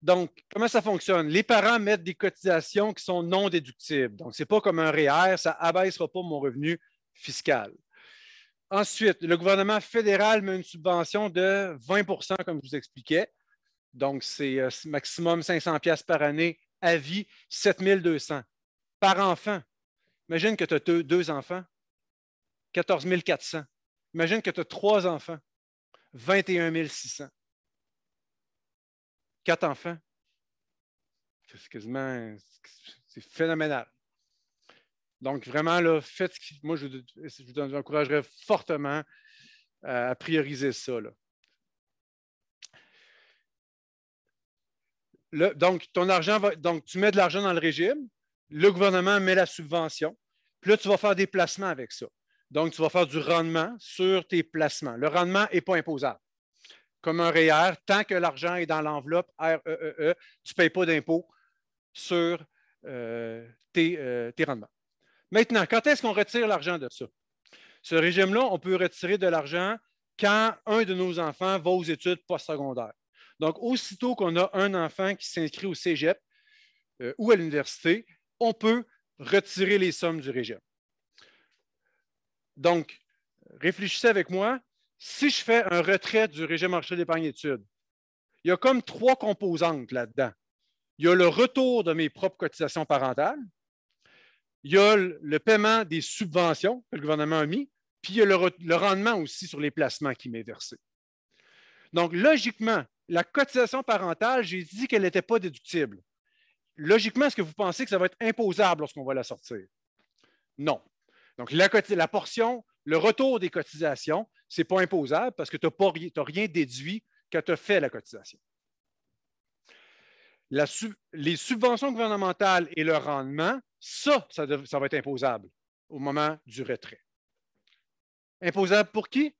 Donc, comment ça fonctionne? Les parents mettent des cotisations qui sont non déductibles. Donc, ce n'est pas comme un REER, e ça abaissera pas mon revenu fiscal. Ensuite, le gouvernement fédéral met une subvention de 20 comme je vous expliquais. Donc, c'est euh, maximum 500 par année à vie, 7200 par enfant. Imagine que tu as deux, enfants, 14 400. Imagine que tu as trois enfants, 21 600. Quatre enfants, c'est quasiment c'est phénoménal. Donc, vraiment, là, faites, moi, je vous, je vous encouragerais fortement à prioriser ça. Là. donc, ton argent va, donc, tu mets de l'argent dans le régime, le gouvernement met la subvention, puis là, tu vas faire des placements avec ça. Donc, tu vas faire du rendement sur tes placements. Le rendement n'est pas imposable. Comme un REER, e tant que l'argent est dans l'enveloppe REEE, e e, tu ne payes pas d'impôt sur euh, euh, tes, rendements. Maintenant, quand est-ce qu'on retire l'argent de ça? Ce régime-là, on peut retirer de l'argent quand un de nos enfants va aux études postsecondaires. Donc, aussitôt qu'on a un enfant qui s'inscrit au cégep euh, ou à l'université, on peut retirer les sommes du régime. Donc, réfléchissez avec moi. Si je fais un retrait du régime marché d'épargne études, il y a comme trois composantes là-dedans. Il y a le retour de mes propres cotisations parentales, il y a le paiement des subventions que le gouvernement a mis, puis il y a le, le rendement aussi sur les placements qui m'est versé. Donc, logiquement, la cotisation parentale, j'ai dit qu'elle n'était pas déductible logiquement, est-ce que vous pensez que ça va être imposable lorsqu'on va la sortir? Non. Donc, la, la portion, le retour des cotisations, ce n'est pas imposable parce que tu n'as rien déduit quand tu as fait la cotisation. les subventions gouvernementales et le rendement, ça, ça va être imposable au moment du retrait. Imposable pour qui?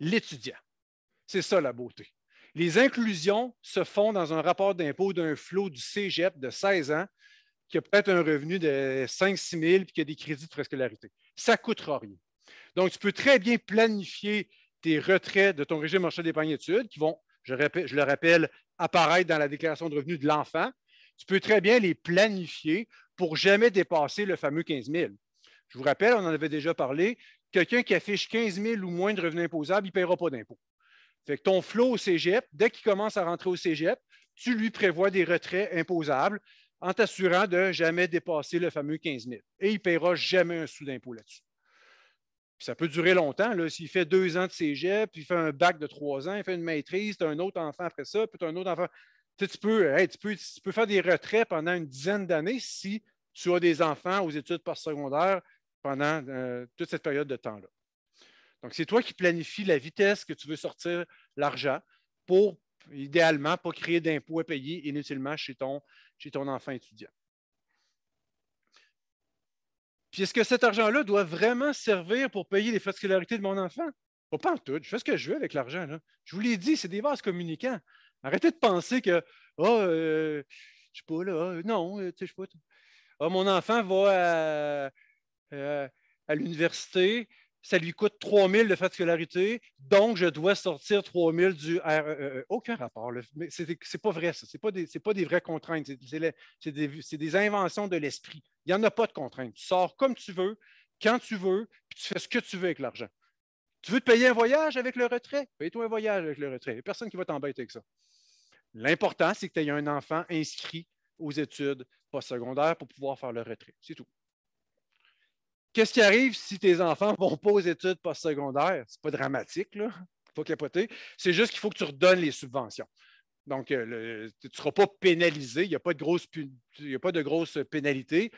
L'étudiant. C'est ça la beauté. Les inclusions se font dans un rapport d'impôt d'un flot du cégep de 16 ans qui a peut-être un revenu de 5-6 000 puis qui a des crédits de scolarité. Ça ne coûtera rien. Donc, tu peux très bien planifier tes retraits de ton régime marché d'épargne études qui vont, je, je le rappelle, apparaître dans la déclaration de revenus de l'enfant. Tu peux très bien les planifier pour jamais dépasser le fameux 15 000. Je vous rappelle, on en avait déjà parlé, quelqu'un qui affiche 15 000 ou moins de revenus imposables, il ne paiera pas d'impôt. Fait que ton flot au cégep, dès qu'il commence à rentrer au cégep, tu lui prévois des retraits imposables en t'assurant de jamais dépasser le fameux 15 000. Et il ne paiera jamais un sou d'impôt là-dessus. Ça peut durer longtemps. S'il fait deux ans de cégep, puis il fait un bac de trois ans, il fait une maîtrise, tu as un autre enfant après ça, puis tu as un autre enfant. Tu, peux, tu, peux, faire des retraits pendant une dizaine d'années si tu as des enfants aux études postsecondaires pendant euh, toute cette période de temps-là. Donc, c'est toi qui planifies la vitesse que tu veux sortir l'argent pour, idéalement, pas créer d'impôts à payer inutilement chez ton, enfant étudiant. Puis est-ce que cet argent-là doit vraiment servir pour payer les frais de scolarité de mon enfant? pas en tout. Je fais ce que je veux avec l'argent. Je vous l'ai dit, c'est des vases communicants. Arrêtez de penser que, oh, je sais pas, là, ah, non, euh, tu sais, je sais pas. Oh, mon enfant va à euh, l'université, ça lui coûte 3 000 de frais de scolarité, donc je dois sortir 3 000 du REE. E e. Aucun rapport. Ce n'est pas vrai, ça. Ce n'est pas, des, pas des vraies contraintes. C'est des, des, inventions de l'esprit. Il n'y en a pas de contraintes. Tu sors comme tu veux, quand tu veux, puis tu fais ce que tu veux avec l'argent. Tu veux te payer un voyage avec le retrait? Paye-toi un voyage avec le retrait. Il n'y a personne qui va t'embêter avec ça. L'important, c'est que tu aies un enfant inscrit aux études postsecondaires pour pouvoir faire le retrait. C'est tout. Qu'est-ce qui arrive si tes enfants vont pas aux études postsecondaires? n'est pas dramatique, là. Faut capoter. C'est juste qu'il faut que tu redonnes les subventions. Donc, euh, tu ne seras pas pénalisé. Il n'y a, pas de grosse, pas de grosse pénalité.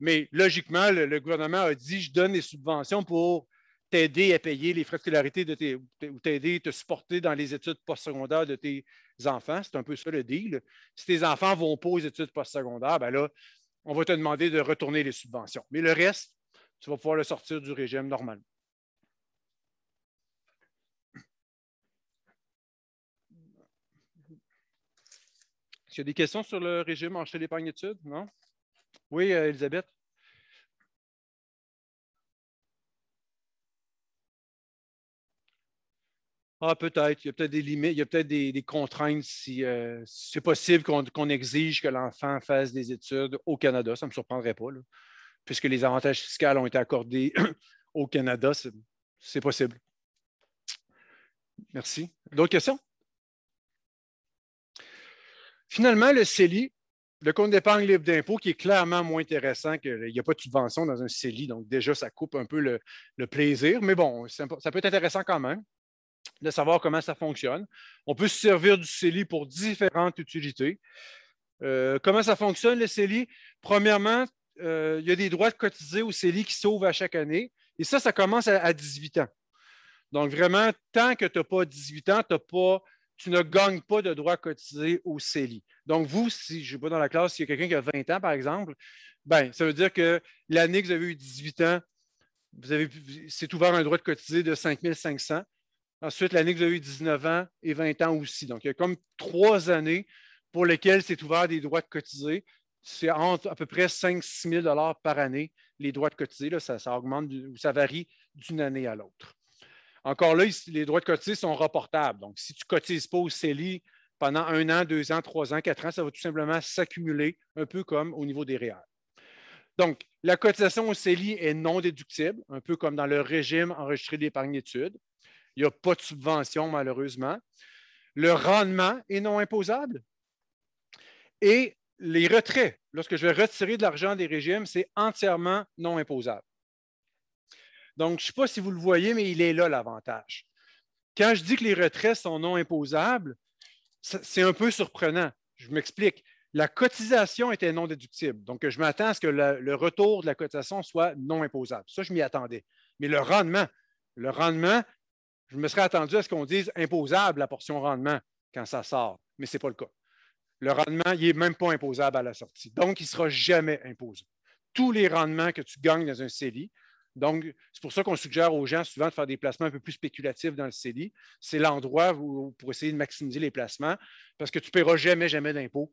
Mais logiquement, le, gouvernement a dit je donne les subventions pour t'aider à payer les frais de scolarité de tes, ou t'aider, à te supporter dans les études postsecondaires de tes enfants. C'est un peu ça le deal. Si tes enfants ne vont pas aux études postsecondaires, ben là, on va te demander de retourner les subventions. Mais le reste, tu vas pouvoir le sortir du régime normal. Est-ce qu'il y a des questions sur le régime en chez d'épargne études? Non? Oui, euh, Elisabeth? Ah, peut-être. Il y a peut-être des limites, il y a peut-être des, contraintes euh, si c'est possible qu'on exige que l'enfant fasse des études au Canada. Ça ne me surprendrait pas. Là puisque les avantages fiscaux ont été accordés au Canada, c'est possible. Merci. D'autres questions? Finalement, le CELI, le compte d'épargne libre d'impôt, qui est clairement moins intéressant Il n'y a pas de subvention dans un CELI, donc déjà, ça coupe un peu le, plaisir, mais bon, ça, peut être intéressant quand même de savoir comment ça fonctionne. On peut se servir du CELI pour différentes utilités. Euh, comment ça fonctionne, le CELI? Premièrement, euh, il y a des droits de cotiser au CELI qui s'ouvrent à chaque année. Et ça, ça commence à, 18 ans. Donc, vraiment, tant que tu n'as pas 18 ans, pas, tu ne gagnes pas de droits cotisés au CELI. Donc, vous, si je ne suis pas dans la classe, s'il y a quelqu'un qui a 20 ans, par exemple, ben, ça veut dire que l'année que vous avez eu 18 ans, vous avez, c'est ouvert un droit de cotiser de 5 500. Ensuite, l'année que vous avez eu 19 ans et 20 ans aussi. Donc, il y a comme trois années pour lesquelles c'est ouvert des droits de cotiser c'est entre à peu près 5-6 000 par année, les droits de cotiser. ça, ça, augmente ou ça varie d'une année à l'autre. Encore là, les droits de cotiser sont reportables. Donc, si tu ne cotises pas au CELI pendant un an, deux ans, trois ans, quatre ans, ça va tout simplement s'accumuler, un peu comme au niveau des REER. E Donc, la cotisation au CELI est non déductible, un peu comme dans le régime enregistré d'épargne études Il n'y a pas de subvention, malheureusement. Le rendement est non imposable. Et les retraits, lorsque je vais retirer de l'argent des régimes, c'est entièrement non imposable. Donc, je ne sais pas si vous le voyez, mais il est là l'avantage. Quand je dis que les retraits sont non imposables, c'est un peu surprenant. Je m'explique. La cotisation était non déductible. Donc, je m'attends à ce que le, retour de la cotisation soit non imposable. Ça, je m'y attendais. Mais le rendement, le rendement, je me serais attendu à ce qu'on dise imposable la portion rendement quand ça sort, mais ce n'est pas le cas le rendement, il n'est même pas imposable à la sortie. Donc, il ne sera jamais imposé. Tous les rendements que tu gagnes dans un CELI, donc, c'est pour ça qu'on suggère aux gens souvent de faire des placements un peu plus spéculatifs dans le CELI. C'est l'endroit où, pour essayer de maximiser les placements parce que tu ne paieras jamais, jamais d'impôts,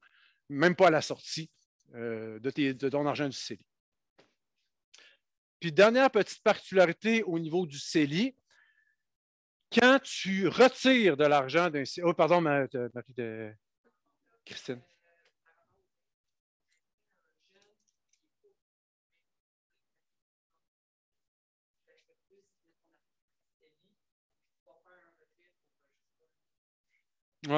même pas à la sortie euh, de, ton argent du CELI. Puis, dernière petite particularité au niveau du CELI, quand tu retires de l'argent d'un CELI, oh, pardon, ma, de, Christine. Oui.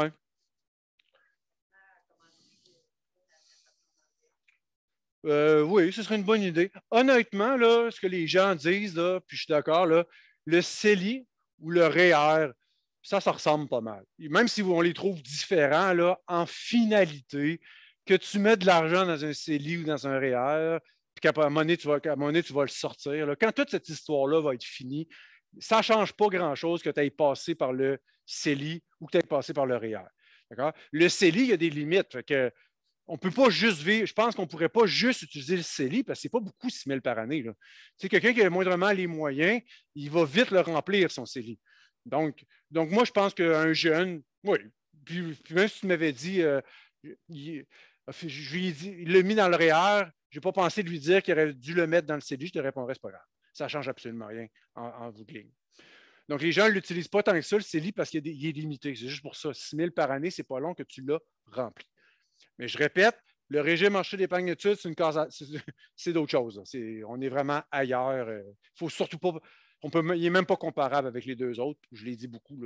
Euh, oui, ce serait une bonne idée. Honnêtement, là, ce que les gens disent, puis je suis d'accord, le CELI ou le REER, ça, ça ressemble pas mal. Même si on les trouve différents, en finalité, que tu mets de l'argent dans un CELI ou dans un REER, e puis qu'à un, tu vas, le sortir, quand toute cette histoire-là va être finie, ça ne change pas grand-chose que tu aies passé par le CELI ou que tu aies passé par le REER. E le CELI, il y a des limites. on ne peut pas juste vivre, je pense qu'on ne pourrait pas juste utiliser le CELI parce que ce n'est pas beaucoup 6 000 par année. quelqu'un qui a moindrement les moyens, il va vite le remplir, son CELI. Donc, moi, je pense qu'un jeune, oui, puis, même si tu m'avais dit, euh, je lui ai dit, il l'a mis dans le REER, je n'ai pas pensé de lui dire qu'il aurait dû le mettre dans le CELI, je te répondrais, c'est pas grave. Ça ne change absolument rien en, en Donc, les gens ne l'utilisent pas tant que ça, le CELI, parce qu'il est limité. C'est juste pour ça. 6 000 par année, ce n'est pas long que tu l'as rempli. Mais je répète, le régime marché d'épargne d'études, c'est, c'est, d'autres choses. on est vraiment ailleurs. Il euh, ne faut surtout pas on peut, il n'est même pas comparable avec les deux autres. Je l'ai dit beaucoup.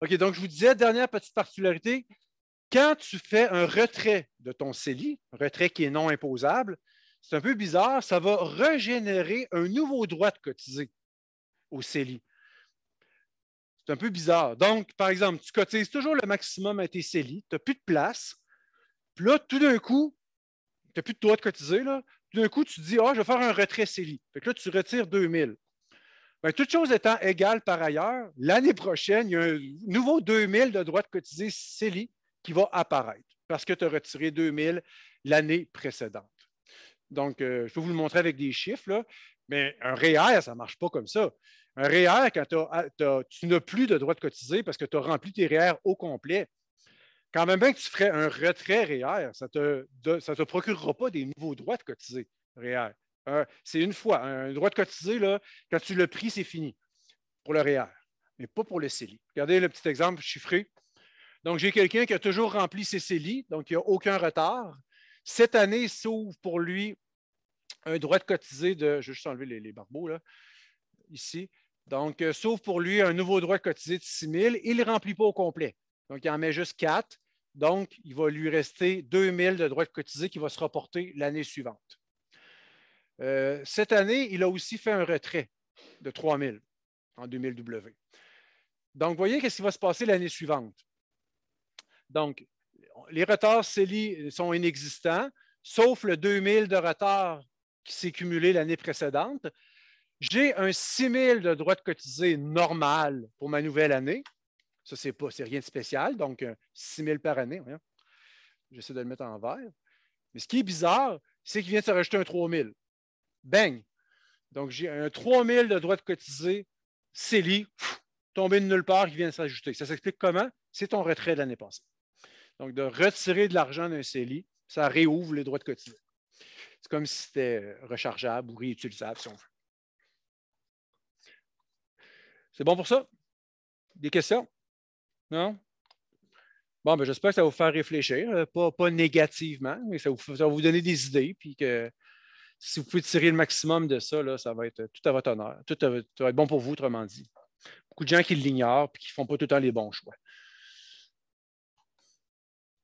OK, donc je vous disais, dernière petite particularité, quand tu fais un retrait de ton CELI, un retrait qui est non imposable, c'est un peu bizarre, ça va régénérer un nouveau droit de cotiser au CELI. C'est un peu bizarre. Donc, par exemple, tu cotises toujours le maximum à tes CELI, tu n'as plus de place. Puis là, tout d'un coup, tu n'as plus de droit de cotiser. Là d'un coup, tu dis, ah, je vais faire un retrait CELI. Fait que là, tu retires 2000. Bien, toutes choses étant égales par ailleurs, l'année prochaine, il y a un nouveau 2000 de droits de cotiser CELI qui va apparaître parce que tu as retiré 2000 l'année précédente. Donc, euh, je vais vous le montrer avec des chiffres, mais un REER, e ça ne marche pas comme ça. Un REER, e quand tu n'as plus de droits de cotiser parce que tu as rempli tes REER e au complet, quand même bien que tu ferais un retrait REER, e ça ne te, te procurera pas des nouveaux droits de cotiser REER. E euh, c'est une fois. Un droit de cotiser, là, quand tu le pris, c'est fini pour le REER, e mais pas pour le CELI. Regardez le petit exemple chiffré. Donc, j'ai quelqu'un qui a toujours rempli ses CELI, donc il n'y a aucun retard. Cette année s'ouvre pour lui un droit de cotiser de. Je vais juste enlever les, barbeaux, là, ici. Donc, il euh, sauf pour lui, un nouveau droit de cotiser de 6 000, il ne remplit pas au complet. Donc, il en met juste 4. Donc, il va lui rester 2 000 de droits de cotisés qui va se reporter l'année suivante. Euh, cette année, il a aussi fait un retrait de 3 000 en 2000W. Donc, voyez qu'est-ce qui va se passer l'année suivante. Donc, les retards CELI sont inexistants, sauf le 2 000 de retard qui s'est cumulé l'année précédente. J'ai un 6 000 de droits de cotisés normal pour ma nouvelle année. Ça, c'est pas, rien de spécial. Donc, 6 euh, 000 par année. J'essaie de le mettre en vert. Mais ce qui est bizarre, c'est qu'il vient de se rajouter un 3 000. Bang! Donc, j'ai un 3 000 de droits de cotiser, CELI, tombé de nulle part, qui vient de s'ajouter. Ça s'explique comment? C'est ton retrait de l'année passée. Donc, de retirer de l'argent d'un CELI, ça réouvre les droits de cotiser. C'est comme si c'était euh, rechargeable ou réutilisable, si on veut. C'est bon pour ça? Des questions? Non? Bon, ben, j'espère que ça va vous faire réfléchir, euh, pas, pas négativement, mais ça, vous, va vous donner des idées, puis que si vous pouvez tirer le maximum de ça, ça va être tout à votre honneur. Tout, va être bon pour vous, autrement dit. Beaucoup de gens qui l'ignorent et qui ne font pas tout le temps les bons choix.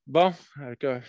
Bon, euh,